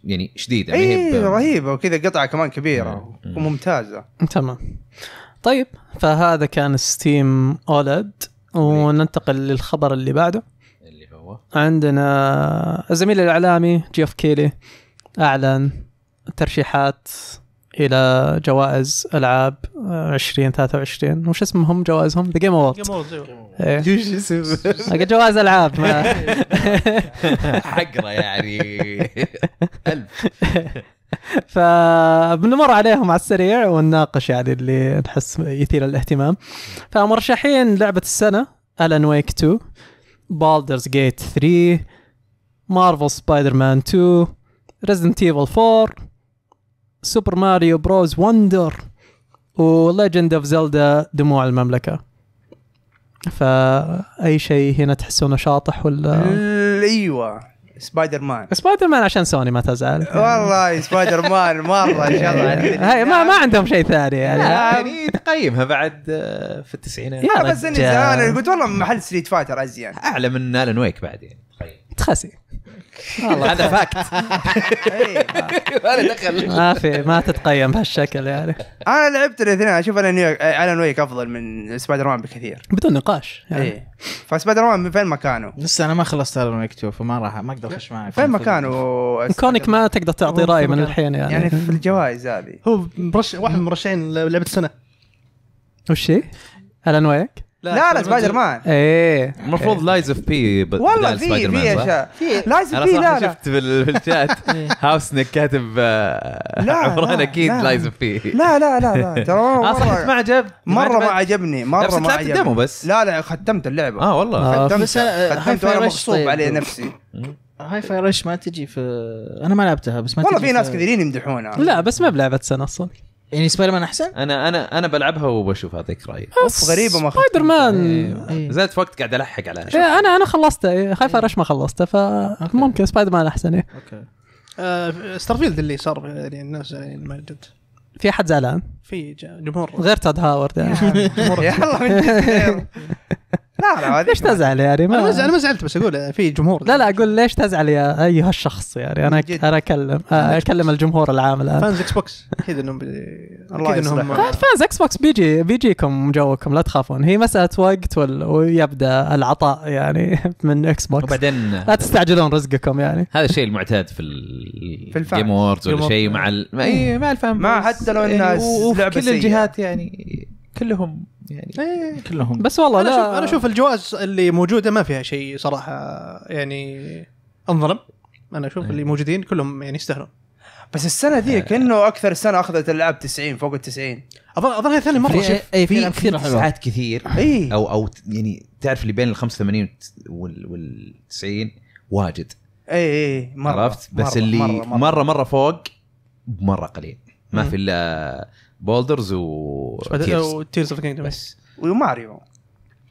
يعني شديده يعني اي رهيبه وكذا قطعه كمان كبيره وممتازه تمام طيب فهذا كان ستيم اولد وننتقل للخبر اللي بعده اللي هو عندنا الزميل الاعلامي جيف كيلي اعلن ترشيحات الى جوائز العاب 2023 آه، وش اسمهم جوائزهم؟ ذا جيم اوورد جيم اووردز جوائز العاب [LAUGHS] حقره يعني [LAUGHS] الف فبنمر عليهم على السريع ونناقش يعني اللي نحس يثير الاهتمام فمرشحين لعبه السنه الان ويك 2 بالدرز جيت 3 مارفل سبايدر مان 2 ريزدنت ايفل 4 سوبر ماريو بروز وندر وليجند اوف زلدا دموع المملكه فاي شيء هنا تحسونه شاطح ولا ايوه سبايدر مان سبايدر مان عشان سوني ما تزعل والله سبايدر مان مره ان شاء الله [LAUGHS] ما ما عندهم شيء ثاني يعني, يعني تقيمها بعد آه، في التسعينات لا بس اني زعلان قلت والله محل ستريت فايتر ازين اعلى من الن ويك بعد يعني تخسي هذا فاكت [LAUGHS] إيه، ولا دخل ما في ما تتقيم بهالشكل يعني انا لعبت الاثنين اشوف الان ويك افضل من سبايدر مان بكثير بدون نقاش يعني إيه. فسبايدر مان من فين مكانه؟ لسه انا ما خلصت الان ويك 2 فما راح ما اقدر اخش معك فين مكانه؟ كونك ما تقدر تعطي راي من الحين يعني يعني في الجوائز هذه هو مرشح واحد من مرشحين لعبه السنه وش هي؟ الان ويك؟ لا لا, لا سبايدر مان ايه المفروض لايز اوف بي والله في في اشياء لايز اوف بي لا انا شفت في [LAUGHS] هاوس هاوسنك كاتب آه، عمران اكيد لايز اوف بي لا لا لا لا [LAUGHS] ترى اصلا آه، ما عجب مره ما عجبني مره ما عجبني بس لا لا ختمت اللعبه اه والله ختمت آه، ختمت وانا مغصوب طيب. عليه نفسي هاي فاي رش ما تجي في انا ما لعبتها بس ما والله في ناس كثيرين يمدحونها لا بس ما بلعبت سنه اصلا يعني سبايدر مان احسن؟ انا انا انا بلعبها وبشوف اعطيك رايي اوف غريبه ما سبايدر مان إيه. إيه. زادت وقت قاعد الحق على إيه انا انا خلصته إيه، خايف ارش ما خلصته فممكن سبايدر مان احسن إيه. اوكي آه ستارفيلد اللي صار يعني الناس يعني ما جد في احد زعلان؟ في جمهور غير تاد هاورد يعني يلا [LAUGHS] من لا لا ليش تزعل يعني ما انا ما زعلت بس اقول في جمهور لا لا اقول ليش تزعل يا ايها الشخص يعني انا انا اكلم اكلم الجمهور العام الان فانز اكس بوكس اكيد انهم الله انهم فانز اكس بوكس بيجي بيجيكم جوكم لا تخافون هي مساله وقت ويبدا العطاء يعني [LAUGHS] من اكس بوكس وبعدين لا تستعجلون رزقكم يعني هذا الشيء المعتاد في الجيم وورز ولا شيء مع اي مع الفان مع حتى لو إيه، الناس شوف كل سيئة. الجهات يعني كلهم يعني ايه كلهم بس والله أنا اشوف انا اشوف الجوائز اللي موجوده ما فيها شيء صراحه يعني انظلم انا اشوف ايه. اللي موجودين كلهم يعني يستاهلون بس السنه ذي إيه. كانه اكثر سنه اخذت الالعاب 90 فوق ال 90 اظن اظن هي ثاني مره في إيه، في كثير ساعات كثير اي او او يعني تعرف اللي بين ال 85 وال 90 واجد اي اي إيه. مره عرفت بس مرة اللي مره مره, مرة, مرة فوق مره قليل ما في الا بولدرز و تيرز اوف كينجدم بس وماريو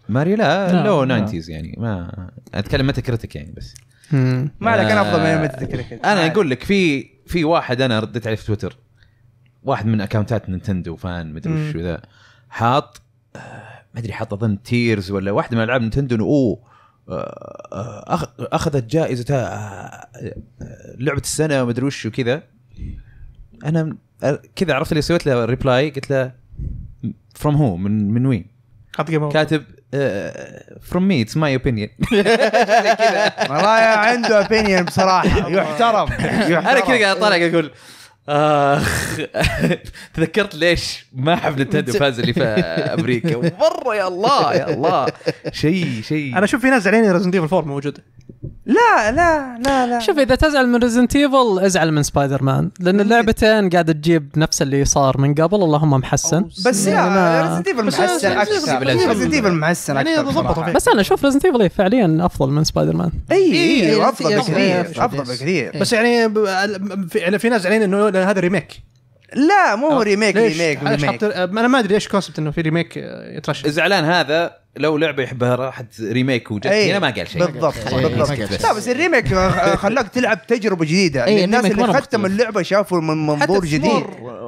ماريو لا لو 90 يعني ما اتكلم متى كريتك يعني بس ما mm. آه، عليك انا افضل من متى كريتك انا اقول لك في في واحد انا رديت عليه في تويتر واحد من اكونتات نينتندو فان مدري mm. وش ذا حاط آه، ما ادري حاط اظن تيرز ولا واحده من العاب نينتندو اوه آه، اخذت جائزه لعبه السنه ومدري وش وكذا انا كذا عرفت اللي سويت له ريبلاي قلت له فروم هو من من وين؟ كاتب فروم مي اتس ماي اوبينيون والله عنده اوبينيون بصراحه [LAUGHS] يحترم انا كذا قاعد اطالع اقول اخ آه، [LAUGHS] تذكرت ليش ما حفل نتندو [LAUGHS] فاز اللي في امريكا مره يا الله يا الله شيء شيء انا اشوف في ناس زعلانين ريزنت ايفل 4 موجوده لا لا لا لا شوف اذا تزعل من ريزنت ايفل ازعل من سبايدر مان لان اللعبتين قاعده تجيب نفس اللي صار من قبل اللهم محسن بس يا ريزنت ايفل محسن اكثر ريزنت ايفل محسن يعني اكثر بس انا اشوف ريزنت ايفل فعليا افضل من سبايدر مان اي اي افضل بكثير افضل بكثير بس يعني, يعني في ناس زعلانين انه لان هذا ريميك لا مو ريميك ريميك ريميك انا ما ادري ايش كونسبت انه في ريميك آه، يترشح الزعلان هذا لو لعبه يحبها راحت ريميك وجت أيه هنا ما قال شيء بالضبط [LAUGHS] إيه، بالضبط لا بس الريميك خلاك تلعب تجربه جديده أيه الناس اللي ختموا اللعبه شافوا من منظور جديد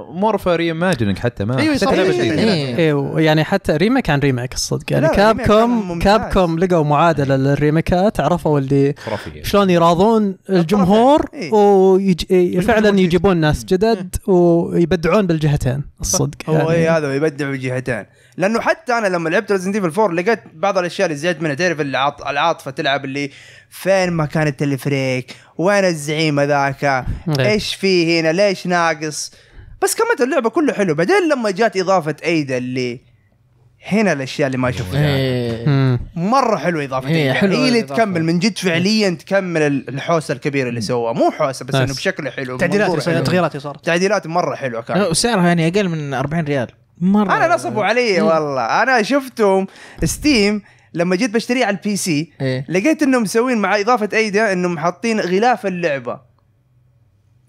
مور ريماجننج uh, حتى ما ايوه أيه. ايوه يعني حتى ريميك عن ريميك الصدق يعني كاب كوم كاب كوم لقوا معادله إيه. للريميكات عرفوا اللي شلون يراضون الجمهور وفعلا يجيبون ناس جدد ويبدعون بالجهتين الصدق هو يعني هذا يبدع بالجهتين لانه حتى انا لما لعبت ريزنت ايفل 4 لقيت بعض الاشياء اللي زعلت منها تعرف العاطفه العاطفه تلعب اللي فين ما كانت الفريك؟ وين الزعيم هذاك إيه. ايش فيه هنا ليش ناقص بس كملت اللعبه كله حلو بعدين لما جات اضافه ايدا اللي هنا الاشياء اللي ما شفتها إيه. مره حلوه اضافه إيه، يعني حلوة هي اللي تكمل من جد فعليا تكمل الحوسه الكبيره اللي سواها مو حوسه بس انه بشكل حلو تعديلات تغييرات صارت تعديلات مره حلوه كانت وسعرها يعني اقل من 40 ريال مره انا نصبوا علي إيه. والله انا شفتهم ستيم لما جيت بشتريه على البي سي إيه؟ لقيت انهم مسوين مع اضافه ايدا انهم حاطين غلاف اللعبه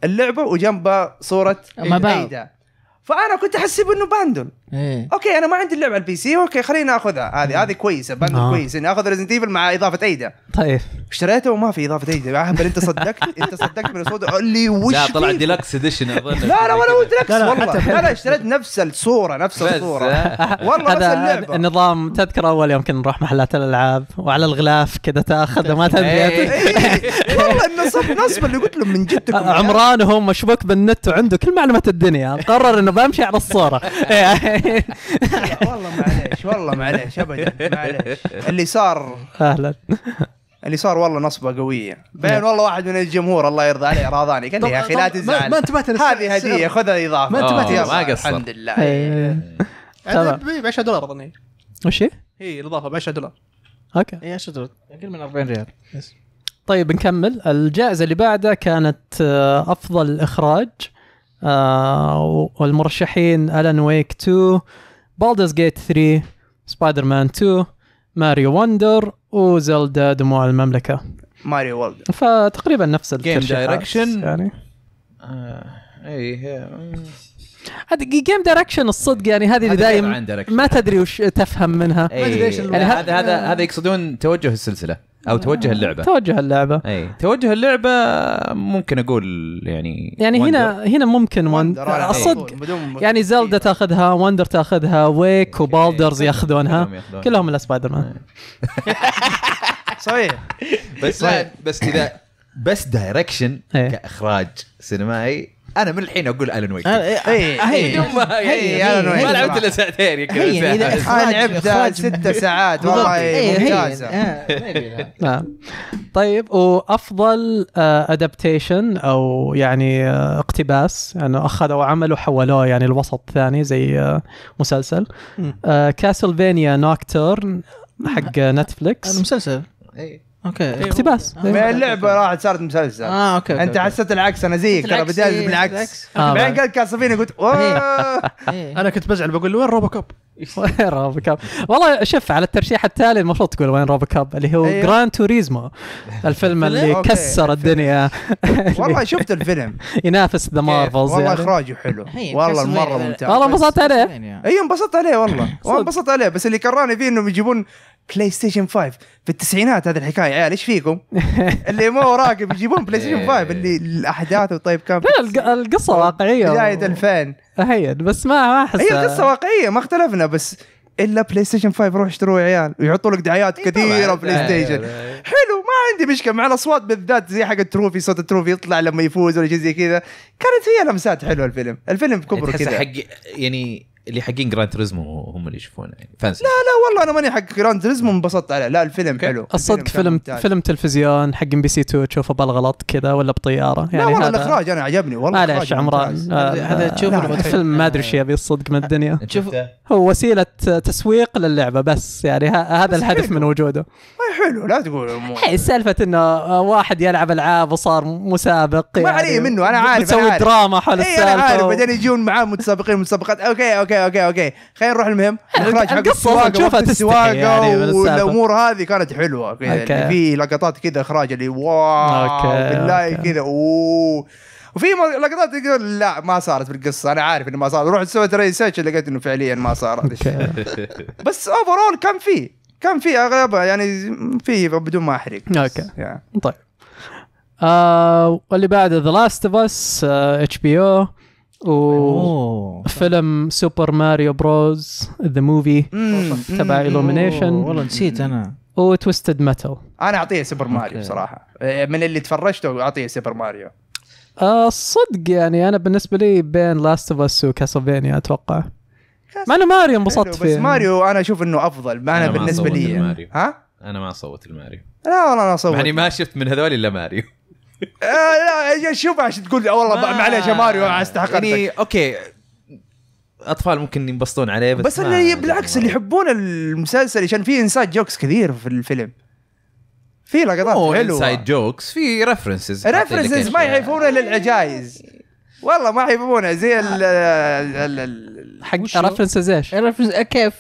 اللعبه وجنبها صوره ايدا فانا كنت احسب انه باندل إيه. اوكي انا ما عندي اللعبه على البي سي اوكي خليني اخذها هذه هذه كويسه بند آه. كويس اني اخذ ريزنت ايفل مع اضافه ايدا طيب اشتريته وما في اضافه ايدا اهبل انت صدقت [LAUGHS] انت صدقت من الصوره اللي وش لا طلع ديلكس اديشن لا لا ولا هو ديلكس والله انا اشتريت نفس الصوره نفس الصوره والله نفس اللعبه النظام تذكر اول يوم كنا نروح محلات الالعاب وعلى الغلاف كذا تاخذ ما تدري إيه. إيه. والله النصب نصب اللي قلت لهم من جدكم عمران وهو مشبوك بالنت وعنده كل معلومات الدنيا قرر انه بمشي على الصوره [LAUGHS] وين؟ [LAUGHS] والله معليش والله معليش ابدا معليش اللي صار اهلا اللي صار والله نصبه قويه بين نعم. والله واحد من الجمهور الله يرضى عليه راضاني قال لي يا اخي لا تزعل ما انتبهت هذه هديه خذها اضافه ما انتبهت ما قصر الحمد لله ب 10 دولار اظني وش هي؟ هي الاضافه ب 10 دولار اوكي اي 10 دولار اقل من 40 ريال طيب نكمل الجائزه اللي بعدها كانت آه، افضل اخراج آه والمرشحين الان ويك 2 بالدرز جيت 3 سبايدر مان 2 ماريو وندر وزلدا دموع المملكه ماريو وولد فتقريبا نفس جيم دايركشن يعني آه اي جيم دايركشن الصدق يعني هذه اللي دايم ما تدري وش تفهم منها إيه. ما ادري يعني هذا هذا هذا يقصدون توجه السلسله او توجه اللعبه توجه اللعبه اي توجه اللعبه ممكن اقول يعني يعني وندر. هنا هنا ممكن وندر الصدق يعني زلدا تاخذها وندر تاخذها ويك وبالدرز ياخذونها كلهم الا سبايدر مان [LAUGHS] صحيح بس صحيح. بس اذا بس دايركشن كاخراج سينمائي انا من الحين اقول الن ويك اي ما لعبت الا ساعتين يمكن انا لعبت ست ساعات إيه، والله إيه، إيه، ممتازه [LAUGHS] نعم. طيب وافضل ادابتيشن آه، او يعني آه، اقتباس انه يعني اخذوا عمل وحولوه يعني الوسط ثاني زي آه، مسلسل كاسلفينيا نوكتورن حق نتفليكس مسلسل اي اوكي إيه، اقتباس إيه، ما اللعبه راحت صارت مسلسل اه اوكي, أوكي. انت حسيت العكس انا زيك ترى بدايه بالعكس [LAUGHS] آه، بعدين قال كاسفين قلت إيه. [LAUGHS] انا كنت بزعل بقول وين روبو كاب وين [LAUGHS] روبو كاب والله شوف على الترشيح التالي المفروض تقول وين روبو كاب اللي هو جراند توريزمو الفيلم اللي كسر الدنيا والله شفت الفيلم ينافس ذا مارفلز والله يعني. اخراجه حلو والله مره ممتاز والله انبسطت عليه اي انبسطت عليه والله انبسطت عليه بس اللي كراني فيه انهم يجيبون بلاي ستيشن 5 في التسعينات هذه الحكايه عيال ايش فيكم؟ [LAUGHS] اللي ما راكب يجيبون بلاي ستيشن 5 اللي الاحداث وطيب كم لا القصه طيب، واقعيه بدايه 2000 هي بس ما ما احس هي القصه واقعيه ما اختلفنا بس الا بلاي ستيشن 5 روح اشتروه يا عيال ويحطوا لك دعايات إيه، كثيره بلاي ستيشن حلو ما عندي مشكله مع الاصوات بالذات زي حق التروفي صوت التروفي يطلع لما يفوز ولا شيء زي كذا كانت هي لمسات حلوه الفيلم الفيلم كبره كذا حق يعني اللي حقين جراند تريزمو هم اللي يشوفونه يعني فانسي لا لا والله انا ماني حق جراند تريزمو انبسطت عليه لا الفيلم حلو الصدق فيلم فيلم, فيلم تلفزيون حق ام بي سي 2 تشوفه بالغلط كذا ولا بطياره يعني لا والله الاخراج انا عجبني والله معلش عمران آه، هذا تشوف الفيلم ما ادري ايش يبي الصدق من الدنيا شوف هو وسيله تسويق للعبه بس يعني هذا الهدف من وجوده حلو لا تقول إيه، سالفه انه واحد يلعب العاب وصار مسابق ما علي يعني منه انا عارف مسوي دراما حول إيه، السالفه بعدين يجون معاه متسابقين مسابقات اوكي اوكي اوكي اوكي اوكي خلينا نروح المهم [LAUGHS] الاخراج حق السواقه وقت السواقه يعني والامور هذه كانت حلوه يعني أوكي. في لقطات كذا اخراج اللي واو بالله كذا وفي لقطات تقول لا ما صارت بالقصه انا عارف انه ما صارت رحت سويت ريسيرش لقيت انه فعليا ما صار [LAUGHS] بس اوفرول كان في كان في اغلبها يعني في بدون ما احرق اوكي يعني. طيب آه واللي بعده ذا لاست اوف اس اتش بي او و فيلم سوبر ماريو بروز ذا موفي تبع ايلومينيشن والله نسيت انا وتويستد ميتال انا اعطيه سوبر ماريو بصراحه إيه، من اللي تفرجته اعطيه سوبر ماريو الصدق آه، يعني انا بالنسبه لي بين لاست اوف اس وكاسلفينيا اتوقع مع انه ماريو انبسطت فيه بس ماريو انا اشوف انه افضل ما انا, بالنسبه لي ها انا ما صوت الماريو لا والله انا صوت يعني ما شفت من هذول الا ماريو آه، لا إيه، شوف عشان تقول والله معليش يا ماريو استحق يعني اوكي اطفال ممكن ينبسطون عليه بس, بس اللي بالعكس اللي يحبون المسلسل عشان في انسايد جوكس كثير في الفيلم في لقطات حلوه انسايد جوكس في ريفرنسز ريفرنسز ما يعرفونه للعجايز والله ما يحبونه زي ال ال حق ريفرنسز ايش؟ ريفرنس كيف؟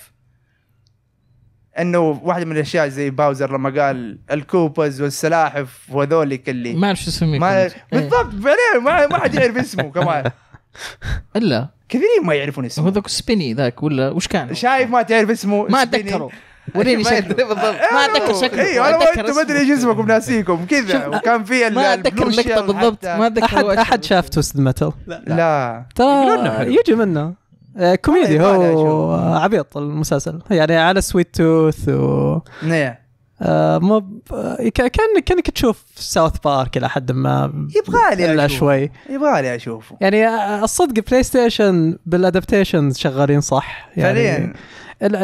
انه واحده من الاشياء زي باوزر لما قال الكوبز والسلاحف وذولك اللي ما اعرف شو اسمه ما بالضبط إيه. بعدين ما, ما حد يعرف اسمه كمان [LAUGHS] الا كثيرين ما يعرفون اسمه هو ذاك سبيني ذاك ولا وش كان؟ شايف ما تعرف اسمه ما اتذكره [LAUGHS] وريني شكله بالضبط ما إيه، اتذكر أيوه. شكله ايوه انا وانت ما ادري ايش اسمكم ناسيكم كذا وكان في ما اتذكر اللقطه بالضبط ما اتذكر احد احد شاف توست ميتال؟ لا ترى يجي منه آه، كوميدي هو عبيط المسلسل يعني على سويت توث و نعم. آه مو آه، كان كانك تشوف ساوث بارك الى حد ما يبغى لي شوي يبغى لي اشوفه يعني آه، الصدق بلاي ستيشن بالادابتيشنز شغالين صح يعني فعليا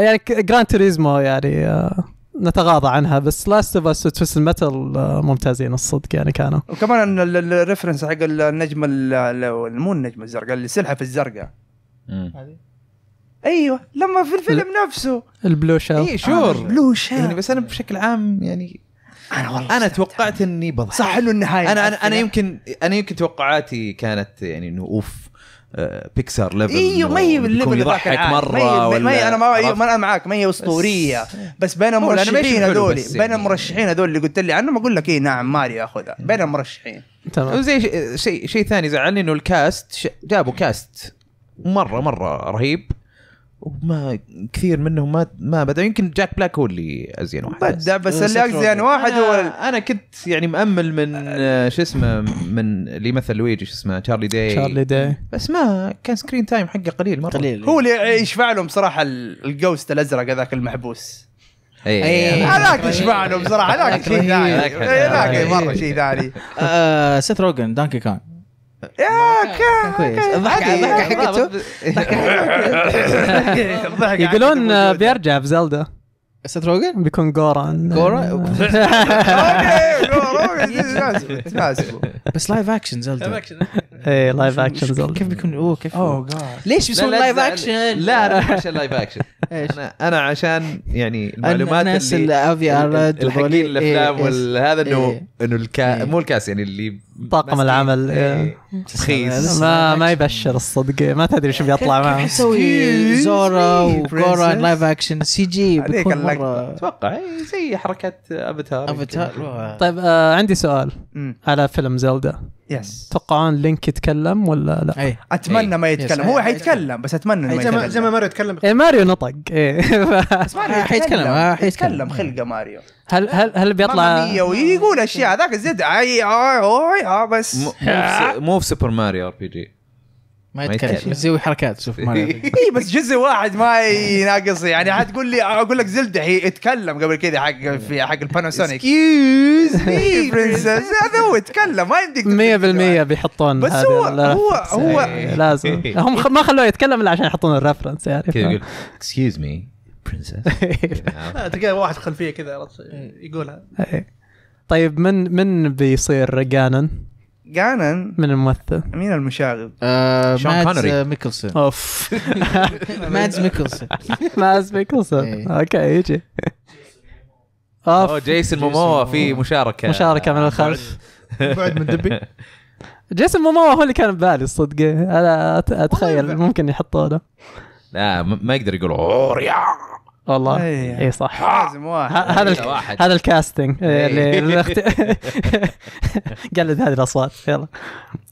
يعني جراند توريزمو يعني نتغاضى عنها بس لاست اوف اس وتويس المتل ممتازين الصدق يعني كانوا وكمان الريفرنس حق النجم مو النجم الزرقاء السلحفه الزرقاء هذه ايوه لما في الفيلم نفسه البلو شيل اي شور البلو آه، شيل يعني بس انا بشكل عام يعني انا والله انا توقعت اني بضحك صح انه النهايه انا انا انا يمكن انا يمكن توقعاتي كانت يعني انه اوف بيكسار آه، ليفل ايوه ما هي الليفل يضحك مره ما هي ولا انا ما, أيوه انا معاك ما هي اسطوريه بس, بس بين المرشحين هذول بين يعني. المرشحين هذول اللي قلت لي عنهم اقول لك اي نعم ماريو ياخذها بين المرشحين تمام وزي شيء شيء ثاني زعلني انه الكاست جابوا كاست مره مره رهيب وما كثير منهم ما ما بدا يمكن جاك بلاك هو اللي ازين واحد بدا بس أه، اللي ازين واحد هو أنا, انا كنت يعني مامل من أه، أه، شو اسمه من اللي مثل لويجي شو اسمه تشارلي داي تشارلي داي بس ما كان سكرين تايم حقه قليل مره قليل إيه. هو اللي يشفع لهم صراحه الجوست الازرق هذاك المحبوس اي إيه. هذاك إيه. يشفع لهم صراحه هذاك شيء ثاني هذاك مره شيء ثاني سيث روجن دانكي كان يا كان كويس الضحكه حقته [LAUGHS] يقولون بيرجع في زلدا سيث روجن بيكون جوران جوران [LAUGHS] [LAUGHS] بس لايف اكشن زلدا لايف اكشن ايه لايف اكشن زلدا كيف بيكون اوه كيف اوه جاد ليش بيسوون لايف اكشن؟ لا انا عشان لايف اكشن انا انا عشان يعني المعلومات الناس اللي افي الحقين الافلام إيه، وهذا انه إيه. انه إيه. مو الكاس يعني اللي طاقم العمل رخيص إيه، إيه. ما ما يبشر الصدق ما تدري شو بيطلع معه زورا وكورا لايف اكشن سي جي اتوقع إيه، زي حركات افاتار افاتار طيب آه، عندي سؤال على فيلم زلدا يس تتوقع لينك يتكلم ولا لا؟ أي. اتمنى أي. ما يتكلم هو حيتكلم بس اتمنى انه يتكلم زي ما ماريو يتكلم إيه ماريو نطق اي [LAUGHS] بس ماريو حيتكلم آه، حيتكلم خلقه ماريو هل هل هل بيطلع ويقول اشياء ذاك زد اي اي آه، آه، بس مو في سوبر ماريو ار بي جي ما يتكلم يسوي حركات شوف ما [LAUGHS] اي بس جزء واحد ما يناقص يعني حتقول لي اقول لك زلده هي اتكلم قبل كذا حق في حق الباناسونيك اكسكيوز مي برنسس هذا هو اتكلم ما يمديك 100% بيحطون بس هو هو [LAUGHS] هو إيه، لازم [LAUGHS] هم ما خلوه يتكلم الا عشان يحطون الرفرنس يعني كذا يقول اكسكيوز مي برنسس تلقى واحد خلفيه كذا يقولها إيه. طيب من من بيصير جانن؟ جانن من الممثل مين المشاغب؟ آه شون آه، ميكلسون اوف [LAUGHS] مادز ميكلسون [LAUGHS] مادز ميكلسون إيه. اوكي يجي اوف جيسون موموا في مشاركه مشاركه من الخلف [LAUGHS] بعد من دبي جيسون موموا هو اللي كان ببالي الصدق انا اتخيل ممكن يحطونه لا ما يقدر يقول اوريا والله اي إيه، صح [LAUGHS] لازم واحد هذا إيه، واحد هذا الكاستنج إيه. [LAUGHS] [LAUGHS] قلد هذه الاصوات يلا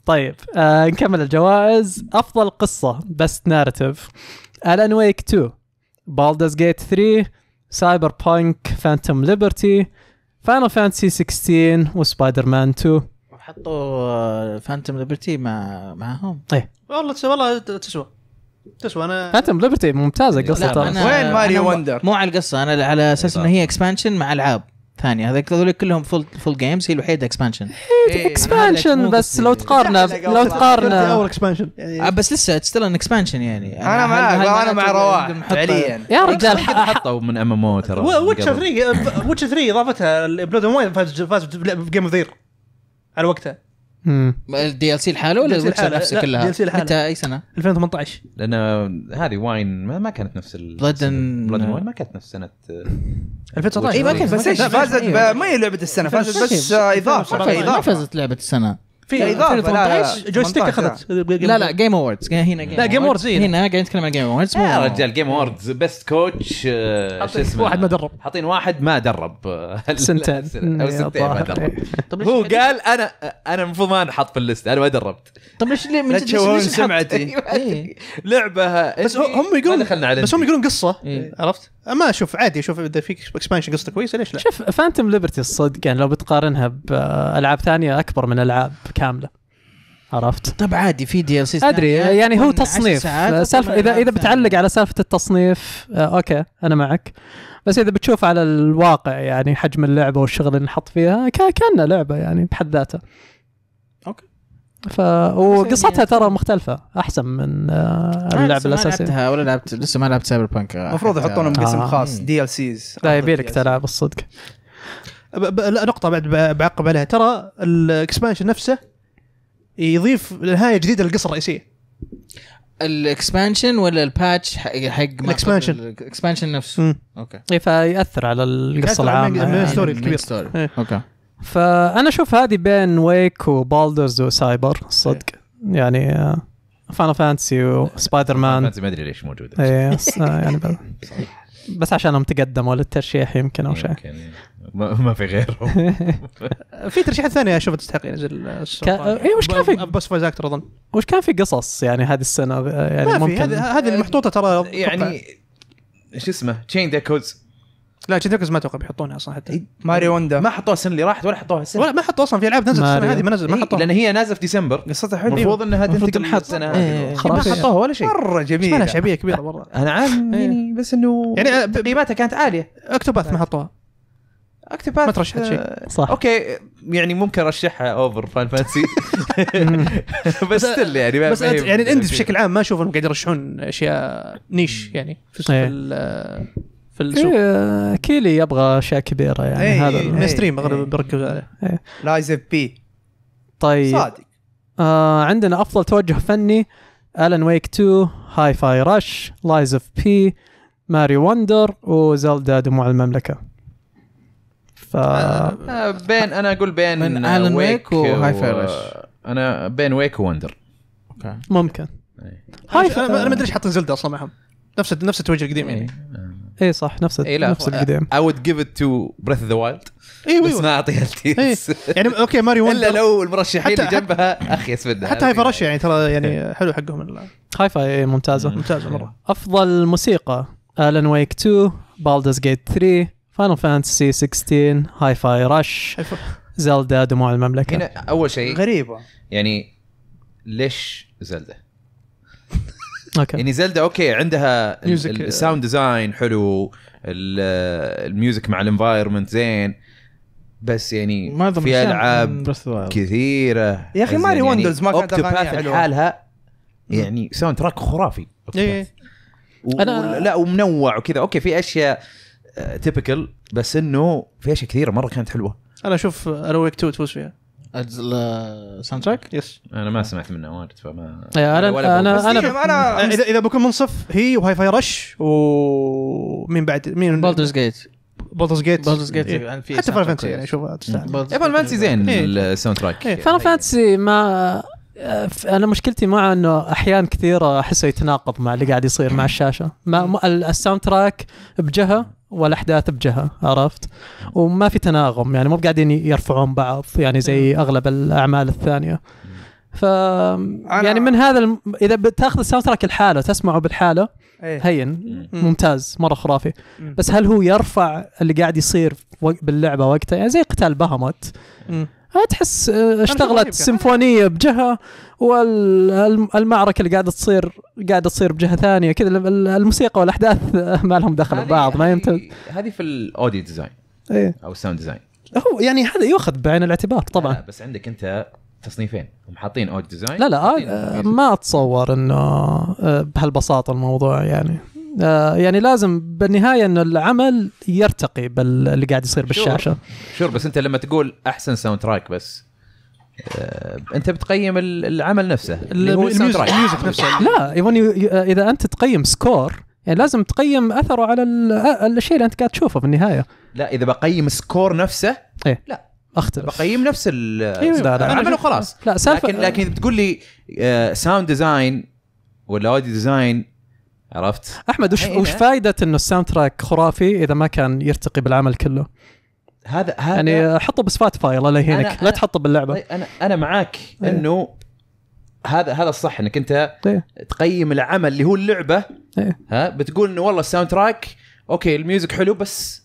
طيب آه، نكمل الجوائز افضل قصه بست ناريتيف الان ويك 2 بالدرز جيت 3 سايبر بانك فانتوم ليبرتي فاينل فانتسي 16 وسبايدر مان 2 حطوا فانتوم ليبرتي مع معاهم ايه والله والله تسوى تسوى انا فانتوم ليبرتي ممتازه قصه ترى وين ماريو وندر؟ مو على القصه انا على اساس انه إيه. هي اكسبانشن مع العاب ثانيه هذيك هذول كلهم فول فول جيمز هي الوحيده اكسبانشن اكسبانشن إيه، بس لو تقارنه لو تقارنه اول يعني اكسبانشن آه، بس لسه ستيل ان اكسبانشن يعني انا يعني مع انا مع رواح فعليا يا رجال حطوا من ام ام او ترى ويتش 3 ويتش 3 اضافتها بلود واين فاز فاز بجيم اوف ذير على وقتها الدي ال سي لحاله ولا الويتشر نفسه كلها؟ الدي ال سي لحاله متى اي سنه؟ 2018 لان هذه واين ما, كانت نفس ال بلاد بلادن واين ما كانت نفس سنه 2019 اي ما كانت بس ايش فازت إيه. ما هي لعبه السنه فازت بس اضافه ما فازت لعبه السنه في اضافه 2018 جويستيك اخذت لا لا جيم اووردز هنا جيم لا جيم اووردز إيه. هنا قاعدين نتكلم عن جيم اووردز يا رجال جيم اووردز بيست كوتش شو اسمه واحد ما درب حاطين واحد ما درب [LAUGHS] سنتين او سنتين ما درب إيه. هو قال انا انا المفروض ما انحط في اللسته انا ما دربت طب ليش من جد سمعتي إيه. [LAUGHS] لعبه بس هم يقولون بس هم يقولون قصه عرفت؟ أه، ما اشوف عادي اشوف اذا في اكسبانشن قصته كويسه ليش لا؟ شوف فانتوم ليبرتي الصدق يعني لو بتقارنها بالعاب ثانيه اكبر من العاب كامله عرفت طب عادي في دي ال سي ادري يعني هو تصنيف سالفه اذا اذا بتعلق على سالفه التصنيف آه اوكي انا معك بس اذا بتشوف على الواقع يعني حجم اللعبه والشغل اللي نحط فيها كانها لعبه يعني بحد ذاتها اوكي ف وقصتها ترى مختلفه احسن من آه، اللعبه الاساسيه ما لعبتها ولا لعبت لسه ما لعبت سايبر بانك المفروض يحطون لهم قسم آه. خاص دي ال سيز لا يبي لك تلعب الصدق لا نقطه بعد بعقب عليها ترى الاكسبانشن نفسه يضيف نهايه جديده للقصه الرئيسيه الاكسبانشن ولا الباتش حق الاكسبانشن الاكسبانشن نفسه مم. اوكي إيه، فياثر على القصه العامه من الستوري الكبير ستوري اوكي فانا اشوف هذه بين ويك وبالدرز وسايبر صدق إيه. يعني فان فانتسي وسبايدر مان ما ادري ليش موجوده ايه آه، يعني بس, [LAUGHS] بس عشانهم تقدموا للترشيح يمكن او شيء إيه. ما في غيره [LAUGHS] في ترشيحات ثانيه اشوفها تستحق ينزل يعني اي إيه، وش كان في بس فايز اكتر اظن وش كان في قصص يعني هذه السنه يعني ما ممكن هذه المحطوطه ترى يعني شو اسمه تشين ذا كودز لا تشين ذا كودز ما اتوقع بيحطونها اصلا حتى ماري وندا ما حطوها السنه اللي راحت ولا حطوها السنه ولا ما حطوها اصلا في العاب نزلت السنه هذه ما نزلت ما حطوها لان هي نازله في ديسمبر قصتها حلوه المفروض انها تنتقل السنه هذه إيه، ما حطوها ولا شيء مره جميله شعبيه كبيره مره انا عارف إيه. يعني بس انه يعني قيمتها كانت عاليه اكتوباث ما حطوها اكتبات ما ترشحت شيء آه، صح اوكي يعني ممكن ارشحها اوفر فان فانسي بس ستيل يعني ما بس يعني الاندي بشكل عام ما اشوف انهم قاعد يرشحون اشياء نيش يعني في إيه. آه، في السوق إيه، كيلي يبغى اشياء كبيره يعني إيه، هذا ايه اغلب بيركزوا عليه لايز بي طيب صادق آه، عندنا افضل توجه فني الان ويك 2 هاي فاي رش لايز اوف بي ماري وندر وزلدا دموع المملكه ف آه، بين انا اقول بين من الن ويك وهاي فيرش انا بين ويك ووندر اوكي ممكن هاي ف... انا ما ادري ايش حاطين زلده اصلا معهم نفس نفس التوجه القديم يعني اي إيه، صح نفس إيه، نفس القديم اي وود جيف ات تو بريث اوف ذا وايلد بس إيه. ما اعطيها التيس يعني اوكي ماري وندر الا لو المرشحين اللي جنبها اخيس منها حتى هاي فرش يعني ترى يعني حلو حقهم هاي فاي ممتازه ممتازه مره افضل موسيقى الن ويك 2 بالدرز جيت 3 فاينل فانتسي 16 هاي فاي رش زلدا دموع المملكه هنا اول شيء غريبه يعني ليش زلدا؟ اوكي يعني زلدا اوكي عندها الساوند ديزاين حلو الميوزك مع الانفايرمنت زين بس يعني ما في العاب كثيره يا اخي ماري وندرز يعني ما كانت اغانيها حالها يعني ساوند تراك خرافي اوكي ايه و... أنا... لا ومنوع وكذا اوكي في اشياء تيبكال آه، بس انه في اشياء كثيره مره كانت حلوه انا اشوف ارويك تو 2 تفوز فيها الساوند تراك يس انا ما سمعت منها واجد فما انا انا انا, أنا اذا اذا بكون منصف هي وهاي فاي رش ومين بعد مين بولدرز جيت بولدرز جيت بولدرز جيت حتى فان فانتسي يعني شوف فان إيه. فانتسي إيه. زين الساوند تراك فان فانتسي ما انا مشكلتي معه انه احيان كثيره احسه يتناقض مع اللي قاعد يصير مع الشاشه ما الساوند تراك بجهه والاحداث بجهه عرفت وما في تناغم يعني مو قاعدين يرفعون بعض يعني زي اغلب الاعمال الثانيه ف يعني من هذا الم... اذا بتاخذ الساوند تراك الحاله تسمعه بالحاله إيه. هين ممتاز مره خرافي بس هل هو يرفع اللي قاعد يصير باللعبه وقتها يعني زي قتال بهمت تحس آه، اشتغلت يعني. سيمفونية بجهه والمعركه اللي قاعده تصير قاعده تصير بجهه ثانيه كذا الموسيقى والاحداث آه، ما لهم دخل ببعض ما يمتد هذه في الاوديو ديزاين ايه او الساوند ديزاين هو يعني هذا يؤخذ بعين الاعتبار طبعا لا بس عندك انت تصنيفين هم حاطين اوديو ديزاين لا لا آه ما اتصور انه آه، بهالبساطه الموضوع يعني آه، يعني لازم بالنهايه انه العمل يرتقي باللي قاعد يصير بالشاشه شور بس انت لما تقول احسن ساوند تراك بس آه، انت بتقيم العمل نفسه الميوزك نفسه لا آه، اذا انت تقيم سكور يعني لازم تقيم اثره على الشيء اللي انت قاعد تشوفه في النهايه لا اذا بقيم سكور نفسه إيه؟ لا اختلف بقيم نفس العمل أيوة. وخلاص لا سالفه لكن لكن بتقول لي ساوند ديزاين ولا اوديو ديزاين عرفت؟ احمد وش إيه، إيه. وش فائده انه الساوند تراك خرافي اذا ما كان يرتقي بالعمل كله؟ هذا هذا يعني حطه بسبوتيفاي الله يهينك لا تحطه باللعبه طيب، انا انا معاك إيه. انه هذا هذا الصح انك انت ايه. تقيم العمل اللي هو اللعبه ايه. ها بتقول انه والله الساوند تراك اوكي الميوزك حلو بس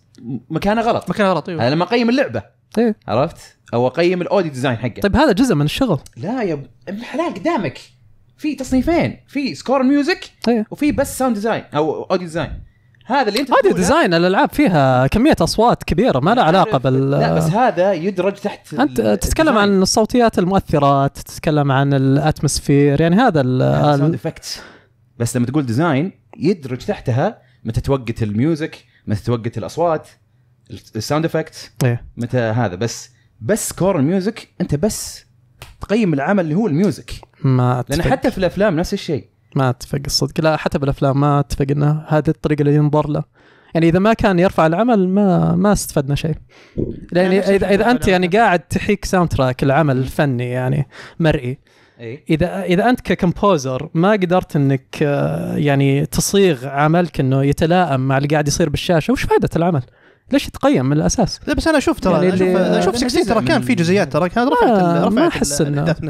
مكانه غلط مكانه غلط ايوه انا لما اقيم اللعبه ايه. عرفت؟ او اقيم الاوديو ديزاين حقه طيب هذا جزء من الشغل لا يا ابن الحلال قدامك في تصنيفين في سكور ميوزك إيه. وفي بس ساوند ديزاين او اوديو ديزاين هذا اللي انت اوديو ديزاين الالعاب فيها كميه اصوات كبيره ما لها علاقه بال لا بس هذا يدرج تحت انت تتكلم الديزاين. عن الصوتيات المؤثرات تتكلم عن الاتموسفير يعني هذا الساوند افكتس بس لما تقول ديزاين يدرج تحتها متى توقت الميوزك متى توقت الاصوات الساوند افكت إيه. متى هذا بس بس كور الميوزك انت بس تقيم العمل اللي هو الميوزك ما أتفق. لان حتى في الافلام نفس الشيء ما اتفق الصدق لا حتى بالافلام ما اتفق انه هذه الطريقه اللي ينظر له يعني اذا ما كان يرفع العمل ما ما استفدنا شيء لان يعني اذا اذا انت يعني قاعد تحيك ساوند تراك العمل الفني يعني مرئي إيه؟ اذا اذا انت ككمبوزر ما قدرت انك آه، يعني تصيغ عملك انه يتلائم مع اللي قاعد يصير بالشاشه وش فائده العمل؟ ليش تقيم من الاساس؟ لا بس انا اشوف ترى يعني اشوف اشوف ترى كان في جزئيات ترى كان رفعت ما, رفعت ما احس الاحداث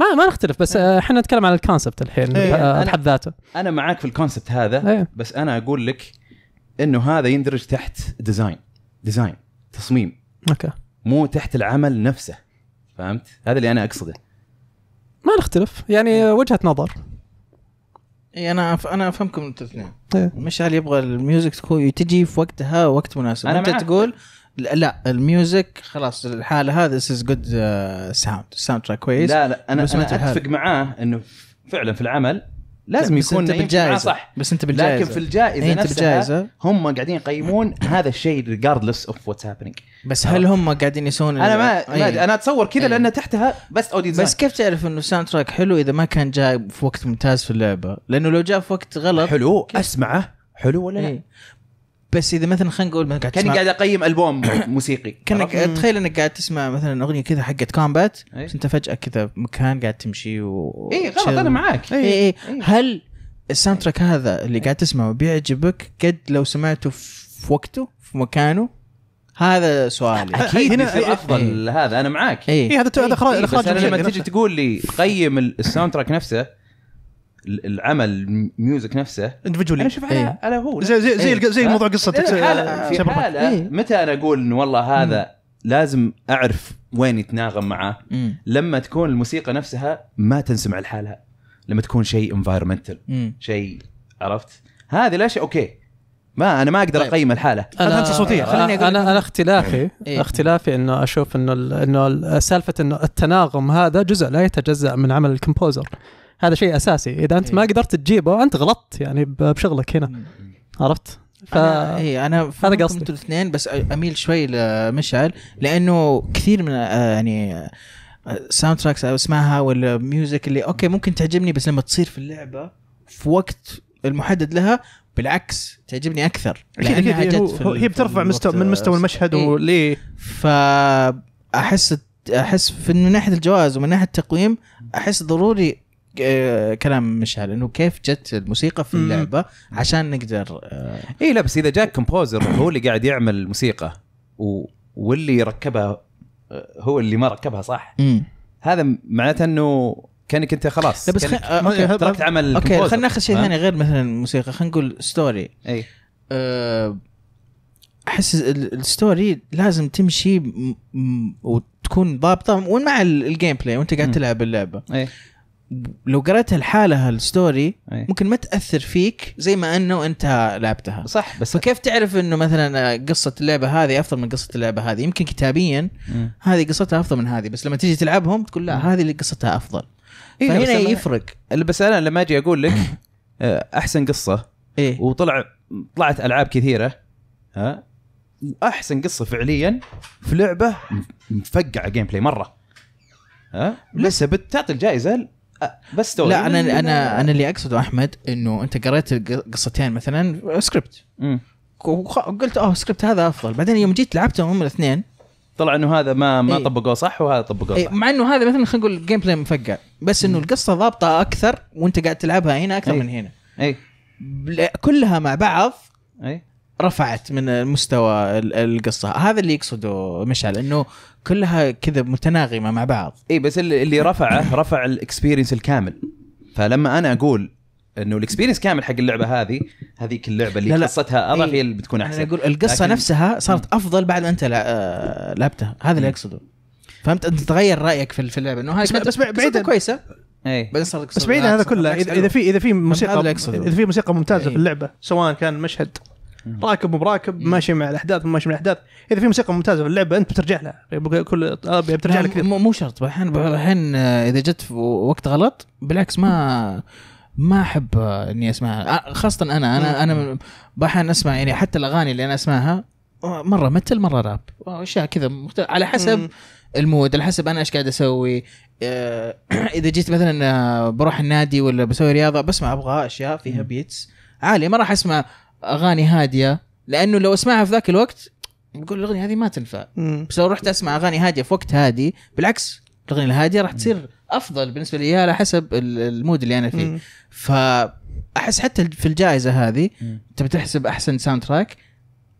ما ما نختلف بس إيه. آه، احنا نتكلم عن الكونسبت الحين ايه بحد ذاته انا معاك في الكونسبت هذا ايه بس انا اقول لك انه هذا يندرج تحت ديزاين ديزاين تصميم اوكي مو تحت العمل نفسه فهمت؟ هذا اللي انا اقصده ما نختلف يعني إيه. وجهه نظر اي انا أف... انا افهمكم انتوا الاثنين إيه. مشعل يبغى الميوزك تكون تجي في وقتها وقت مناسب انت تقول لا الميوزك خلاص الحاله هذا از جود ساوند ساوند تراك كويس لا لا انا, أنا اتفق معاه انه فعلا في العمل لازم بس يكون انت بالجائزه آه، صح بس انت بالجائزه لكن في الجائزه نفسها بالجائزة. هم قاعدين يقيمون هذا الشيء ريجاردلس اوف واتس هابينج بس هل هم قاعدين يسوون انا ما, أيه. ما انا اتصور كذا أيه. تحتها بس اوديزاين بس كيف تعرف انه الساوند تراك حلو اذا ما كان جاي في وقت ممتاز في اللعبه لانه لو جاء في وقت غلط حلو اسمعه حلو ولا لا؟ إيه. بس اذا مثلا خلينا نقول مثلا قاعد كاني قاعد اقيم البوم [COUGHS] موسيقي كانك تخيل انك قاعد تسمع مثلا اغنيه كذا حقت كومبات إيه. بس انت فجاه كذا مكان قاعد تمشي و اي غلط انا معاك اي اي إيه. إيه. هل الساوند تراك هذا اللي إيه. قاعد تسمعه بيعجبك قد لو سمعته في وقته في مكانه هذا سؤالي أه، اكيد هنا في افضل إيه. هذا انا معاك اي هذا هذا اخراج بس لما تجي تقول لي قيم الساوند تراك نفسه العمل ميوزك نفسه اندفجولي انا اشوف على ايه. على هو زي زي زي, ايه. زي موضوع قصتك إيه، زي حالة آه، في حالة ايه. متى انا اقول انه والله هذا مم. لازم اعرف وين يتناغم معاه مم. لما تكون الموسيقى نفسها ما تنسمع لحالها لما تكون شيء انفايرمنتال شيء عرفت هذه لا شيء اوكي ما انا ما اقدر طيب. اقيم الحاله انا صوتيه خليني اقول انا انا اختلافي إيه؟ اختلافي انه اشوف انه انه سالفه انه التناغم هذا جزء لا يتجزا من عمل الكمبوزر هذا شيء اساسي اذا انت ما إيه. قدرت تجيبه انت غلطت يعني بشغلك هنا عرفت ف... انا اي انا هذا قصدي انتوا الاثنين بس اميل شوي لمشعل لانه كثير من آه، يعني ساوند آه، تراكس اسمعها ولا ميوزك اللي اوكي ممكن تعجبني بس لما تصير في اللعبه في وقت المحدد لها بالعكس تعجبني اكثر اكيد اكيد هو هي بترفع مستوى من آه، مستوى المشهد إيه وليه فاحس احس في من ناحيه الجواز ومن ناحيه التقويم احس ضروري آه، كلام مشعل انه كيف جت الموسيقى في اللعبه عشان نقدر آه، اي لا بس اذا جاك كومبوزر هو اللي قاعد يعمل الموسيقى و... واللي يركبها آه، هو اللي ما ركبها صح هذا معناته انه كانك انت خلاص لا بس خ... أوكي. تركت عمل اوكي خلينا ناخذ شيء ثاني غير مثلا الموسيقى خلينا نقول ستوري اي أه... احس الستوري لازم تمشي م... م... وتكون ضابطه ومع الجيم بلاي وانت قاعد تلعب اللعبه أي. لو قريتها لحالها الستوري إيه. ممكن ما تاثر فيك زي ما انه انت لعبتها صح بس فكيف تعرف انه مثلا آه، قصه اللعبه هذه افضل من قصه اللعبه هذه يمكن كتابيا إيه. هذه قصتها افضل من هذه بس لما تيجي تلعبهم تقول لا إيه. هذه اللي قصتها افضل إيه فهنا بس يفرق بس انا لما اجي اقول لك [COUGHS] آه، احسن قصه إيه؟ وطلع طلعت العاب كثيره ها واحسن قصه فعليا في لعبه مفقعه جيم بلاي مره ها لسه بتعطي الجائزه بس لا انا انا انا اللي اقصده احمد انه انت قريت قصتين مثلا سكريبت وقلت اه سكريبت هذا افضل بعدين يوم جيت لعبتهم هم الاثنين طلع انه هذا ما ما إيه؟ طبقوه صح وهذا طبقوه إيه؟ صح مع انه هذا مثلا خلينا نقول جيم بلاي مفقع بس انه القصه ضابطه اكثر وانت قاعد تلعبها هنا اكثر إيه؟ من هنا اي كلها مع بعض اي رفعت من مستوى القصه هذا اللي يقصده مشعل انه كلها كذا متناغمه مع بعض اي بس اللي رفعه رفع الاكسبيرينس الكامل فلما انا اقول انه الاكسبيرينس كامل حق اللعبه هذه هذيك اللعبه اللي لا لا. قصتها اضعف إيه، هي اللي بتكون احسن انا اقول القصه لكن... نفسها صارت افضل بعد ما انت آه، لعبتها هذا اللي اقصده فهمت انت تغير رايك في اللعبه انه هاي بس, بعيدة كويسه ايه بس بس بعيدا هذا كله اذا في اذا في موسيقى اذا في موسيقى ممتازه أي. في إيه. اللعبه سواء كان مشهد راكب مراكب ماشي مع الاحداث ماشي مع الاحداث اذا في موسيقى ممتازه في اللعبه انت بترجع لها كل بترجع لك مو شرط احيانا الحين اذا جت في وقت غلط بالعكس ما ما احب اني اسمعها آه، خاصه انا انا انا احيانا اسمع يعني حتى الاغاني اللي انا اسمعها مره متل مره راب اشياء كذا مختلف على حسب المود على حسب انا ايش قاعد اسوي آه، [CLEARS THROAT] اذا جيت مثلا آه، بروح النادي ولا بسوي رياضه بسمع ابغى اشياء فيها بيتس عاليه ما راح اسمع اغاني هاديه لانه لو اسمعها في ذاك الوقت نقول الاغنيه هذه ما تنفع مم. بس لو رحت اسمع اغاني هاديه في وقت هادي بالعكس الاغنيه الهاديه راح تصير افضل بالنسبه لي على حسب المود اللي انا فيه مم. فاحس حتى في الجائزه هذه انت بتحسب احسن ساوند تراك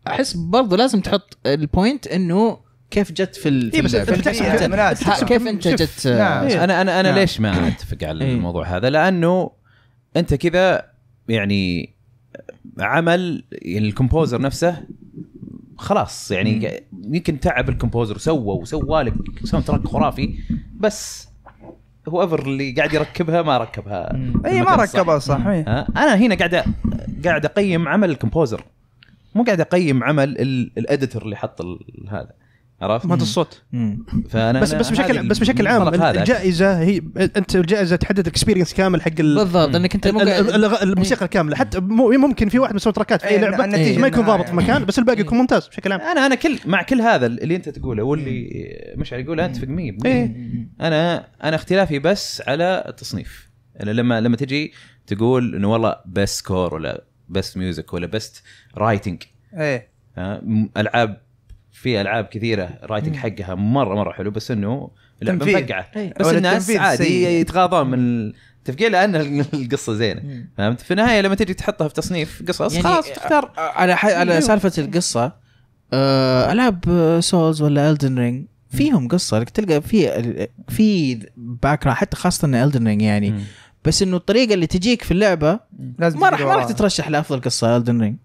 احس برضه لازم تحط البوينت انه كيف جت في إيه بس بتحسب كيف انت جت نعم. إيه. انا انا انا نعم. ليش ما اتفق على إيه. الموضوع هذا لانه انت كذا يعني عمل الكومبوزر نفسه خلاص يعني يمكن تعب الكومبوزر وسوى وسوى لك ساوند تراك خرافي بس هو ايفر اللي قاعد يركبها ما ركبها اي ما ركبها صح, صح. إيه. انا هنا قاعد قاعد اقيم عمل الكومبوزر مو قاعد اقيم عمل الاديتور اللي حط هذا عرفت؟ مهندس الصوت فانا بس بس بشكل بس بشكل عام الجائزه هي انت الجائزه تحدد الاكسبيرينس كامل حق بالضبط انك انت الموسيقى الكامله حتى ممكن في واحد مسوي تراكات في اي لعبه ما يكون ضابط في إيه. مكان بس الباقي يكون ممتاز بشكل عام انا انا كل مع كل هذا اللي انت تقوله واللي إيه. مشعل يقوله اتفق إيه. 100% انا انا اختلافي بس على التصنيف لما لما تجي تقول انه والله بس سكور ولا بس ميوزك ولا بس رايتنج ايه العاب في العاب كثيره رايتنج حقها مره مره حلو بس انه لعبه مفقعه إيه. بس الناس عادي يتغاضون من تفكير لان [LAUGHS] القصه زينه فهمت في النهايه لما تجي تحطها في تصنيف قصص يعني خلاص تختار على حي... على أيوه. سالفه القصه آه العاب سولز ولا الدن رينج فيهم قصه لك تلقى في في باك حتى خاصه الدن رينج يعني مم. بس انه الطريقه اللي تجيك في اللعبه لازم ما راح ما راح تترشح لافضل قصه الدن رينج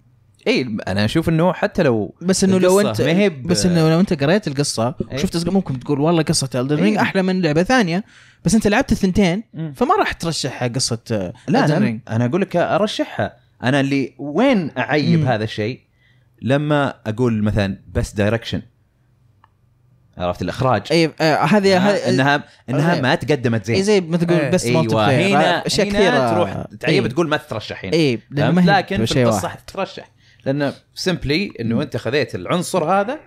اي انا اشوف انه حتى لو بس انه لو انت مهب بس انه لو انت قريت القصه أيه؟ شفت ممكن تقول والله قصه الدر رينج أيه؟ احلى من لعبه ثانيه بس انت لعبت الثنتين فما راح ترشح قصه لا أنا, انا اقول لك ارشحها انا اللي وين اعيب مم. هذا الشيء لما اقول مثلا بس دايركشن عرفت الاخراج اي آه هذه آه انها انها آه ما تقدمت زين أي زي ما تقول آه بس أيوة. هنا اشياء كثيره تروح تعيب أيه. تقول ما تترشح هنا اي لكن في القصه ترشح لانه سمبلي انه انت خذيت العنصر هذا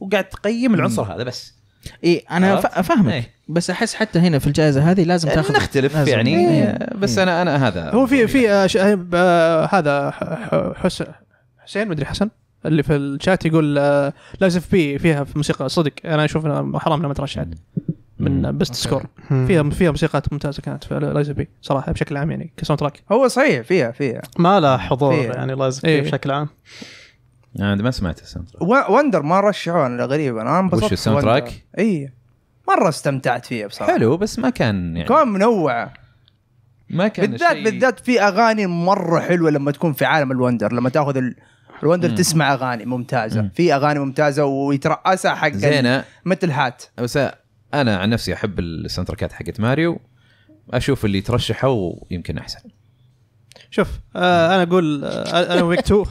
وقاعد تقيم العنصر هذا بس اي انا افهمك إيه؟ بس احس حتى هنا في الجائزه هذه لازم تاخذ نختلف لازم. يعني إيه. إيه. بس انا انا هذا هو في يعني. في آه، آه، آه، هذا حسن حسين مدري حسن اللي في الشات يقول لازم في فيها في موسيقى صدق انا اشوف حرام انها ما ترشحت من بيست سكور فيها فيها موسيقى ممتازه كانت في لايزا بي صراحه بشكل عام يعني كساوند تراك هو صحيح فيها فيها ما له حضور فيها. يعني لايزا بي إيه. بشكل عام انا ما سمعت الساوند تراك وندر ما رشحوه انا غريب انا انبسطت وش الساوند تراك؟ اي مره استمتعت فيها بصراحه حلو بس ما كان يعني كان منوعه ما كان بالذات شي... بالذات في اغاني مره حلوه لما تكون في عالم الوندر لما تاخذ ال... الوندر مم. تسمع اغاني ممتازه مم. في اغاني ممتازه ويترأسها حق زينه مثل هات انا عن نفسي احب السنتركات حقت ماريو اشوف اللي ترشحوا يمكن احسن شوف آه انا اقول آه انا ويك تو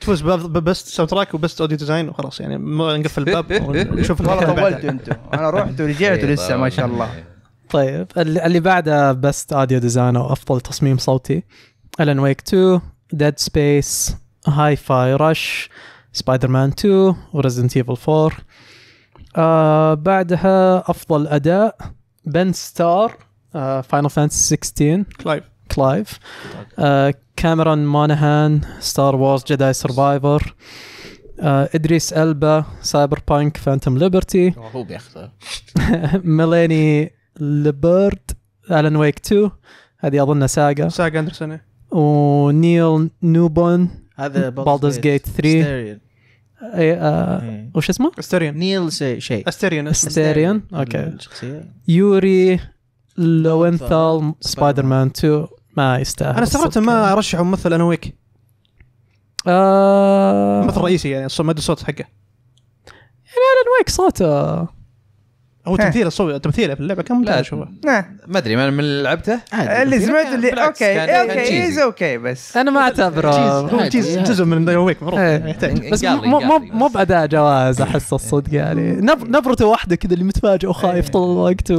تفوز ببست ساوند تراك وبست اوديو ديزاين وخلاص يعني نقفل الباب [LAUGHS] ونشوف والله طولت انتم انا رحت ورجعت [LAUGHS] لسه ما شاء الله طيب اللي بعده بست اوديو ديزاين او افضل تصميم صوتي الان ويك 2 ديد سبيس هاي فاي رش سبايدر مان 2 وريزدنت ايفل 4 آه بعدها افضل اداء بن ستار فاينل فانتسي 16 كلايف كلايف كاميرون مونهان ستار وورز جداي سرفايفر آه ادريس البا سايبر بانك فانتوم ليبرتي هو بياخذ ميلاني ليبرت الان ويك 2 هذه اظنها ساجا ساجا اندرسون ونيل نوبون هذا بالدرز جيت 3 اي آه وش اسمه؟ استريون نيل شيء استريون استريون اوكي يوري لوينثال سبايدر مان 2 ما يستاهل انا استغربت ما رشحوا ممثل انا ويك آه ممثل رئيسي يعني ما ادري الصوت حقه يعني انا ويك صوته هو تمثيله صوب تمثيله في اللعبه كان ممتاز اشوفه ما ادري من لعبته اللي سمعت اللي اوكي اوكي از اوكي بس انا ما اعتبره هو جزء من ذا ويك إيه. بس مو مو مو باداء جواز احس الصدق [LAUGHS] إيه. يعني نبرته واحده كذا اللي متفاجئ وخايف إيه. طول الوقت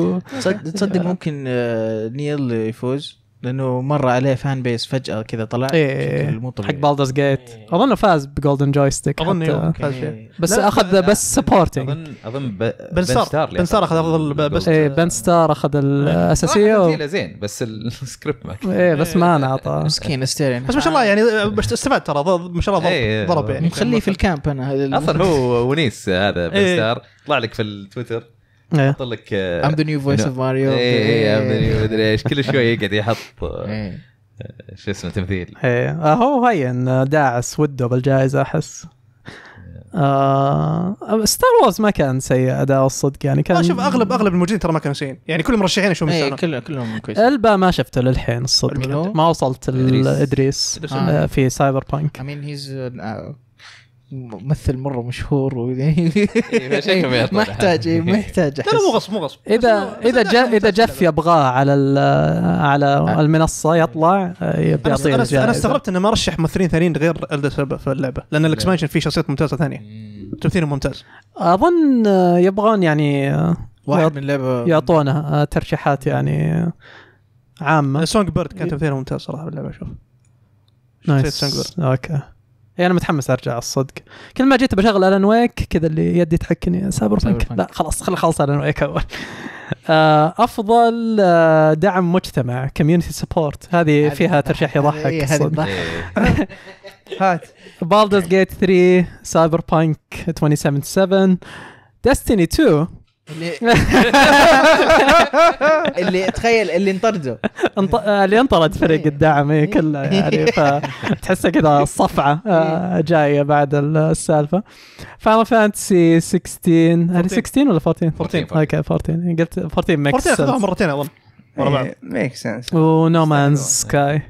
تصدق ممكن آه، نيل يفوز لانه مر عليه فان بيس فجاه كذا طلع إيه مو طبيعي حق بالدرز جيت إيه. اظنه فاز بجولدن جويستيك اظن فاز فيه بس اخذ لا بس سبورتنج اظن اظن بن ستار بن ستار اخذ افضل بس اي بن ستار اخذ الاساسيه و... [LAUGHS] E آه، زين بس السكريبت [LAUGHS] ما اي بس ما [LAUGHS] انعطى مسكين استيرين بس ما شاء الله يعني استفاد ترى ما شاء الله إيه. ضرب يعني مخليه في الكامب انا اصلا هو ونيس هذا بن ستار إيه. طلع لك في التويتر يحط إيه. لك ام ذا نيو فويس اوف ماريو اي ام ذا نيو مدري ايش كل شوي يقعد يحط آه، إيه. شو اسمه تمثيل ايه آه، هو هين آه، داعس وده بالجائزه احس آه ستار وورز ما كان سيء اداء الصدق يعني كان شوف اغلب اغلب الموجودين ترى ما كانوا سيئين يعني كل المرشحين اشوفهم اي كل كلهم كويسين البا ما شفته للحين الصدق ما وصلت لادريس آه. في سايبر بانك I mean he's ممثل مره مشهور [LAUGHS] إيه، ما يحتاج إيه، ما يحتاج ترى مو غصب مو غصب اذا اذا جا اذا جف يبغاه على على آه. المنصه يطلع آه، يعطيه انا انا استغربت انه ما رشح ممثلين ثانيين غير في اللعبه لان إيه. الاكسبانشن فيه شخصيات ممتازه ثانيه تمثيلهم ممتاز اظن آه، يبغون يعني واحد من لعبه يعطونه ترشيحات يعني عامه سونج بيرد كان تمثيله ممتاز صراحه باللعبه اشوف نايس اوكي اي انا متحمس ارجع الصدق كل ما جيت بشغل الان ويك كذا اللي يدي تحكني سايبر بانك لا خلاص خلي خلص الان ويك اول آه، افضل آه، دعم مجتمع كوميونتي سبورت هذه فيها ترشيح يضحك [LAUGHS] هات بالدرز جيت 3 سايبر بانك 2077 ديستني 2 اللي [LAUGHS] اللي تخيل اللي انطرده انط... آه، اللي انطرد فريق الدعم إيه. كله يعني فتحسه كذا صفعه آه، إيه. جايه بعد السالفه فاينل فانتسي 16 هذه 16 ولا 14 14 اوكي 14 قلت 14 ميكس 14 اخذوها مرتين اظن ورا بعض ميك سنس ونو مانز سكاي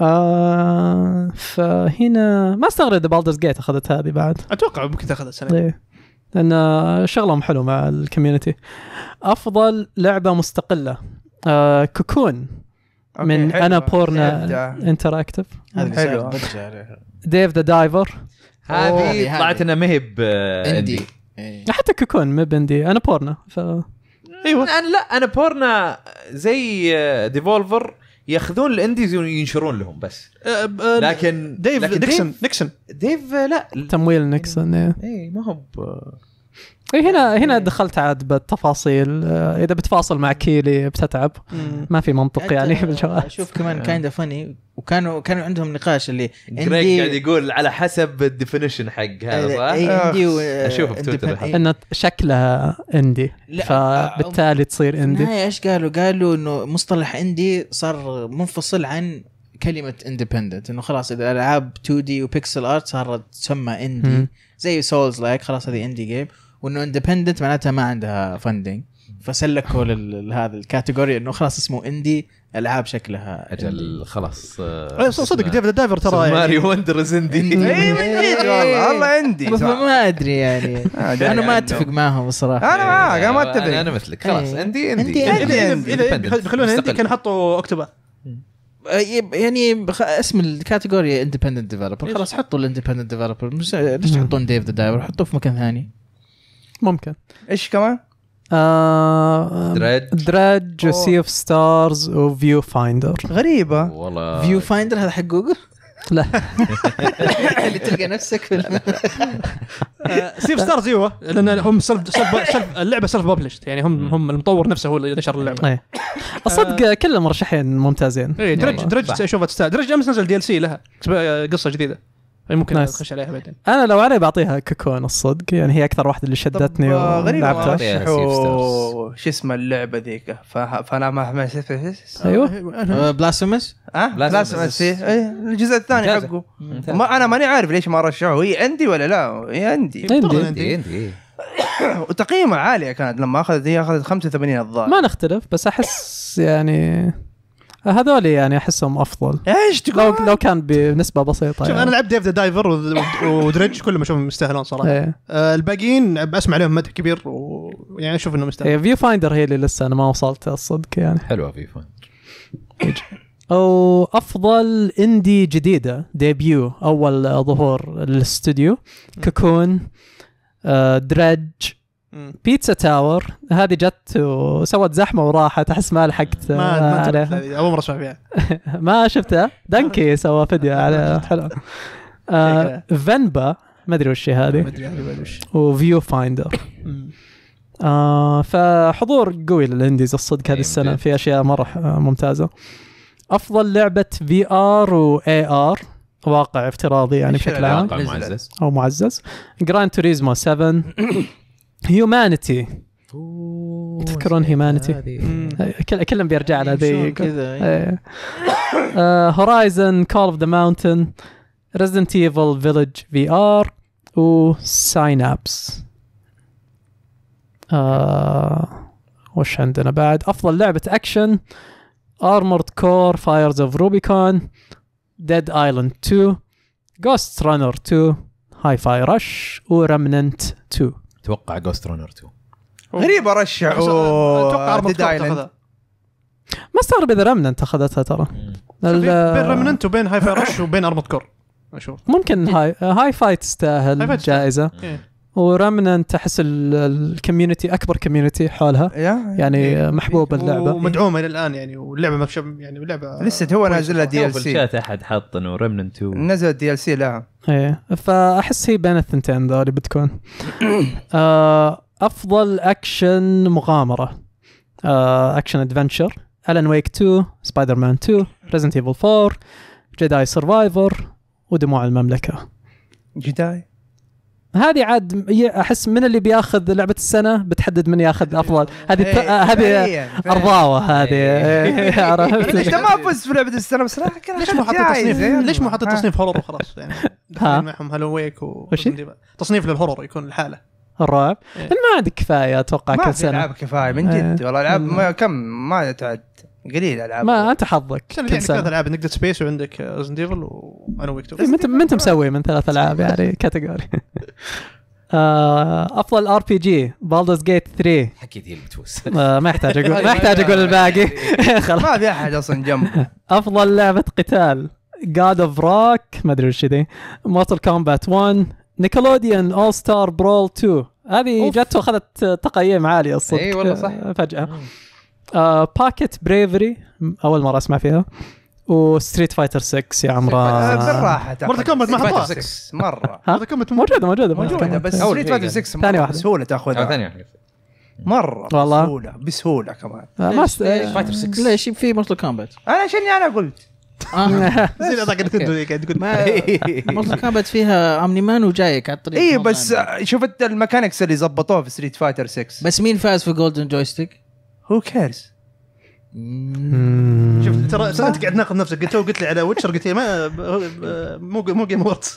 آه فهنا ما استغرب اذا بالدرز جيت اخذت هذه بعد اتوقع ممكن تاخذها السنه إيه. لان شغلهم حلو مع الكوميونتي افضل لعبه مستقله آه كوكون من انا بورنا انتراكتف حلو ديف ذا دايفر هذه طلعت انها ما هي باندي إيه. حتى كوكون ما باندي انا بورنا ف ايوه انا لا انا بورنا زي ديفولفر آه، ياخذون الانديز وينشرون لهم بس أه، أه، لكن ديف لكن ديكسون ديف نيكسون ديف لا تمويل نيكسون اي إيه. ما هو إيه، هنا يعني هنا يعني دخلت عاد بالتفاصيل آه، اذا بتفاصل مع كيلي بتتعب ما في منطق يعني [LAUGHS] بالجواب شوف كمان كايند اوف فاني وكانوا كانوا عندهم نقاش اللي جريج قاعد يقول على حسب الديفينيشن حق هذا إيه، صح؟ اندي إيه، آه. اشوفه في تويتر انه شكلها اندي فبالتالي آه، تصير اندي ايش قالوا؟ قالوا انه مصطلح اندي صار منفصل عن كلمه اندبندنت انه خلاص اذا العاب 2 دي وبيكسل ارت صارت تسمى اندي زي سولز لايك خلاص هذه اندي جيم وانه اندبندنت معناتها ما عندها فندنج فسلكوا لهذا الكاتيجوري انه خلاص اسمه اندي العاب شكلها اجل خلاص آه إيه، صدق ديف ذا دايفر ترى ماريو وندرز اندي والله والله عندي ما ادري يعني [LAUGHS] آه، انا ما اتفق معهم الصراحه انا معاك انا ما اتفق انا مثلك خلاص اندي اندي اندي بيخلونا اندي كان حطوا اكتوبا آه، يعني اسم الكاتيجوري اندبندنت ديفلوبر خلاص حطوا الاندبندنت ديفلوبر ليش تحطون ديف ذا دايفر حطوه في مكان ثاني ممكن ايش كمان؟ دريدج دريدج وسي اوف ستارز وفيو فايندر غريبة والله فيو فايندر هذا حق جوجل؟ لا [LAUGHS] اللي تلقى نفسك في سي اوف ستارز ايوه لان هم سلف سلف اللعبه سلف ببلشت يعني هم هم المطور نفسه هو اللي نشر اللعبه الصدق إيه. آه. كلهم مرشحين ممتازين اي دريدج اشوفها تستاهل درج امس نزل دي ال سي لها آه، قصه جديده إيه، ممكن نايس. اخش عليها بعدين انا لو علي بعطيها كوكون الصدق يعني هي اكثر واحده اللي شدتني آه، ولعبتها شو اسمه اللعبه ذيك فانا ما ايوه بلاسمس اه بلاسمس آه، إيه، إيه، الجزء الثاني حقه ما انا ماني عارف ليش ما رشحوه هي عندي ولا لا هي عندي عندي عندي [COUGHS] وتقييمها عاليه كانت لما اخذت هي اخذت 85 الظاهر ما نختلف بس احس يعني هذول يعني احسهم افضل ايش تقول؟ لو لو كان بنسبه بسيطه شوف يعني. انا لعبت ديف ذا دايفر ودريدج كلهم اشوفهم يستاهلون صراحه ايه. آه الباقيين بسمع عليهم مدح كبير ويعني اشوف انهم يستاهلون فيو فايندر هي اللي لسه انا ما وصلت الصدق يعني حلوه فيو فايندر او افضل اندي جديده ديبيو اول ظهور للاستوديو كوكون آه دريدج بيتزا تاور هذه جت وسوت زحمه وراحت احس ما لحقت ما عليها اول مره اسمع فيها [LAUGHS] ما شفتها دنكي [LAUGHS] سوى فيديو على حلو فنبا [LAUGHS] إيه، آه، ما ادري وش هذه ما ادري وفيو فايندر آه، فحضور قوي للانديز الصدق هذه إيه، السنه في اشياء مره ممتازه افضل لعبه في ار واي ار واقع افتراضي يعني بشكل عام او معزز جراند توريزمو 7 هيومانيتي تذكرون هيومانيتي كلهم بيرجع على إيه، ذي هورايزن كول اوف ذا ماونتن ريزنت ايفل فيلج في ار وساينابس آه وش عندنا بعد افضل لعبه اكشن ارمورد كور فايرز اوف روبيكون ديد ايلاند 2 جوست رانر 2 هاي فاي رش ورمننت 2 اتوقع جوست رانر 2 غريب ارشح اتوقع ارمك ما استغرب اذا رمننت اخذتها ترى بين رمننت وبين هاي فاي رش وبين ارمت كور اشوف ممكن هاي هاي فاي تستاهل جائزه إيه. ورامنا انت احس الكوميونتي اكبر كوميونتي حولها يعني إيه. محبوبه اللعبه ومدعومه الى الان يعني واللعبه ما يعني واللعبه لسه هو نازلها دي ال سي احد حاط انه رمنا 2 نزلت دي ال سي لها ايه فاحس هي بين الثنتين ذولي بتكون [COUGHS] آه، افضل اكشن مغامره اكشن ادفنشر الان ويك 2 سبايدر مان 2 ريزنت ايفل 4 جداي سرفايفر ودموع المملكه جداي هذه عاد احس من اللي بياخذ لعبه السنه بتحدد من ياخذ افضل إيه، هذه هذه ارضاوه هذه إيه. إيه، [LAUGHS] عرفت انت ما فزت في لعبه السنه بس ليش مو حاطط تصنيف ليش مو حاطط تصنيف هورر وخلاص يعني [LAUGHS] معهم هالو ويك تصنيف للهورر يكون لحاله الرعب ما عندك كفايه اتوقع كل سنه ما في العاب كفايه من جد والله العاب كم ما تعد قليل العاب ما انت حظك عشان يعني ثلاث العاب عندك سبيس وعندك ريزن ديفل وانا ويك تو انت ما انت مسوي من ثلاث العاب يعني كاتيجوري [LAUGHS] [LAUGHS] آه، افضل ار بي جي بالدرز جيت 3 اكيد هي بتوس [LAUGHS] آه، ما يحتاج اقول ما يحتاج اقول الباقي خلاص ما في احد اصلا جنبه افضل لعبه قتال جاد اوف روك ما ادري وش ذي مورتل كومبات 1 نيكلوديان اول ستار برول 2 هذه جت واخذت تقييم عالي الصدق اي والله صح آه، فجاه باكيت آه، بريفري اول مره اسمع فيها وستريت فايتر 6 يا عمران بالراحه مورتال كومبات ما حطوها مره مورتال كومبات موجوده موجوده موجوده بس ستريت فايتر 6 ثاني واحده بسهوله تاخذها آه، ثاني واحده مره والله بسهوله بسهوله كمان آه، ما فايتر 6 ليش في مورتال كومبات انا عشان انا قلت [LAUGHS] زين اعطاك نتندو تقول مورتال كومبات [LAUGHS] فيها امني مان وجايك على الطريق اي بس شفت الميكانكس اللي ظبطوها في ستريت فايتر 6 بس مين فاز في جولدن جويستيك؟ هو كيرز hmm. شوف ترى انت قاعد تناقض نفسك قلت قلت لي على ويتشر قلت لي ما مو مو جيم ووردز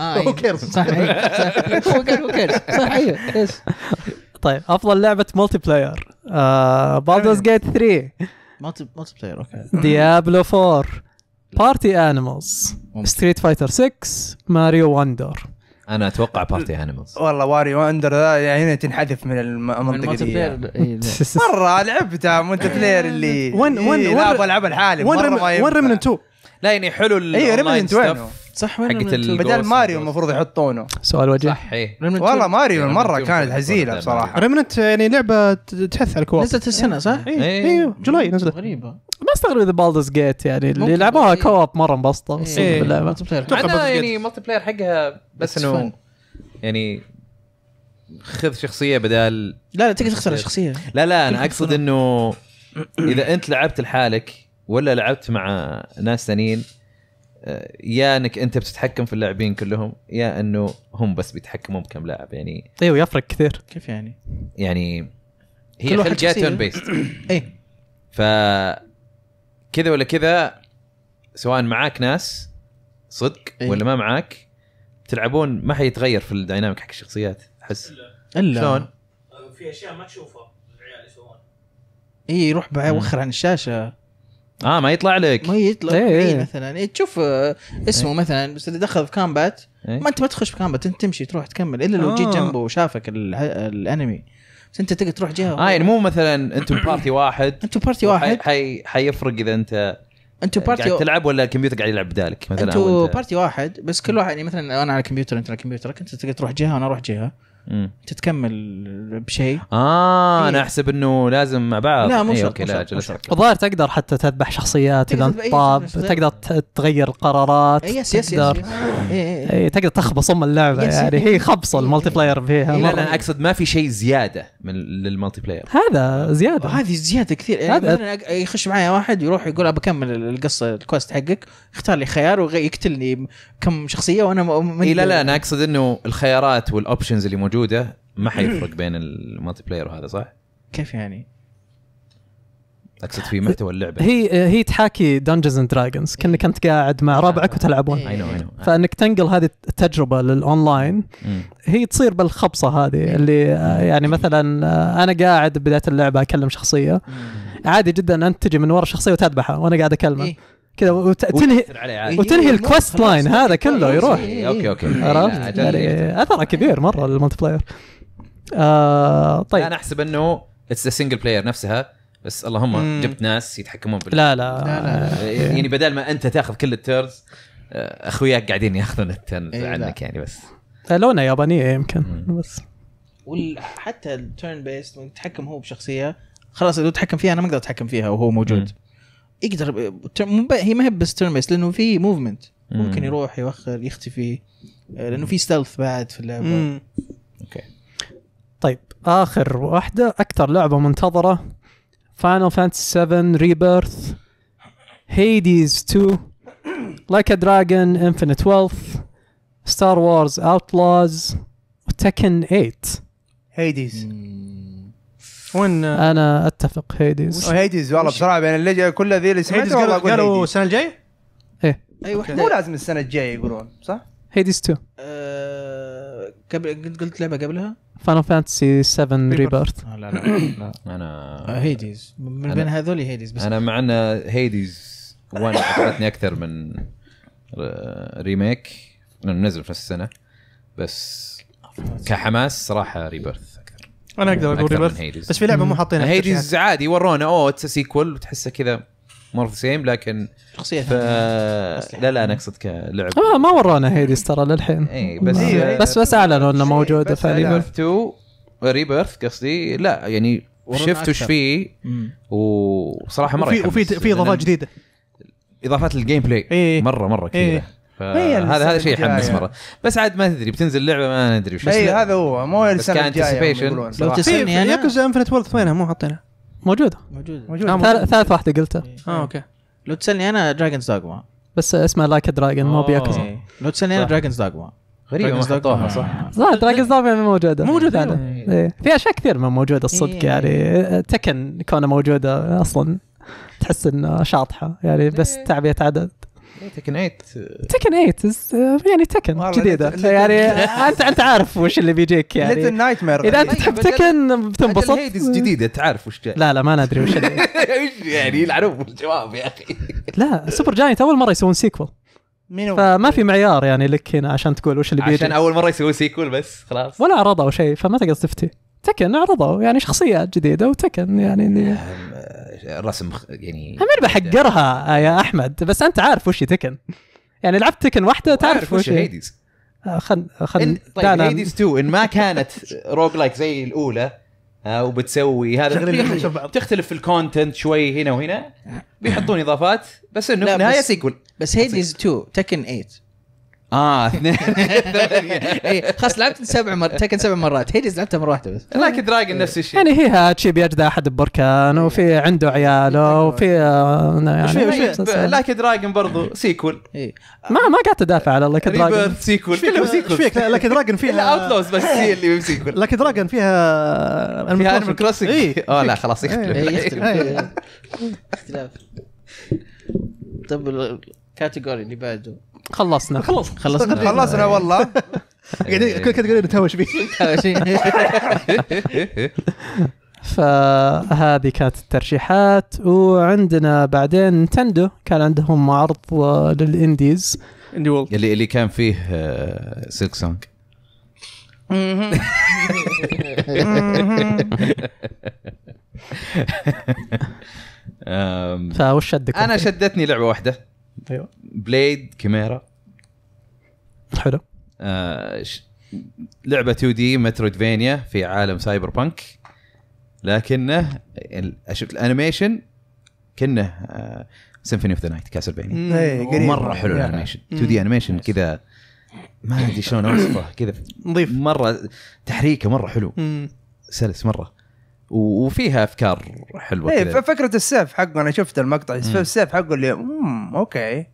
هو كيرز صحيح هو كيرز صحيح طيب افضل لعبه ملتي بلاير بالدرز جيت 3 ملتي ملتي بلاير اوكي ديابلو 4 بارتي انيمالز ستريت فايتر 6 ماريو وندر انا اتوقع بارتي انيمالز والله واري واندر ذا يعني هنا تنحذف من المنطقه دي إيه، [LAUGHS] مره لعبتها مونت بلاير اللي وين وين وين العبها لحالي وين ريمننت 2 لا يعني حلو ايوه ريمننت 2 صح وين حقت بدل ماريو المفروض يحطونه سؤال وجه صح ايه والله ماريو مره كانت هزيله بصراحه ريمنت يعني لعبه تحث على الكواب نزلت السنه صح؟ ايوه ايوه جولاي نزلت غريبه ما استغرب اذا بالدرز جيت يعني اللي لعبوها كواب إيه. مره انبسطوا ايه باللعبه يعني ملتي بلاير حقها بس انه يعني خذ شخصيه بدال لا لا تقدر تخسر الشخصيه لا لا انا اقصد انه اذا انت لعبت لحالك ولا لعبت مع ناس ثانيين آه، يا انك انت بتتحكم في اللاعبين كلهم يا انه هم بس بيتحكمون بكم لاعب يعني ايوه يفرق كثير كيف يعني؟ يعني هي واحد تيرن بيست اي ف كذا ولا كذا سواء معاك ناس صدق أيه. ولا ما معاك تلعبون ما حيتغير في الدايناميك حق الشخصيات احس الا شلون؟ في اشياء ما تشوفها العيال يسوونها اي يروح وخر عن الشاشه اه ما يطلع لك ما يطلع إيه،, ايه ايه. مثلا ايه تشوف آه، اسمه ايه. مثلا بس اللي دخل في كامبات ايه. ما انت ما تخش في كامبات انت تمشي تروح تكمل الا لو جيت آه. جنبه وشافك الانمي بس انت تقدر تروح جهه اه يعني مو مثلا انتم [COUGHS] بارتي واحد انتم بارتي واحد حي حيفرق اذا انت انتوا بارتي قاعد تلعب ولا الكمبيوتر قاعد يلعب بدالك مثلا انتوا بارتي واحد بس كل واحد يعني مثلا انا على الكمبيوتر انت على كمبيوترك انت تقدر تروح جهه وانا اروح جهه مم. تتكمل بشيء اه إيه؟ انا احسب انه لازم مع بعض لا مو إيه شرط الظاهر تقدر حتى تذبح شخصيات اذا انت طاب إيه. تقدر تغير القرارات إيه، يس يس تقدر يس آه، إيه، تقدر تخبص ام اللعبه يعني هي خبصه المالتي بلاير فيها لا لا اقصد ما في شيء زياده من للمالتي بلاير هذا زياده هذه زياده كثير يعني هذا يخش معي واحد يروح يقول ابى اكمل القصه الكوست حقك اختار لي خيار ويقتلني كم شخصيه وانا لا لا انا اقصد انه الخيارات والاوبشنز اللي موجوده موجوده ما حيفرق [CLEARS THROAT] بين المالتي بلاير وهذا صح؟ كيف يعني؟ اقصد في محتوى اللعبه هي هي تحاكي دنجنز اند دراجونز كانك إيه. انت قاعد مع ربعك آه. وتلعبون اي نو اي نو فانك تنقل هذه التجربه للاونلاين هي تصير بالخبصه هذه إيه. اللي آه، يعني مثلا آه، انا قاعد بدايه اللعبه اكلم شخصيه عادي جدا انت تجي من ورا شخصيه وتذبحها وانا قاعد اكلمه إيه. كذا وتنهي وتنهي الكوست لاين هذا كله يروح إيه، اوكي اوكي عرفت إيه، يعني اثره كبير مره للملتي بلاير آه، طيب انا احسب انه اتس سنجل بلاير نفسها بس اللهم جبت ناس يتحكمون بال لا لا, يعني إيه. بدل ما انت تاخذ كل التيرز آه، اخوياك قاعدين ياخذون التيرز عنك يعني بس آه، لونها يابانيه يمكن بس حتى التيرن بيست تتحكم هو بشخصيه خلاص لو تحكم فيها انا ما اقدر اتحكم فيها وهو موجود يقدر هي ما هي بس تيرن بيس لانه في موفمنت ممكن يروح يوخر يختفي آه، لانه في ستيلث بعد في اللعبه اوكي طيب اخر واحده اكثر لعبه منتظره فاينل فانتسي 7 ريبيرث هيديز 2 لايك ا دراجون انفينيت ويلث ستار وورز اوتلاز تكن 8 هيديز وين آه؟ انا اتفق هيديز هيديز والله بصراحه بين اللي كل ذي اللي سمعتها قالوا السنه الجايه؟ ايه اي وحده مو لازم السنه الجايه يقولون صح؟ هيديز آه، 2 قبل قلت لعبه قبلها؟ فاينل فانتسي 7 ريبيرث لا لا لا [COUGHS] انا هيديز آه، من بين هذول هيديز بس انا مع ان هيديز 1 عجبتني اكثر من ريميك لانه نزل في نفس السنه بس كحماس صراحه ريبيرث انا اقدر اقول ريبيرث بس في لعبه مو حاطينها هيديز عادي ورونا اوه اتس سيكول وتحسه كذا مور سيم لكن شخصيه ف... لا لا انا اقصد كلعب آه ما ورانا هيديز ترى للحين اي بس, إيه، آه. بس بس بس اعلنوا انه موجوده في ريبيرث 2 ريبيرث قصدي لا يعني شفت وش فيه وصراحه مره وفي وفي في اضافات جديده اضافات للجيم بلاي مره مره كثيره هذا هذا شيء يحمس مره بس عاد ما تدري بتنزل لعبه ما ندري وش اي هذا هو مو السنه الجايه لو تسالني انا ياكوزا انفنت وورث وينها مو حاطينها موجوده موجوده موجوده آه، ثالث واحده قلتها اه اوكي لو تسالني انا دراجونز دوغما بس اسمها لايك دراجون مو بياكوزا لو تسالني انا دراجونز دوغما غريبة ما حطوها صح؟ صح دراجونز دوغما موجودة موجودة هذا في اشياء كثير ما موجودة الصدق يعني تكن كونها موجودة اصلا تحس انها شاطحة يعني بس تعبئة عدد تكن 8 تكن 8 يعني تكن جديده يعني انت انت عارف وش اللي بيجيك يعني ليتل نايت مير اذا انت تحب تكن بتنبسط هيدز جديده تعرف وش جاي لا لا ما ندري وش [LAUGHS] يعني يلعنون الجواب يا اخي لا سوبر جاينت اول مره يسوون سيكول مين فما في معيار يعني لك هنا عشان تقول وش اللي بيجي عشان اول مره يسوي سيكول بس خلاص ولا عرضوا شيء فما تقدر تفتي تكن عرضوا يعني شخصيات جديده وتكن يعني رسم يعني هم انا بحقرها آه، يا احمد بس انت عارف وش تكن يعني لعبت تكن واحده تعرف وش هيديز آه، خل خل طيب هيديز 2 ان ما كانت روج لايك زي الاولى آه، وبتسوي هذا تختلف في الكونتنت شوي هنا وهنا بيحطون اضافات بس انه في النهايه سيكول بس هيديز 2 تكن 8 اه [LAUGHS] اثنين [LAUGHS] اي خلاص لعبت سبع مرات تكن سبع مرات هيدز لعبتها مرة واحدة بس [LAUGHS] لايك دراجون نفس الشيء يعني هي هاتشي يجدى احد ببركان وفي عنده عياله إيه. وفي آه، يعني, يعني لايك دراجون برضو سيكول إيه. ما ما قاعد تدافع على لايك دراجون سيكول سيكول ايش فيك لايك دراجون فيها الاوتلوز بس إيه. هي اللي سيكول لايك دراجون فيها فيها انمي كروسنج اي اه لا خلاص يختلف اختلاف طب الكاتيجوري اللي بعده خلصنا خلص خلصنا خلصنا والله [LAUGHS] قاعدين إيه. كنت قاعدين نتهاوش فيه [LAUGHS] فهذه كانت الترشيحات وعندنا بعدين نتندو كان عندهم عرض للانديز اللي اللي كان فيه سيلك آه، سونج [LAUGHS] فوش شدك انا شدتني لعبه واحده ايوه بليد كيميرا حلو آه لعبه 2 دي مترويدفينيا في عالم سايبر بانك لكنه شفت الانيميشن كنه آه سيمفوني اوف ذا نايت كاسلفينيا مره حلو الانيميشن 2 دي انيميشن كذا ما ادري شلون اوصفه كذا نظيف مره تحريكه مره حلو سلس مره وفيها افكار حلوه ايه فكره السيف حقه انا شفت المقطع السيف حقه اللي امم اوكي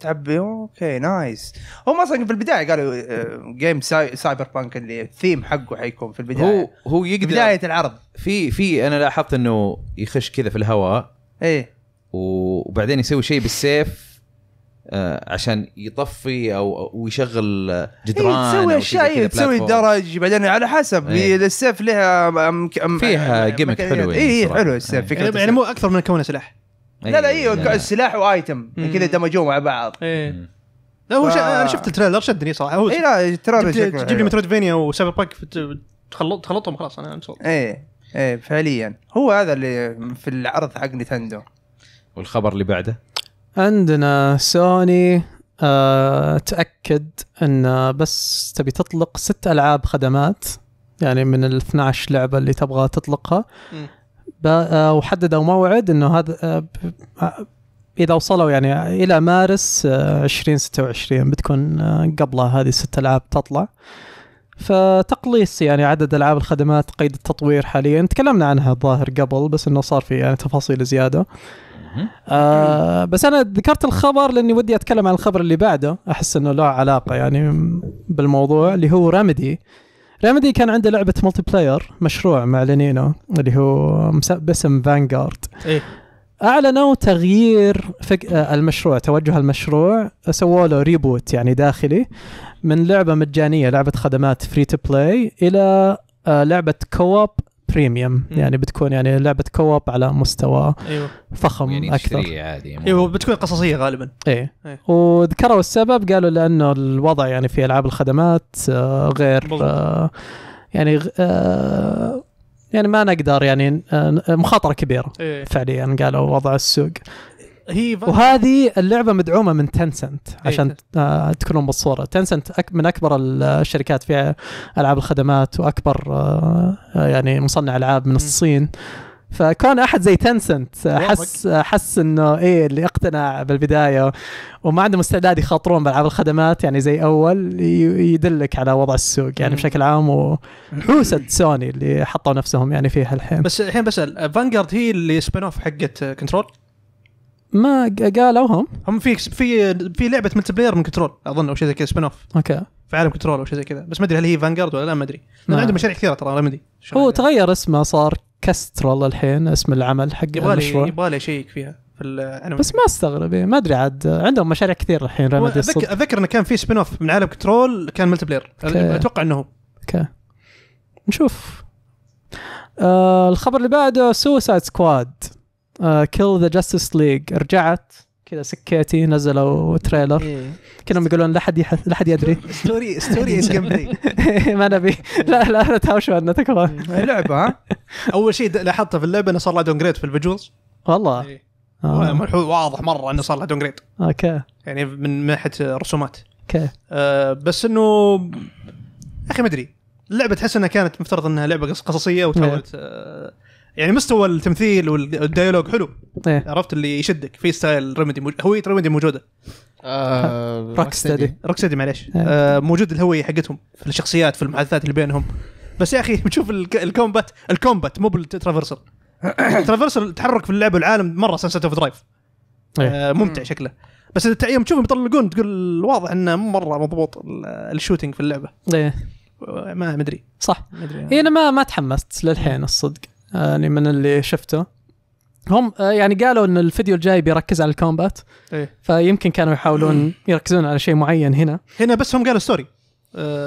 تعبي اوكي نايس هم اصلا في البدايه قالوا جيم سايبر بانك اللي الثيم حقه حيكون في البدايه هو هو يقدر بدايه العرض في في انا لاحظت انه يخش كذا في الهواء ايه وبعدين يسوي شيء بالسيف آه، عشان يطفي او ويشغل آه، إيه، جدران تسوي اشياء تسوي درج بعدين على حسب ايه. السيف لها مك... فيها جيمك حلوه اي حلو السيف إيه. فكره يعني, مو اكثر من كونه سلاح ايه. لا لا ايوه السلاح إيه، وايتم كذا دمجوه مع بعض ايه. لا هو انا شفت التريلر شدني صراحه اي لا التريلر تجيب لي مترويدفينيا وسايبر بانك تخلط تخلطهم خلاص انا انصر ايه ايه فعليا هو هذا اللي في العرض حق نتندو والخبر اللي بعده عندنا سوني آه تأكد أن بس تبي تطلق ست ألعاب خدمات يعني من ال 12 لعبة اللي تبغى تطلقها آه وحددوا موعد أنه هذا آه, آه، إذا وصلوا يعني إلى مارس 2026 آه، بتكون آه، قبلها هذه الست ألعاب تطلع فتقليص يعني عدد العاب الخدمات قيد التطوير حاليا تكلمنا عنها الظاهر قبل بس انه صار في يعني تفاصيل زياده آه بس انا ذكرت الخبر لاني ودي اتكلم عن الخبر اللي بعده احس انه له علاقه يعني بالموضوع اللي هو رامدي رامدي كان عنده لعبه ملتي بلاير مشروع مع اللي هو باسم فانجارد إيه؟ اعلنوا تغيير فك... آه، المشروع توجه المشروع سووا له ريبوت يعني داخلي من لعبه مجانيه لعبه خدمات فري تو بلاي الى آه، لعبه كووب بريميوم يعني بتكون يعني لعبه كواب على مستوى أيوه. فخم يعني اكثر عادي ايوه بتكون قصصيه غالبا ايه, أيوة. وذكروا السبب قالوا لانه الوضع يعني في العاب الخدمات آه، غير آه، يعني آه، يعني ما نقدر يعني مخاطره كبيره أيوة. فعليا قالوا وضع السوق هي وهذه اللعبه مدعومه من تنسنت إيه، عشان آه، تكونون بالصوره تنسنت من اكبر الشركات في العاب الخدمات واكبر آه، يعني مصنع العاب من الصين فكان احد زي تنسنت آه، حس حس انه ايه اللي اقتنع بالبدايه وما عندهم استعداد يخاطرون بالعاب الخدمات يعني زي اول يدلك على وضع السوق يعني بشكل عام وحوسه سوني اللي حطوا نفسهم يعني فيها الحين بس الحين بسال فانجارد هي اللي سبين اوف حقت كنترول ما قالوا هم هم في في في لعبه ملتي بلاير من كنترول اظن او شيء زي كذا سبين اوف اوكي في عالم كنترول او شيء زي كذا بس ما ادري هل هي فانجارد ولا لا ما ادري لان نعم. عندهم مشاريع كثيره ترى ادري هو تغير اسمه صار كسترول الحين اسم العمل حق يبغالي يبغالي اشيك فيها في بس ما استغرب يعني ما ادري عاد عندهم مشاريع كثير الحين رمدي أذكر, اذكر انه كان في سبين اوف من عالم كنترول كان ملتي بلاير اتوقع انه هو اوكي نشوف آه الخبر اللي بعده سوسايد سكواد كيل ذا جاستس ليج رجعت كذا سكيتي نزلوا تريلر إيه. كانهم يقولون لا حد لا حد يدري ستوري ستوري از جيم بلاي ما نبي لا لا لا تهاوشوا عنا تكفى إيه. [LAUGHS] لعبه ها اول شيء لاحظته في اللعبه انه صار لها دون جريد في الفيجوالز والله إيه. آه. واضح مره انه صار لها دون جريد اوكي يعني من ناحيه رسومات اوكي آه بس انه يا اخي ما ادري اللعبه تحس انها كانت مفترض انها لعبه قصصيه وتحولت إيه. آه يعني مستوى التمثيل والديالوج حلو إيه. عرفت اللي يشدك في ستايل ريمدي موجود. هويه ريمدي موجوده آه روك ستدي روك ستدي معليش إيه. آه موجود الهويه حقتهم في الشخصيات في المحادثات اللي بينهم بس يا اخي بتشوف [LAUGHS] الكومبات الكومبات مو بالترافرسر [COUGHS] الترافرسر التحرك في اللعبه والعالم مره سنسيت اوف درايف إيه. آه ممتع شكله بس يوم تشوفهم يطلقون تقول واضح انه مره مضبوط الشوتينج في اللعبه ايه ما مدري صح مدري يعني. إيه، انا ما ما تحمست للحين الصدق يعني من اللي شفته هم آه، يعني قالوا ان الفيديو الجاي بيركز على الكومبات إيه؟ فيمكن كانوا يحاولون [CLEARS THROAT] يركزون على شيء معين هنا هنا بس هم قالوا ستوري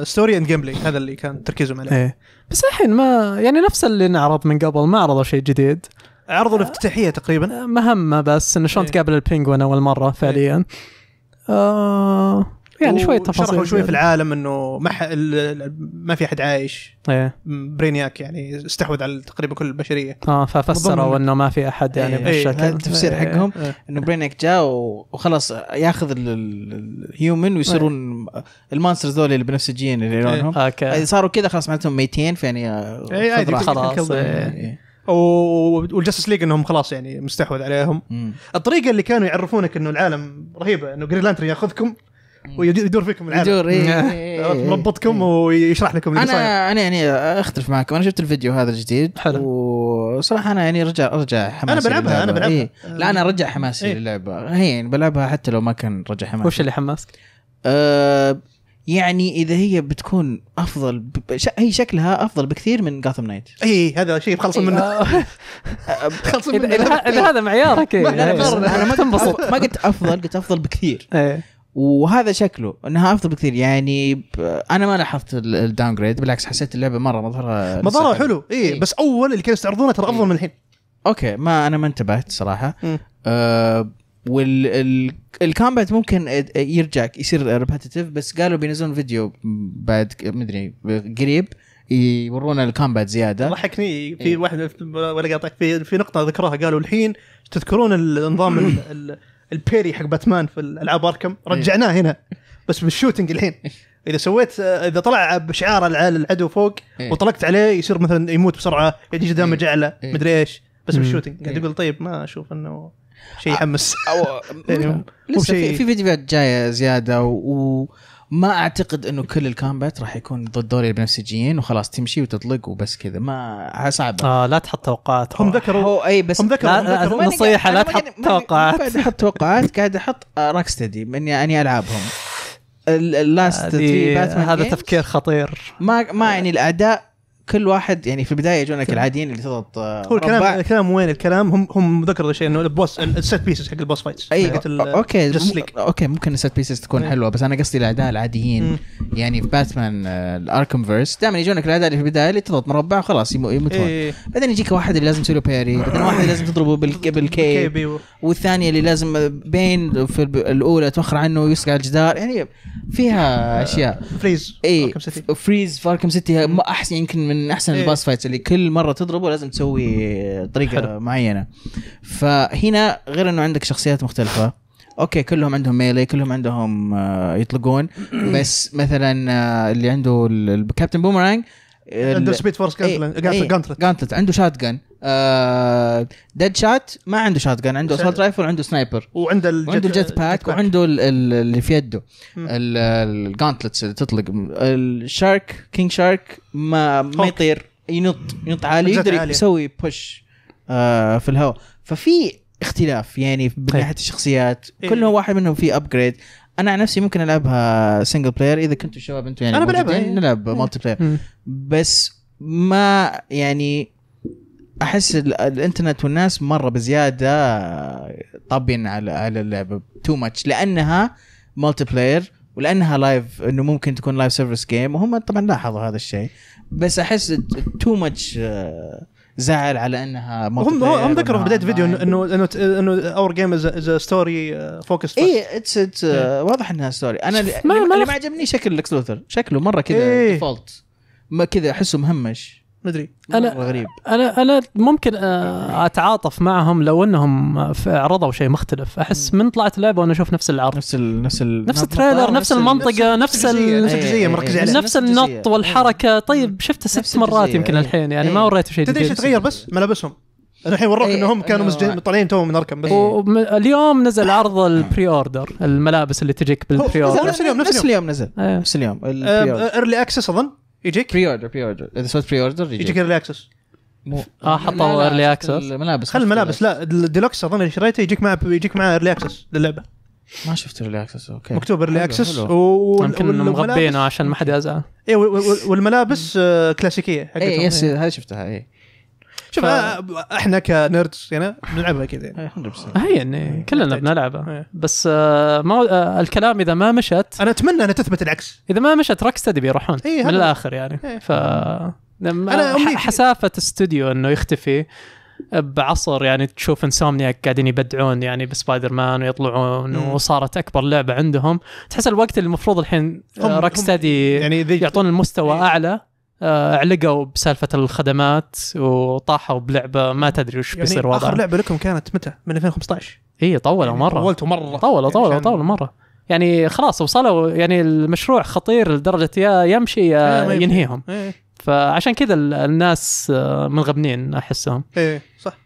ستوري اند جيم هذا اللي كان تركيزهم عليه إيه. بس الحين ما يعني نفس اللي انعرض من قبل ما عرضوا شيء جديد عرضوا آه، الافتتاحيه تقريبا آه، مهمه بس انه شلون إيه؟ تقابل البينجوين اول مره فعليا إيه. آه يعني شويه تفاصيل شرحوا شويه في العالم انه ما ح... ما في احد عايش ايه برينياك يعني استحوذ على تقريبا كل البشريه اه ففسروا انه ما في احد يعني ايه بهالشكل التفسير ايه حقهم ايه, إيه. انه برينياك جاء وخلاص ياخذ الهيومن ويصيرون ايه المانسترز ذول اللي اللي لونهم ايه صاروا كذا خلاص معناتهم ميتين فيعني ايه, إيه. خلاص ايه والجاستس ليج انهم خلاص يعني مستحوذ عليهم مم. الطريقه اللي كانوا يعرفونك انه العالم رهيبه انه جرين لانتر ياخذكم ويدور فيكم العالم يدور إيه. مربطكم إيه، إيه. [LAUGHS] ويشرح لكم انا انا يعني اختلف معكم انا شفت الفيديو هذا الجديد حلو وصراحه انا يعني رجع رجع حماسي انا بلعبها انا بلعبها إيه. لا انا رجع حماسي إيه. للعبه هي إيه، يعني بلعبها حتى لو ما كان رجع حماسي وش اللي حماسك؟ أه، يعني اذا هي بتكون افضل ب... ش... هي شكلها افضل بكثير من جاثم نايت اي هذا شيء بخلص منه [LAUGHS] أه، خلص منه هذا معيارك انا ما [LAUGHS] تنبسط ما قلت افضل قلت افضل بكثير وهذا شكله انها افضل بكثير يعني انا ما لاحظت الداون جريد بالعكس حسيت اللعبه مره مظهرها مظهرها حلو اي إيه. بس اول اللي كانوا يستعرضونه ترى افضل إيه. من الحين اوكي ما انا ما انتبهت صراحه والكامبات آه والكومبات ممكن يرجع يصير ريبتيتف بس قالوا بينزلون فيديو بعد مدري قريب يورونا الكومبات زياده ضحكني في إيه؟ واحد ولا قاطعك في في نقطه ذكروها قالوا الحين تذكرون النظام [COUGHS] البيري حق باتمان في العاب اركم رجعناه إيه. هنا بس بالشوتنج الحين اذا سويت اذا طلع بشعار العدو فوق إيه. وطلقت عليه يصير مثلا يموت بسرعه يجي إيه. دامج اعلى مدري ايش بس بالشوتنج قاعد يقول طيب ما اشوف انه شيء يحمس أو [LAUGHS] يعني لسه في فيديوهات جايه زياده و ما اعتقد انه كل الكامبات راح يكون ضد دوري البنفسجيين وخلاص تمشي وتطلق وبس كذا ما صعب اه لا تحط توقعات هم ذكروا اي بس هم ذكروا نصيحه لا تحط توقعات قاعد احط توقعات قاعد احط آه، راك ستدي من يعني العبهم اللاست باتمان هذا تفكير خطير ما ما يعني الاعداء كل واحد يعني في البدايه يجونك العاديين اللي تضغط آه، هو الكلام ربع. الكلام وين الكلام هم هم ذكروا شيء انه البوس الست بيسز حق البوس فايتس اي اوكي اوكي ممكن الست بيسز تكون إيه. حلوه بس انا قصدي الاعداء العاديين يعني في باتمان الاركم فيرس دائما يجونك الاعداء اللي في البدايه اللي تضغط مربع وخلاص يموتون إيه. بعدين يجيك واحد اللي لازم تسوي له بيري بعدين واحد لازم تضربه بالكي أيوه. والثانيه اللي لازم بين في الاولى توخر عنه ويسقع الجدار يعني فيها آه، اشياء فريز اي فريز فاركم سيتي احسن يمكن من من احسن إيه. الباس فايتس اللي كل مره تضربه لازم تسوي طريقه حلو. معينه فهنا غير انه عندك شخصيات مختلفه اوكي كلهم عندهم ميلي كلهم عندهم آه، يطلقون بس مثلا آه، اللي عنده الكابتن بومرانج عنده سبيد فورس جانتلت عنده شات جن ديد آه، شات ما عنده شات جان عنده اسولت رايفل وعنده سنايبر وعنده الجت وعنده الجت باك وعنده اللي في يده الجانتلتس اللي تطلق الشارك كينج شارك ما ما يطير ينط ينط عالي يقدر يسوي بوش آه في الهواء ففي اختلاف يعني من ناحيه طيب. الشخصيات إيه. كل واحد منهم في ابجريد انا عن نفسي ممكن العبها سنجل بلاير اذا كنتوا شباب انتم يعني انا بلعبها يعني نلعب مالتي بلاير بس ما يعني احس الانترنت والناس مره بزياده طابين على على اللعبه تو ماتش لانها مالتي بلاير ولانها لايف انه ممكن تكون لايف سيرفيس جيم وهم طبعا لاحظوا هذا الشيء بس احس تو ماتش آه، زعل على انها هم هم ذكروا في بدايه الفيديو انه انه انه اور جيم از ستوري فوكس اي اتس واضح انها ستوري انا ما اللي ما عجبني شكل لكس لوثر شكله مره كذا ديفولت إيه. ما كذا احسه مهمش مدري انا غريب انا انا ممكن آه، اتعاطف معهم لو انهم عرضوا شيء مختلف احس من طلعت اللعبه وانا اشوف نفس العرض نفس الـ نفس الـ نفس التريلر نفس المنطقه نفس ال نفس نفس النط والحركه إيه. طيب شفته ست مرات يمكن الحين يعني ما إيه. وريته شيء تدري ايش تغير بس ملابسهم الحين وروك إيه. انهم كانوا طالعين توهم من اركم بس اليوم نزل عرض البري اوردر الملابس اللي تجيك بالبري اوردر نفس اليوم نفس اليوم نزل نفس اليوم ايرلي اكسس اظن يجيك بري اوردر بري اوردر اذا سويت بري اوردر يجيك يجيك ايرلي اكسس مو اه حطوا ايرلي اكسس الملابس خل الملابس لا الديلوكس اظن اللي شريته يجيك معه يجيك مع ايرلي اكسس للعبه ما شفت ايرلي اكسس اوكي مكتوب ايرلي اكسس يمكن مغبينه عشان ما حد يزعل اي والملابس آه، كلاسيكيه حقتهم اي يس هذه إيه. شفتها اي شوف ف... آه، احنا كنيردز هنا يعني بنلعبها كذا يعني 100% إيه، آه، هي يعني كلنا بنلعبها إيه. بس آه، ما الكلام اذا ما مشت انا اتمنى انها تثبت العكس اذا ما مشت روك ستدي بيروحون من الاخر يعني ف أنا حسافه استوديو انه يختفي بعصر يعني تشوف انسومنياك قاعدين يبدعون يعني بسبايدر مان ويطلعون مم. وصارت اكبر لعبه عندهم تحس الوقت اللي المفروض الحين راك ستدي يعني يعطون المستوى اعلى آه، علقوا بسالفه الخدمات وطاحوا بلعبه ما تدري وش يعني بيصير وضعها اخر لعبه لكم كانت متى؟ من 2015 اي طولوا يعني مره طولتوا مره طولوا يعني طولوا طولوا مره يعني خلاص وصلوا يعني المشروع خطير لدرجه يا يمشي يا آه، ينهيهم إيه. فعشان كذا الناس آه، منغبنين احسهم ايه صح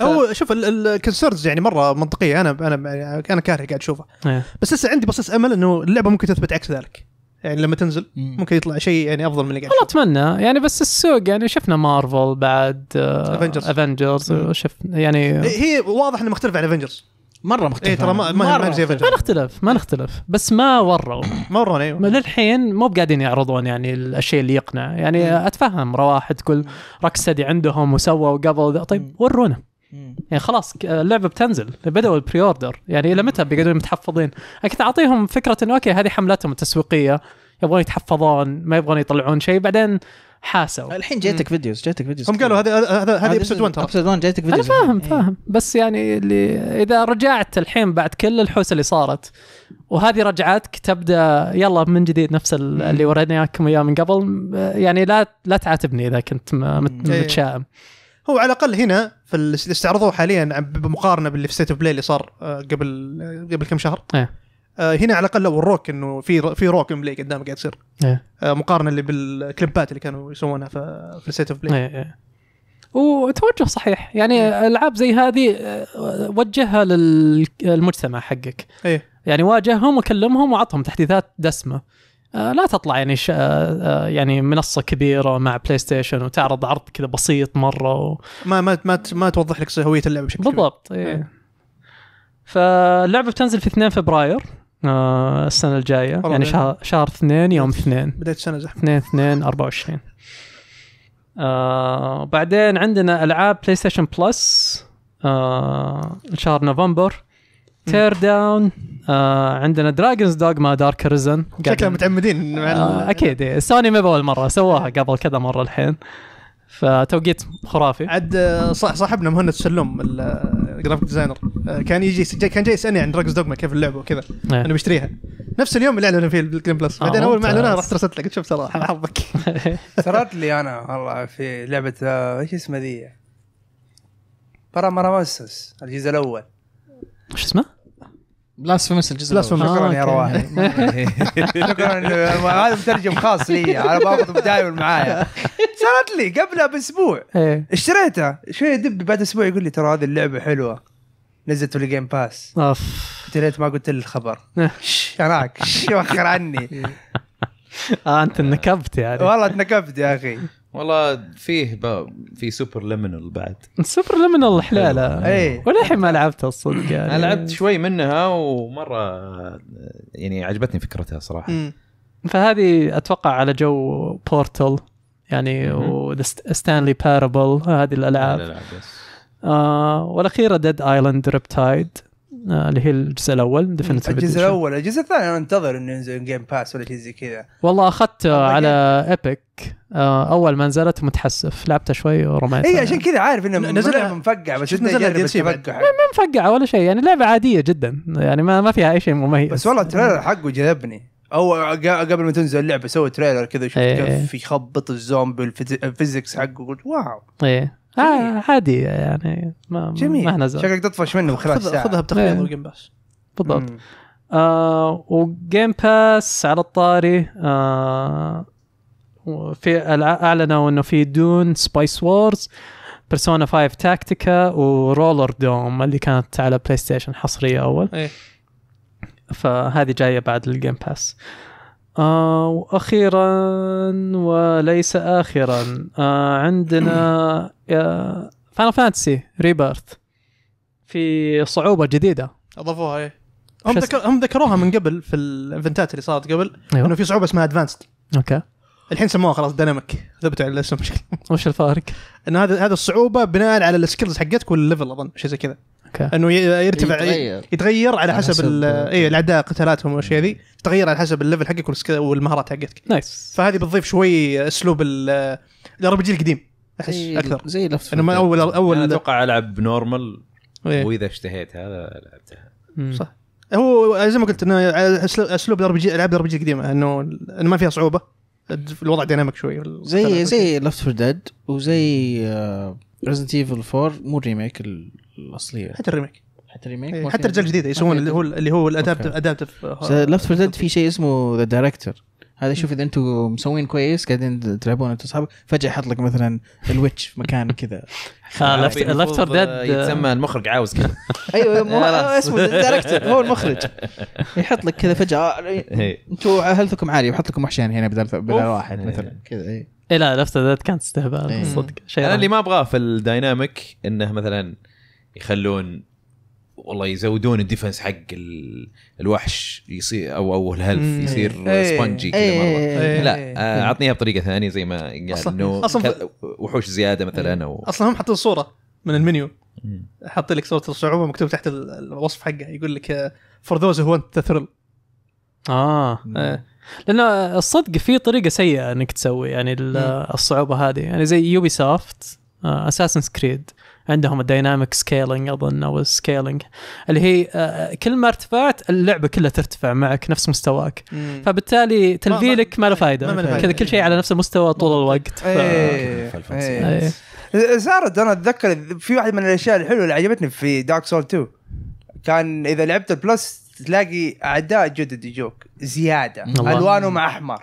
او شوف الكونسيرنز يعني مره منطقيه انا انا انا كاره قاعد اشوفها إيه. بس لسه عندي بصيص امل انه اللعبه ممكن تثبت عكس ذلك يعني لما تنزل ممكن يطلع شيء يعني افضل من اللي قاعد والله اتمنى يعني بس السوق يعني شفنا مارفل بعد افنجرز افنجرز وشفنا يعني إيه، هي واضح انه مختلف عن افنجرز مره إيه، مختلف اي ترى ما ما, زي افنجرز ما نختلف ما نختلف بس ما وروا [COUGHS] ما وروا ايوه للحين مو بقاعدين يعرضون يعني الشيء اللي يقنع يعني اتفهم رواح تقول ركستدي عندهم وسووا قبل طيب ورونا يعني خلاص اللعبه بتنزل بدأوا البري اوردر يعني الى متى بيقعدون متحفظين؟ انا كنت اعطيهم فكره انه اوكي هذه حملاتهم التسويقيه يبغون يتحفظون ما يبغون يطلعون شيء بعدين حاسوا الحين جايتك فيديوز جايتك فيديوز هم قالوا هذه هذه ابسود 1 ابسود 1 جايتك فيديوز انا فاهم إيه. فاهم بس يعني اللي اذا رجعت الحين بعد كل الحوسه اللي صارت وهذه رجعتك تبدا يلا من جديد نفس اللي وريناكم اياه من قبل يعني لا لا تعاتبني اذا كنت إيه. متشائم هو على الاقل هنا فاللي استعرضوه حاليا بمقارنه باللي في ستيت اوف بلاي اللي صار آه، قبل قبل كم شهر ايه. آه، هنا على الاقل لو الروك انه في في روك ام بلاي قدامك قاعد تصير ايه. آه، مقارنه اللي بالكليبات اللي كانوا يسوونها في ستيت اوف بلاي ايه. وتوجه صحيح يعني إيه. العاب زي هذه وجهها للمجتمع حقك ايه يعني واجههم وكلمهم وعطهم تحديثات دسمه آه، لا تطلع يعني ش... آه، آه، يعني منصه كبيره مع بلاي ستيشن وتعرض عرض كذا بسيط مره و... ما ما ما, ما توضح لك هويه اللعبه بشكل بالضبط اي إيه. فاللعبه بتنزل في 2 فبراير السنه الجايه يعني إيه. شهر شهر 2 يوم 2 بدايه السنه زحمه 2 2 24 وبعدين بعدين عندنا العاب بلاي ستيشن بلس شهر نوفمبر تير داون آه عندنا دراجونز دوغما دارك ريزن شكلهم متعمدين آه اكيد إيه، سوني ما باول مره سواها قبل كذا مره الحين فتوقيت خرافي عاد آه، صح صاحبنا مهند سلوم الجرافيك ديزاينر كان يجي كان جاي يسالني عن دراجونز دوغما كيف اللعبه وكذا ايه. انا بشتريها نفس اليوم اللي اعلنوا فيه الجيم بلس بعدين اول ما اعلنوها رحت رسلت لك شوف ترى حظك صارت [LAUGHS] لي انا والله في لعبه آه، ايش اسمها ذي؟ باراماراماسس الجزء الاول ايش اسمه؟ فيمس الجزء فيمس شكرا يا آه، روان [LAUGHS] شكرا هذا مترجم خاص لي انا باخذه دائما معايا صارت لي قبلها باسبوع إيه. اشتريتها شويه دب بعد اسبوع يقول لي ترى هذه اللعبه حلوه نزلت في الجيم باس اوف ريت ما قلت لي الخبر إيه. شراك وخر عني اه انت انكبت يعني والله تنكبت يا اخي والله فيه في سوبر ليمينال بعد سوبر ليمينال حلاله اي وللحين ما لعبتها الصدق يعني انا لعبت شوي منها ومره يعني عجبتني فكرتها صراحه م. فهذه اتوقع على جو بورتل يعني وستانلي بارابل هذه الالعاب الالعاب آه والاخيره ديد ايلاند ريبتايد آه، اللي هي الجزء الاول ديفينيتيف الجزء الاول الجزء الثاني انا انتظر انه ينزل جيم باس ولا شيء زي كذا والله اخذت على ايبك آه، اول ما نزلت متحسف لعبتها شوي ورميتها اي عشان كذا عارف انه نزل مفقع بس نزل ما مفقعه ولا شيء يعني لعبه عاديه جدا يعني ما, ما فيها اي شيء مميز بس والله التريلر حقه جذبني او قبل ما تنزل اللعبه سوى تريلر كذا شفت إيه، كيف إيه. يخبط الزومبي الفيزكس حقه قلت واو ايه آه عادي يعني ما جميل ما نزل شكلك تطفش منه خلال ساعه خذها بتخفيض الجيم وجيم باس بالضبط آه وجيم باس على الطاري آه في اعلنوا انه في دون سبايس وورز بيرسونا 5 تاكتيكا ورولر دوم اللي كانت على بلاي ستيشن حصريه اول ايه. فهذه جايه بعد الجيم باس آه آه، واخيرا وليس اخرا آه عندنا فان فانتسي ريبيرث في صعوبه جديده اضافوها ايه هم ذكر هم ذكروها من قبل في الايفنتات اللي صارت قبل أيوه. انه في صعوبه اسمها ادفانسد اوكي الحين سموها خلاص ديناميك ثبتوا على الاسم وش الفارق؟ ان هذا هذا الصعوبه بناء على السكيلز حقتك والليفل اظن شيء زي كذا okay. انه يرتفع يتغير, يتغير على حسب, حسب اي الاعداء قتالاتهم والاشياء ذي تتغير على حسب الليفل حقك والمهارات حقتك نايس nice. فهذه بتضيف شوي اسلوب الار بي جي القديم احس اكثر زي لفت انه اول اول انا اتوقع العب نورمال إيه. واذا اشتهيت هذا لعبتها صح هو زي ما قلت انه اسلوب الار بي جي العاب الار بي جي القديمه انه ما فيها صعوبه الوضع ديناميك شوي زي زي لفت فور ديد وزي ريزنت ايفل 4 مو ريميك الاصليه حتى الريميك حتى الريميك إيه، حتى الرجال الجديده يسوون اللي هو اللي هو الادابتف ادابتف لفت فور في شيء اسمه ذا دايركتور هذا شوف اذا انتم مسوين كويس قاعدين تلعبون انت واصحابك فجاه يحط لك مثلا الويتش في مكان كذا لفت فور ديد يتسمى آه، المخرج عاوز كذا [LAUGHS] ايوه [LAUGHS] آه، اسمه دايركتور هو المخرج [LAUGHS] يحط لك كذا فجاه آه، إيه، انتم هيلثكم عالي ويحط لكم وحشين هنا بدل بدل واحد مثلا كذا اي إيه، لا لفت ذات كانت استهبال صدق شيء انا اللي ما ابغاه في الدايناميك انه مثلا يخلون والله يزودون الديفنس حق الوحش يصير او او الهلف يصير إيه. إيه. سبونجي كذا إيه. مره لا اعطنيها آه، بطريقه ثانيه زي ما قال انه وحوش زياده مثلا او اصلا هم حاطين صوره من المنيو حاطين لك صوره الصعوبه مكتوب تحت الوصف حقه يقول لك فور ذوز هو انت ثرل اه, آه. لان الصدق في طريقه سيئه انك تسوي يعني الصعوبه هذه يعني زي يوبي سوفت اساسن كريد عندهم الدايناميك سكيلينج اظن او السكيلينج اللي هي آه، كل ما ارتفعت اللعبه كلها ترتفع معك نفس مستواك فبالتالي تلفيلك ما له إيه، فائده كذا كل شيء على نفس المستوى إيه. طول الوقت إيه. ف... صارت انا اتذكر في واحد من الاشياء الحلوه اللي عجبتني في دارك سول 2 كان اذا لعبت البلس تلاقي اعداء جدد يجوك زياده الوانهم احمر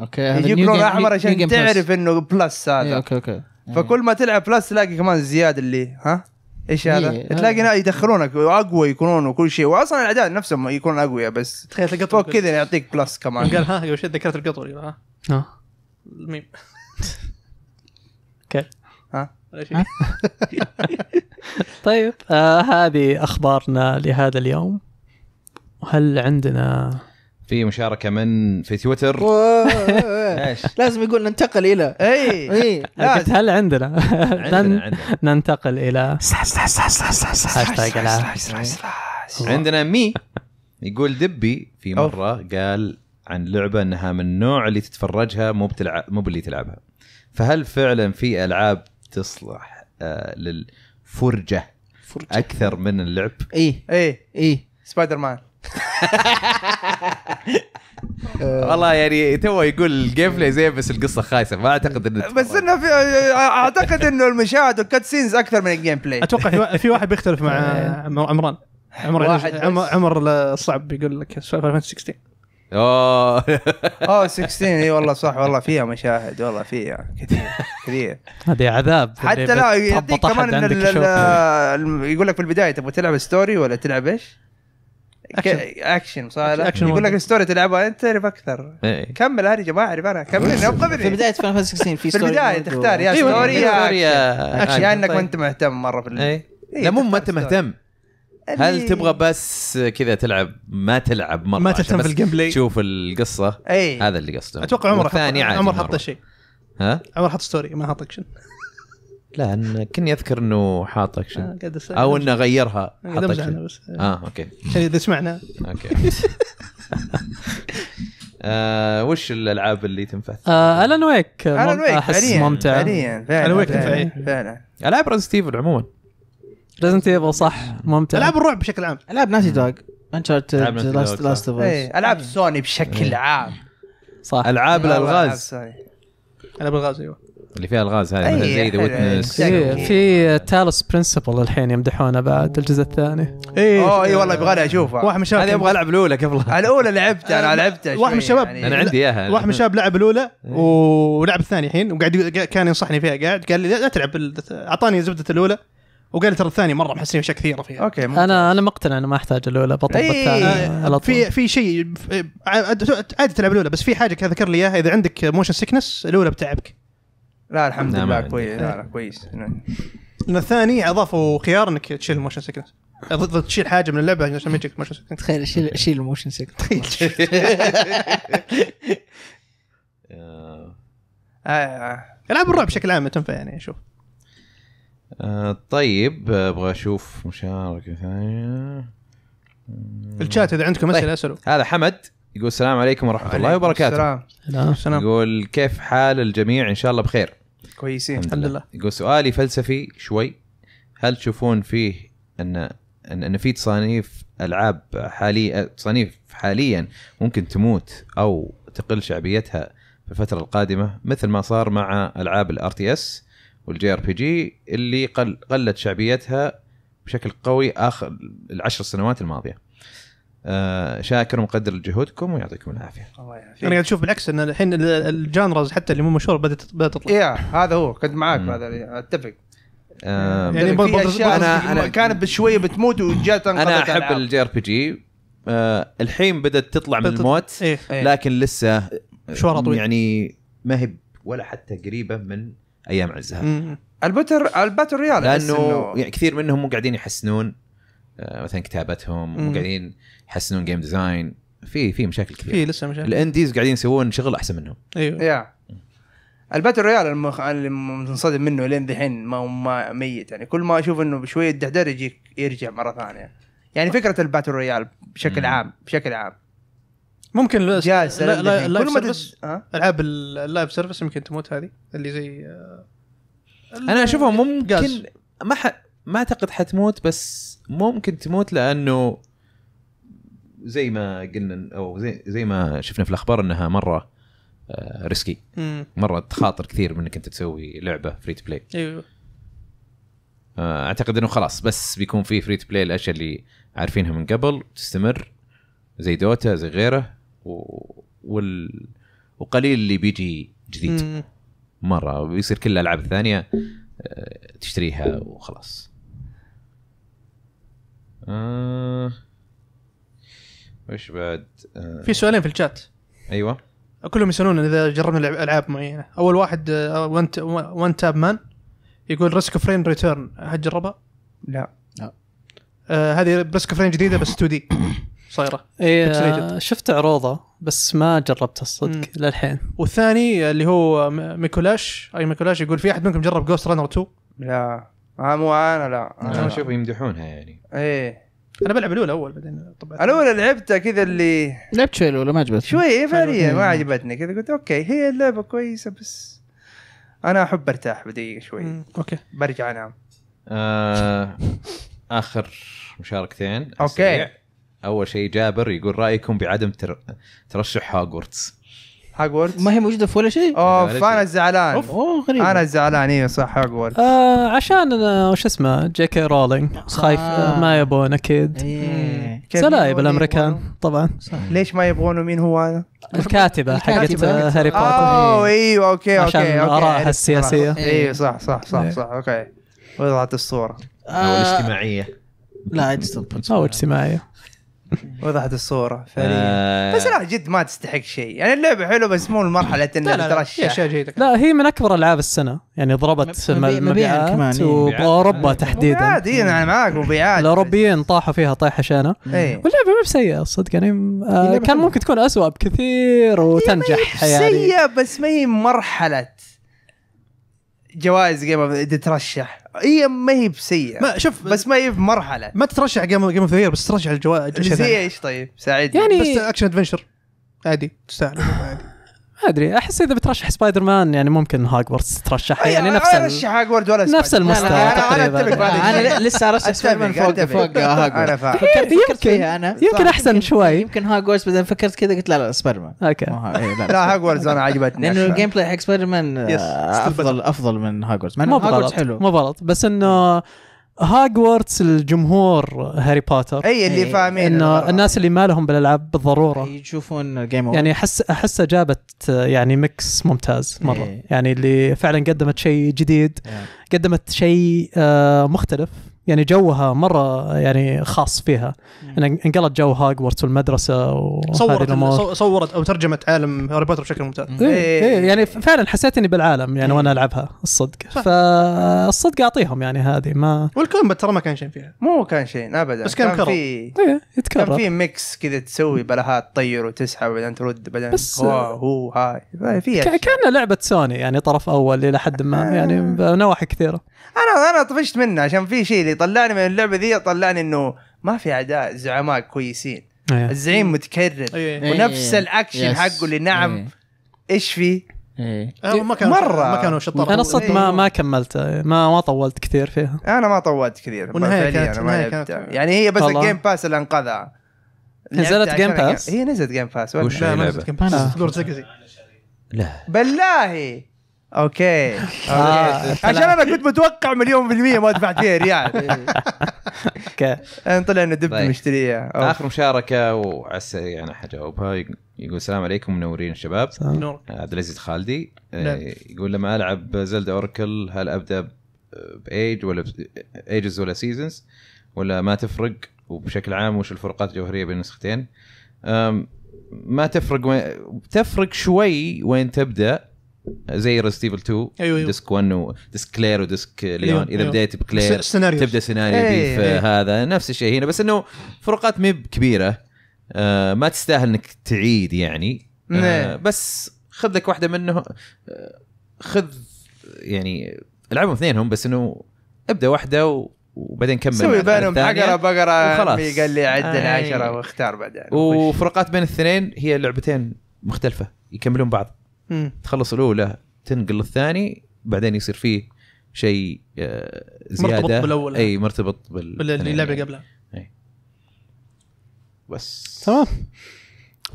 اوكي يجيك لون احمر عشان تعرف انه بلس هذا اوكي اوكي إيه. فكل ما تلعب بلس تلاقي كمان زياده اللي ها ايش هذا؟ إيه. تلاقي يدخلونك اقوى يكونون وكل شيء واصلا الاعداد نفسهم يكونون اقوياء بس تخيل فوق كذا يعطيك بلس كمان قال ها قبل شوي ذكرت القطر ها ها آه. الميم اوكي ها [LAUGHS] طيب آه هذه اخبارنا لهذا اليوم وهل عندنا في مشاركه من في تويتر [LAUGHS] لازم يقول ننتقل الى اي قلت هل عندنا عندنا ننتقل الى عندنا مي يقول دبي في مره قال عن لعبه انها من النوع اللي تتفرجها مو بتلعب مو باللي تلعبها فهل فعلا في العاب تصلح آه، للفرجه اكثر من اللعب اي اي اي سبايدر مان آه. والله يعني تو يقول الجيم آه. بلاي زين بس القصه خايسه ما اعتقد انه بس انه في اعتقد انه المشاهد والكت سينز اكثر من الجيم بلاي اتوقع في واحد بيختلف مع آه. عمران عمر عمر الصعب بيقول لك 16 اوه اوه 16 اي والله صح والله فيها مشاهد والله فيها كثير كثير هذه عذاب حتى لا يعطيك كمان يقول لك في البدايه تبغى تلعب ستوري ولا تلعب ايش؟ اكشن صار اكشن يقول لك الستوري تلعبها انت تعرف اكثر ايه. كمل يا جماعه اعرف انا كمل [LAUGHS] في بدايه فان 16 في ستوري في البدايه تختار يا ستوري أيوة، يا اكشن يا انك ما طيب. انت مهتم مره في إيه. إيه، لا مو ما انت مهتم هل تبغى بس كذا تلعب ما تلعب مره ما تهتم في الجيم بلاي تشوف القصه أي. هذا اللي قصده اتوقع عمر حط عمر حط شيء ها عمر حط ستوري ما حط اكشن لا أن كني اذكر انه حاط اكشن آه او انه غيرها حاط اكشن بس اه اوكي عشان اذا سمعنا اوكي [LAUGHS] آه وش الالعاب اللي تنفع؟ آه الان ويك احس ممتع فعليا فعليا الان ويك تنفع فعلا العاب ريزنت ايفل عموما ريزنت ايفل صح ممتع العاب الرعب بشكل عام العاب ناسي دوغ انشارتد لاست لاست اوف اس العاب سوني إيه، بشكل إيه. عام صح العاب الالغاز العاب الالغاز ايوه اللي فيها الغاز هذه أيه زي ذا ويتنس إيه، في تالوس برنسبل الحين يمدحونه بعد الجزء الثاني اي إيه. اوه اي والله يبغالي اشوفه واحد من الشباب هذه ابغى العب الاولى قبلها [LAUGHS] الاولى لعبتها انا لعبتها واحد من الشباب يعني. انا عندي اياها واحد من الشباب لعب الاولى إيه. ولعب الثاني الحين وقاعد كان ينصحني فيها قاعد قال لي لا تلعب اعطاني زبده الاولى وقال ترى الثاني مره محسنين اشياء كثيره فيها اوكي ممكن. انا انا مقتنع انه ما احتاج الاولى بطل الثاني على طول في في شيء عادي تلعب الاولى بس في حاجه ذكر لي اياها اذا عندك موشن سيكنس الاولى بتعبك لا الحمد نعم، لله كويس لا لا آه. كويس نعم. الثاني اضافوا خيار انك تشيل الموشن سيكنس تشيل حاجه من اللعبه عشان ما يجيك [LAUGHS] موشن سيكنس تخيل شيل شيل الموشن سيكنس [LAUGHS] آه. [LAUGHS] آه. العاب الرعب بشكل عام تنفع يعني اشوف طيب ابغى اشوف مشاركه ثانيه الشات اذا عندكم اسئله طيب. اسالوا هذا حمد يقول السلام عليكم ورحمه الله وبركاته السلام يقول كيف حال الجميع ان شاء الله بخير كويسين الحمد لله. لله يقول سؤالي فلسفي شوي هل تشوفون فيه ان ان, إن في تصانيف العاب حاليا تصانيف حاليا ممكن تموت او تقل شعبيتها في الفتره القادمه مثل ما صار مع العاب الار تي اس والجي ار بي جي اللي قل قلت شعبيتها بشكل قوي اخر العشر سنوات الماضيه آه، شاكر ومقدر لجهودكم ويعطيكم العافيه الله يعافيك انا قاعد اشوف بالعكس ان الحين الجانرز حتى اللي مو مشهور بدات بدات تطلع يا إيه، هذا هو كنت معاك هذا اتفق آه يعني برضه انا انا كانت بشويه بتموت وجات انا احب الجي ار بي جي آه الحين بدات تطلع من الموت إيه. إيه؟ لكن لسه مشوارها طويل يعني ما هي ولا حتى قريبه من ايام عزها البتر الباتل ريال لانه يعني كثير منهم مو قاعدين يحسنون آه، مثلا كتابتهم وقاعدين يحسنون جيم ديزاين في في مشاكل كثير في لسه مشاكل الانديز قاعدين يسوون شغل احسن منهم ايوه يا الباتل رويال المخ... اللي منصدم منه لين ذحين ما هو ما ميت يعني كل ما اشوف انه بشويه دهدر يجيك يرجع مره ثانيه يعني آه. فكره الباتل رويال بشكل عام بشكل عام ممكن لا لا لا اللايف سيرفيس العاب اللايف سيرفس يمكن تموت هذه اللي زي آه، انا اشوفها ممكن ما ح... ما اعتقد حتموت بس ممكن تموت لانه زي ما قلنا او زي, زي ما شفنا في الاخبار انها مره ريسكي آه، مره تخاطر كثير من انك انت تسوي لعبه فري تو بلاي ايوه آه، اعتقد انه خلاص بس بيكون في فري تو بلاي الاشياء اللي عارفينها من قبل تستمر زي دوتا زي غيره و... وال... وقليل اللي بيجي جديد مره بيصير كل الالعاب الثانيه آه، تشتريها وخلاص آه. وش بعد؟ آه. في سؤالين في الشات ايوه كلهم يسالون اذا جربنا العاب معينه اول واحد وان تاب مان يقول ريسك فرين ريتيرن هل جربها؟ لا لا آه هذه ريسك فرين جديده بس 2 دي [COUGHS] صايره إيه، آه، شفت عروضه بس ما جربتها الصدق للحين والثاني اللي هو ميكولاش اي ميكولاش يقول في احد منكم جرب جوست رانر 2؟ لا مو انا لا انا اشوف يمدحونها يعني ايه انا بلعب الاولى اول بعدين طبعا الاولى لعبتها كذا اللي لعبت شوي الاولى ما عجبتني شوي إيه، فعليا ما عجبتني كذا قلت اوكي هي اللعبه كويسه بس انا احب ارتاح بدقيقه شوي اوكي برجع انام آه اخر مشاركتين اوكي اول شيء جابر يقول رايكم بعدم تر... ترشح هاجورتس هاجورد ما هي موجوده في ولا شيء اوه فانا زعلان اوه غريب انا زعلان ايوه صح هاجورد آه عشان وش اسمه جي كي رولينج خايف آه. ما يبون اكيد إيه. سلايب الامريكان إيه. طبعا صح. ليش ما يبغونه مين هو هذا؟ الكاتبه حقت هاري بوتر اوه ايوه اوكي اوكي عشان ارائها السياسيه ايوه صح صح صح إيه. صح اوكي وضعت الصوره آه، او الاجتماعيه لا او اجتماعيه [LAUGHS] وضحت الصوره فعليا آه. بس لا جد ما تستحق شيء يعني اللعبه حلوه بس مو المرحلة انها ترشح لا هي من اكبر العاب السنه يعني ضربت مبيعات كمان وباوروبا تحديدا عادي انا معاك مبيعات الاوروبيين طاحوا فيها طيحه شينه واللعبه ما بسيئه صدق يعني آه، كان ممكن تكون أسوأ بكثير وتنجح يعني سيئه بس ما هي مرحله جوائز جيم اوف تترشح هي ما هي بسيئه ما شوف بس ما هي بمرحله ما تترشح جيم جيم اوف بس ترشح الجوائز زي ايش طيب ساعدني يعني بس اكشن ادفنشر عادي تستاهل [LAUGHS] ما ادري احس اذا بترشح سبايدر مان يعني ممكن هاجورتس ترشح أيوة، يعني نفس ارشح هاجورد ولا نفس المستوى تقريبا انا لسه ارشح سبايدر مان فوق فوق انا فاهم فكرت فيها انا يمكن احسن شوي يمكن هاجورتس بعدين فكرت كذا قلت لا لا سبايدر مان اوكي إيه، لا هاجورتس انا عجبتني لانه الجيم بلاي حق سبايدر مان آه، افضل افضل من هاجورتس مو بغلط حلو مو بغلط بس انه هاجوارتس الجمهور هاري بوتر اي اللي فاهمين انه الناس اللي ما لهم بالالعاب بالضروره يشوفون جيم أوفر. يعني احس احسها جابت يعني ميكس ممتاز مره أي. يعني اللي فعلا قدمت شيء جديد أي. قدمت شيء آه، مختلف يعني جوها مره يعني خاص فيها يعني انقلت جو هاجورتس والمدرسه صورت صورت او ترجمت عالم هاري بوتر بشكل ممتاز إيه, إيه, إيه, إيه، يعني فعلا حسيت اني بالعالم يعني إيه. وانا العبها الصدق فالصدق اعطيهم يعني هذه ما والكومبات ترى ما كان شيء فيها مو كان شيء ابدا بس كان, كان في إيه يتكرر كان في ميكس كذا تسوي بلاهات تطير وتسحب وبعدين ترد بعدين بس هو هو هاي فيها كانها لعبه سوني يعني طرف اول الى حد ما آه. يعني نواحي كثيره انا انا طفشت منه عشان في شيء اللي طلعني من اللعبه ذي طلعني انه ما في اعداء زعماء كويسين أيه. الزعيم إيه. متكرر أيه. ونفس أيه. الاكشن يس. حقه اللي نعم أيه. ايش فيه ايه ما كانوا مره ما كانوا شطار انا صدق ما ما كملت ما ما طولت كثير فيها انا ما طولت كثير والنهايه كانت, أنا ما كانت يعني هي بس الجيم باس اللي انقذها نزلت جيم باس هي نزلت جيم باس وش لا نزلت جيم باس آه. لا بالله اوكي, آه، عشان انا كنت متوقع مليون بالمية ما دفعت فيها ريال اوكي طلع انه دب طيب. مشتريها اخر مشاركة وعسى يعني حجاوبها يقول السلام عليكم منورين الشباب عبد العزيز خالدي آه، نعم. يقول لما العب زلدا اوركل هل ابدا بايج ولا ايجز ولا سيزونز ولا ما تفرق وبشكل عام وش الفروقات الجوهريه بين النسختين ما تفرق وين تفرق شوي وين تبدا زي ريزنت 2 أيوة أيوة. ديسك 1 وديسك كلير وديسك ليون أيوة. اذا أيوة. بديت بكلير سيناريو تبدا سيناريو أيوة. في أيوة. هذا نفس الشيء هنا بس انه فروقات ما كبيره آه ما تستاهل انك تعيد يعني آه إيه. بس خذ لك واحده منه آه، خذ يعني العبهم اثنينهم بس انه ابدا واحده وبعدين كمل سوي بينهم بقره بقره وخلاص قال لي عدنا آه عشره واختار بعدين وفروقات بين الاثنين هي لعبتين مختلفه يكملون بعض مم. تخلص الاولى تنقل للثاني بعدين يصير فيه شيء آه، زياده مرتبط بالاول اي مرتبط بال باللعبه يعني. قبلها اي بس تمام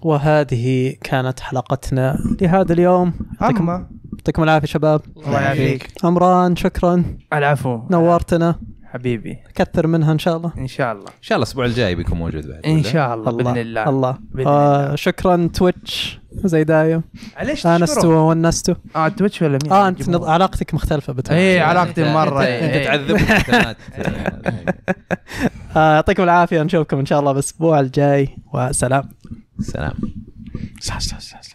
وهذه كانت حلقتنا لهذا اليوم يعطيكم يعطيكم العافيه شباب الله يعافيك عمران شكرا العفو نورتنا حبيبي كثر منها ان شاء الله ان شاء الله ان شاء الله الاسبوع الجاي بيكون موجود بعد ان شاء الله, الله باذن الله الله, الله. آه شكرا تويتش زي دايم علاش انستو وونستو اه تويتش ولا مين اه يعني انت نض... علاقتك مختلفه بتويتش اي علاقتي مره انت إيه. تعذبني [LAUGHS] [LAUGHS] آه، يعطيكم العافيه نشوفكم ان شاء الله بالاسبوع الجاي وسلام سلام